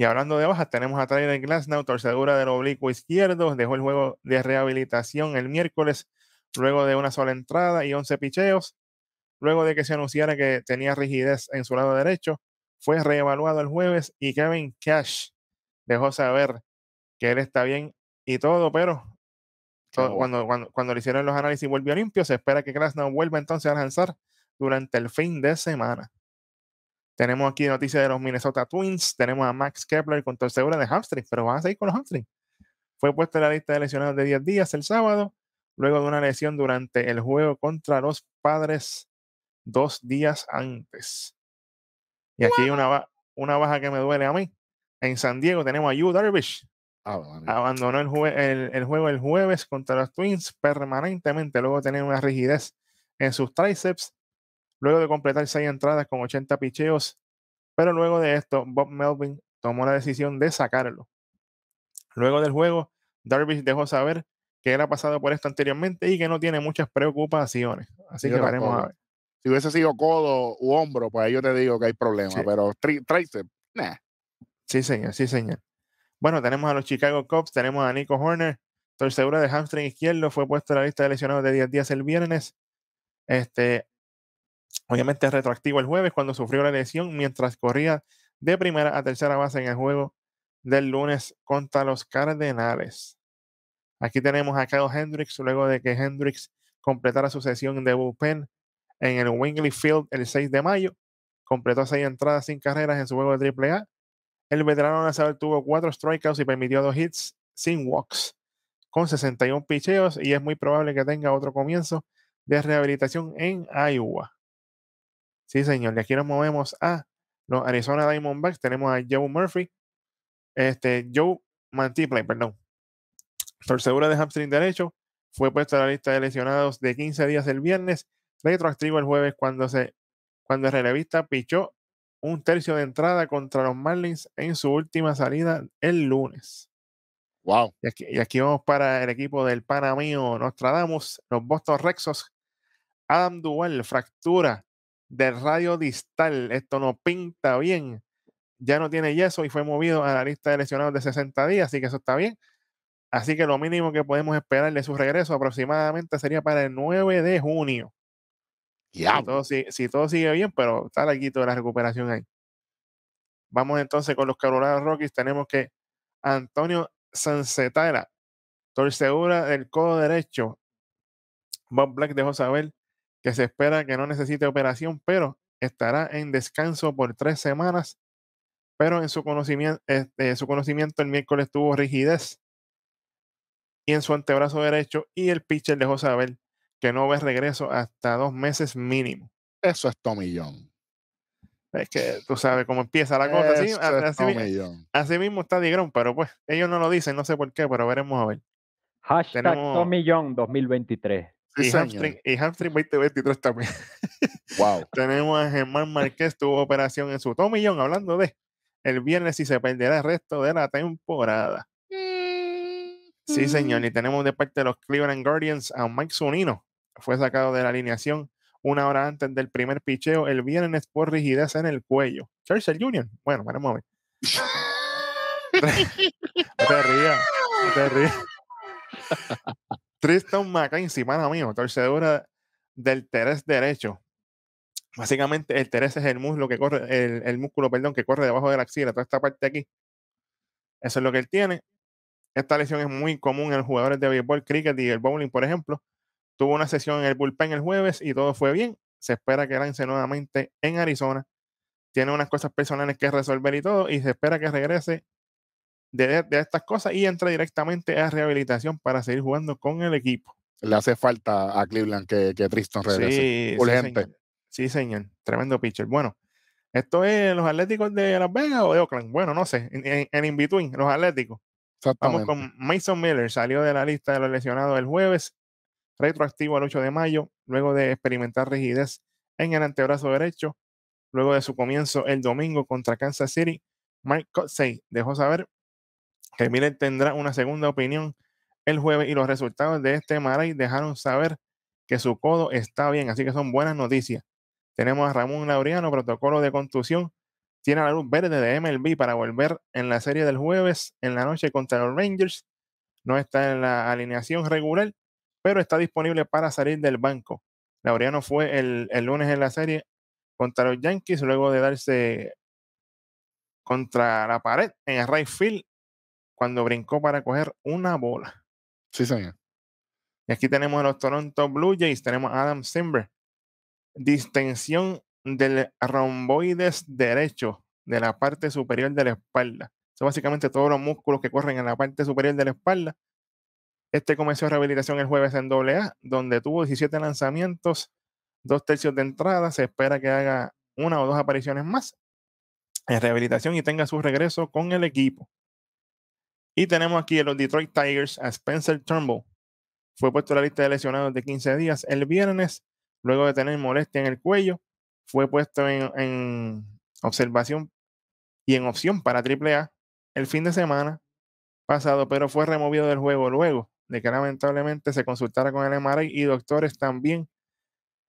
Y hablando de bajas, tenemos a Tyler Glasnow, torcedura del oblicuo izquierdo, dejó el juego de rehabilitación el miércoles, luego de una sola entrada y 11 picheos. Luego de que se anunciara que tenía rigidez en su lado derecho, fue reevaluado el jueves y Kevin Cash dejó saber que él está bien y todo, pero cuando, cuando, cuando, le hicieron los análisis volvió limpio, se espera que Glassnow vuelva entonces a lanzar durante el fin de semana. Tenemos aquí noticias de los Minnesota Twins. Tenemos a Max Kepler con seguro de hamstring, pero van a seguir con los hamstrings. Fue puesto en la lista de lesionados de 10 días el sábado, luego de una lesión durante el juego contra los padres dos días antes. Y aquí hay una, baja que me duele a mí. En San Diego tenemos a Yu Darvish. Abandonó el, juego el jueves contra los Twins permanentemente. Luego tener una rigidez en sus tríceps luego de completar seis entradas con 80 picheos, pero luego de esto Bob Melvin tomó la decisión de sacarlo. Luego del juego, Darvish dejó saber que era pasado por esto anteriormente y que no tiene muchas preocupaciones. Así que veremos a ver. Si hubiese sido codo u hombro, pues ahí yo te digo que hay problemas, pero tracer, nah. Sí, señor, sí, señor. Bueno, tenemos a los Chicago Cubs, tenemos a Nico Horner, torcedura de hamstring izquierdo, fue puesto en la lista de lesionados de 10 días el viernes. Este, obviamente retroactivo el jueves cuando sufrió la lesión mientras corría de primera a tercera base en el juego del lunes contra los Cardenales. Aquí tenemos a Kyle Hendricks luego de que Hendricks completara su sesión de bullpen en el Wingley Field el 6 de mayo. Completó seis entradas sin carreras en su juego de Triple A. El veterano lanzador tuvo cuatro strikeouts y permitió dos hits sin walks, con 61 picheos y es muy probable que tenga otro comienzo de rehabilitación en Iowa. Sí, señor. Y aquí nos movemos a los Arizona Diamondbacks. Tenemos a Joe Murphy. Este, Joe Mantiplay, perdón. Torcedura de hamstring derecho. Fue puesto en la lista de lesionados de 15 días el viernes. Retroactivo el jueves cuando, se, cuando el relevista pichó un tercio de entrada contra los Marlins en su última salida el lunes. Wow. Y aquí, vamos para el equipo del Panamío Nostradamus, los Boston Rexos. Adam Duval, fractura del radio distal. Esto no pinta bien. Ya no tiene yeso y fue movido a la lista de lesionados de 60 días, así que eso está bien. Así que lo mínimo que podemos esperar de su regreso aproximadamente sería para el 9 de junio. Ya. Si, todo sigue bien, pero está quito de la recuperación ahí. Vamos entonces con los Colorado Rockies. Tenemos que Antonio Sancetara, torcedora del codo derecho. Bob Black dejó saber que se espera que no necesite operación, pero estará en descanso por tres semanas. Pero en su conocimiento, este, su conocimiento el miércoles tuvo rigidez y en su antebrazo derecho y el pitcher dejó saber que no ve regreso hasta dos meses mínimo. Eso es John Es que tú sabes cómo empieza la cosa. Así, así, mismo, está Digrón, pero pues ellos no lo dicen, no sé por qué, pero veremos a ver. Hashtag 2023 y hamstring, y 2023 también. Wow. [LAUGHS] Tenemos a Germán Márquez, tuvo operación en su tomillón, hablando de el viernes y se perderá el resto de la temporada. Mm. Sí, señor. Mm. Y tenemos de parte de los Cleveland Guardians a Mike Zunino. Fue sacado de la alineación una hora antes del primer picheo el viernes por rigidez en el cuello. Churchill Jr. Bueno, para ver. [LAUGHS] [LAUGHS] te rías, te rías. Tristan McKenzie, mano pana mío, torcedura del terés derecho. Básicamente, el terés es el músculo que corre, el, músculo, perdón, que corre debajo de la axila, toda esta parte aquí. Eso es lo que él tiene. Esta lesión es muy común en los jugadores de béisbol, cricket y el bowling, por ejemplo. Tuvo una sesión en el bullpen el jueves y todo fue bien. Se espera que lance nuevamente en Arizona. Tiene unas cosas personales que resolver y todo, y se espera que regrese de, estas cosas y entra directamente a rehabilitación para seguir jugando con el equipo. Le hace falta a Cleveland que, Tristan regrese. Sí, Urgente. Sí señor. Tremendo pitcher. Bueno, esto es los Atléticos de Las Vegas o de Oakland. Bueno, no sé. En, in-between, los Atléticos. Vamos con Mason Miller. Salió de la lista de los lesionados el jueves, retroactivo al 8 de mayo, luego de experimentar rigidez en el antebrazo derecho. Luego de su comienzo el domingo contra Kansas City, Mike Cotsey dejó saber que tendrá una segunda opinión el jueves y los resultados de este Maray dejaron saber que su codo está bien, así que son buenas noticias. Tenemos a Ramón Laureano, protocolo de contusión. Tiene la luz verde de MLB para volver en la serie del jueves en la noche contra los Rangers. No está en la alineación regular, pero está disponible para salir del banco. Laureano fue el, lunes en la serie contra los Yankees, luego de darse contra la pared en el Rayfield cuando brincó para coger una bola. Sí, señor. Y aquí tenemos a los Toronto Blue Jays, tenemos a Adam Simber. Distensión del romboides derecho de la parte superior de la espalda. Son básicamente todos los músculos que corren en la parte superior de la espalda. Este comenzó rehabilitación el jueves en AA, donde tuvo 17 lanzamientos, dos tercios de entrada. Se espera que haga una o dos apariciones más en rehabilitación y tenga su regreso con el equipo. Y tenemos aquí a los Detroit Tigers, a Spencer Turnbull. Fue puesto en la lista de lesionados de 15 días el viernes, luego de tener molestia en el cuello. Fue puesto en, observación y en opción para AAA el fin de semana pasado, pero fue removido del juego luego de que lamentablemente se consultara con el MRI y doctores también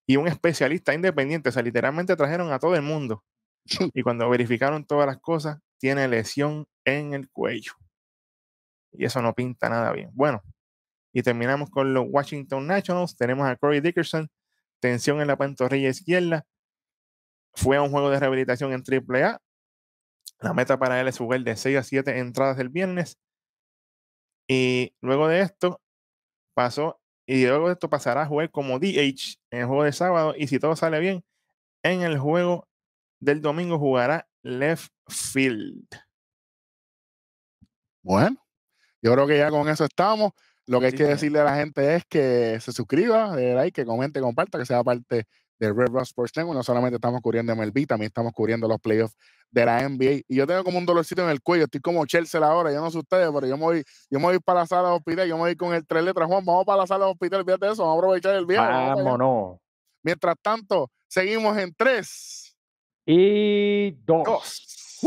y un especialista independiente. O sea, literalmente trajeron a todo el mundo. [LAUGHS] Y cuando verificaron todas las cosas, tiene lesión en el cuello y eso no pinta nada bien. Bueno, y terminamos con los Washington Nationals. Tenemos a Corey Dickerson, tensión en la pantorrilla izquierda. Fue a un juego de rehabilitación en Triple A La meta para él es jugar de 6 a 7 entradas del viernes. Y luego de esto pasó, y luego de esto pasará a jugar como DH en el juego de sábado. Y si todo sale bien, en el juego del domingo jugará left field. Bueno, yo creo que ya con eso estamos. Lo que hay que decirle a la gente es que se suscriba, de like, que comente, comparta, que sea parte de Red Rocks Sports Network. No solamente estamos cubriendo MLB, también estamos cubriendo los playoffs de la NBA. Y yo tengo como un dolorcito en el cuello, estoy como Chelsea ahora, yo no sé ustedes, pero yo me voy, yo me voy para la sala de hospital, yo me voy con el tres letras, Juan, vamos para la sala de hospital, fíjate eso, vamos a aprovechar el viaje. Vámonos. Mientras tanto, seguimos en tres. Y dos.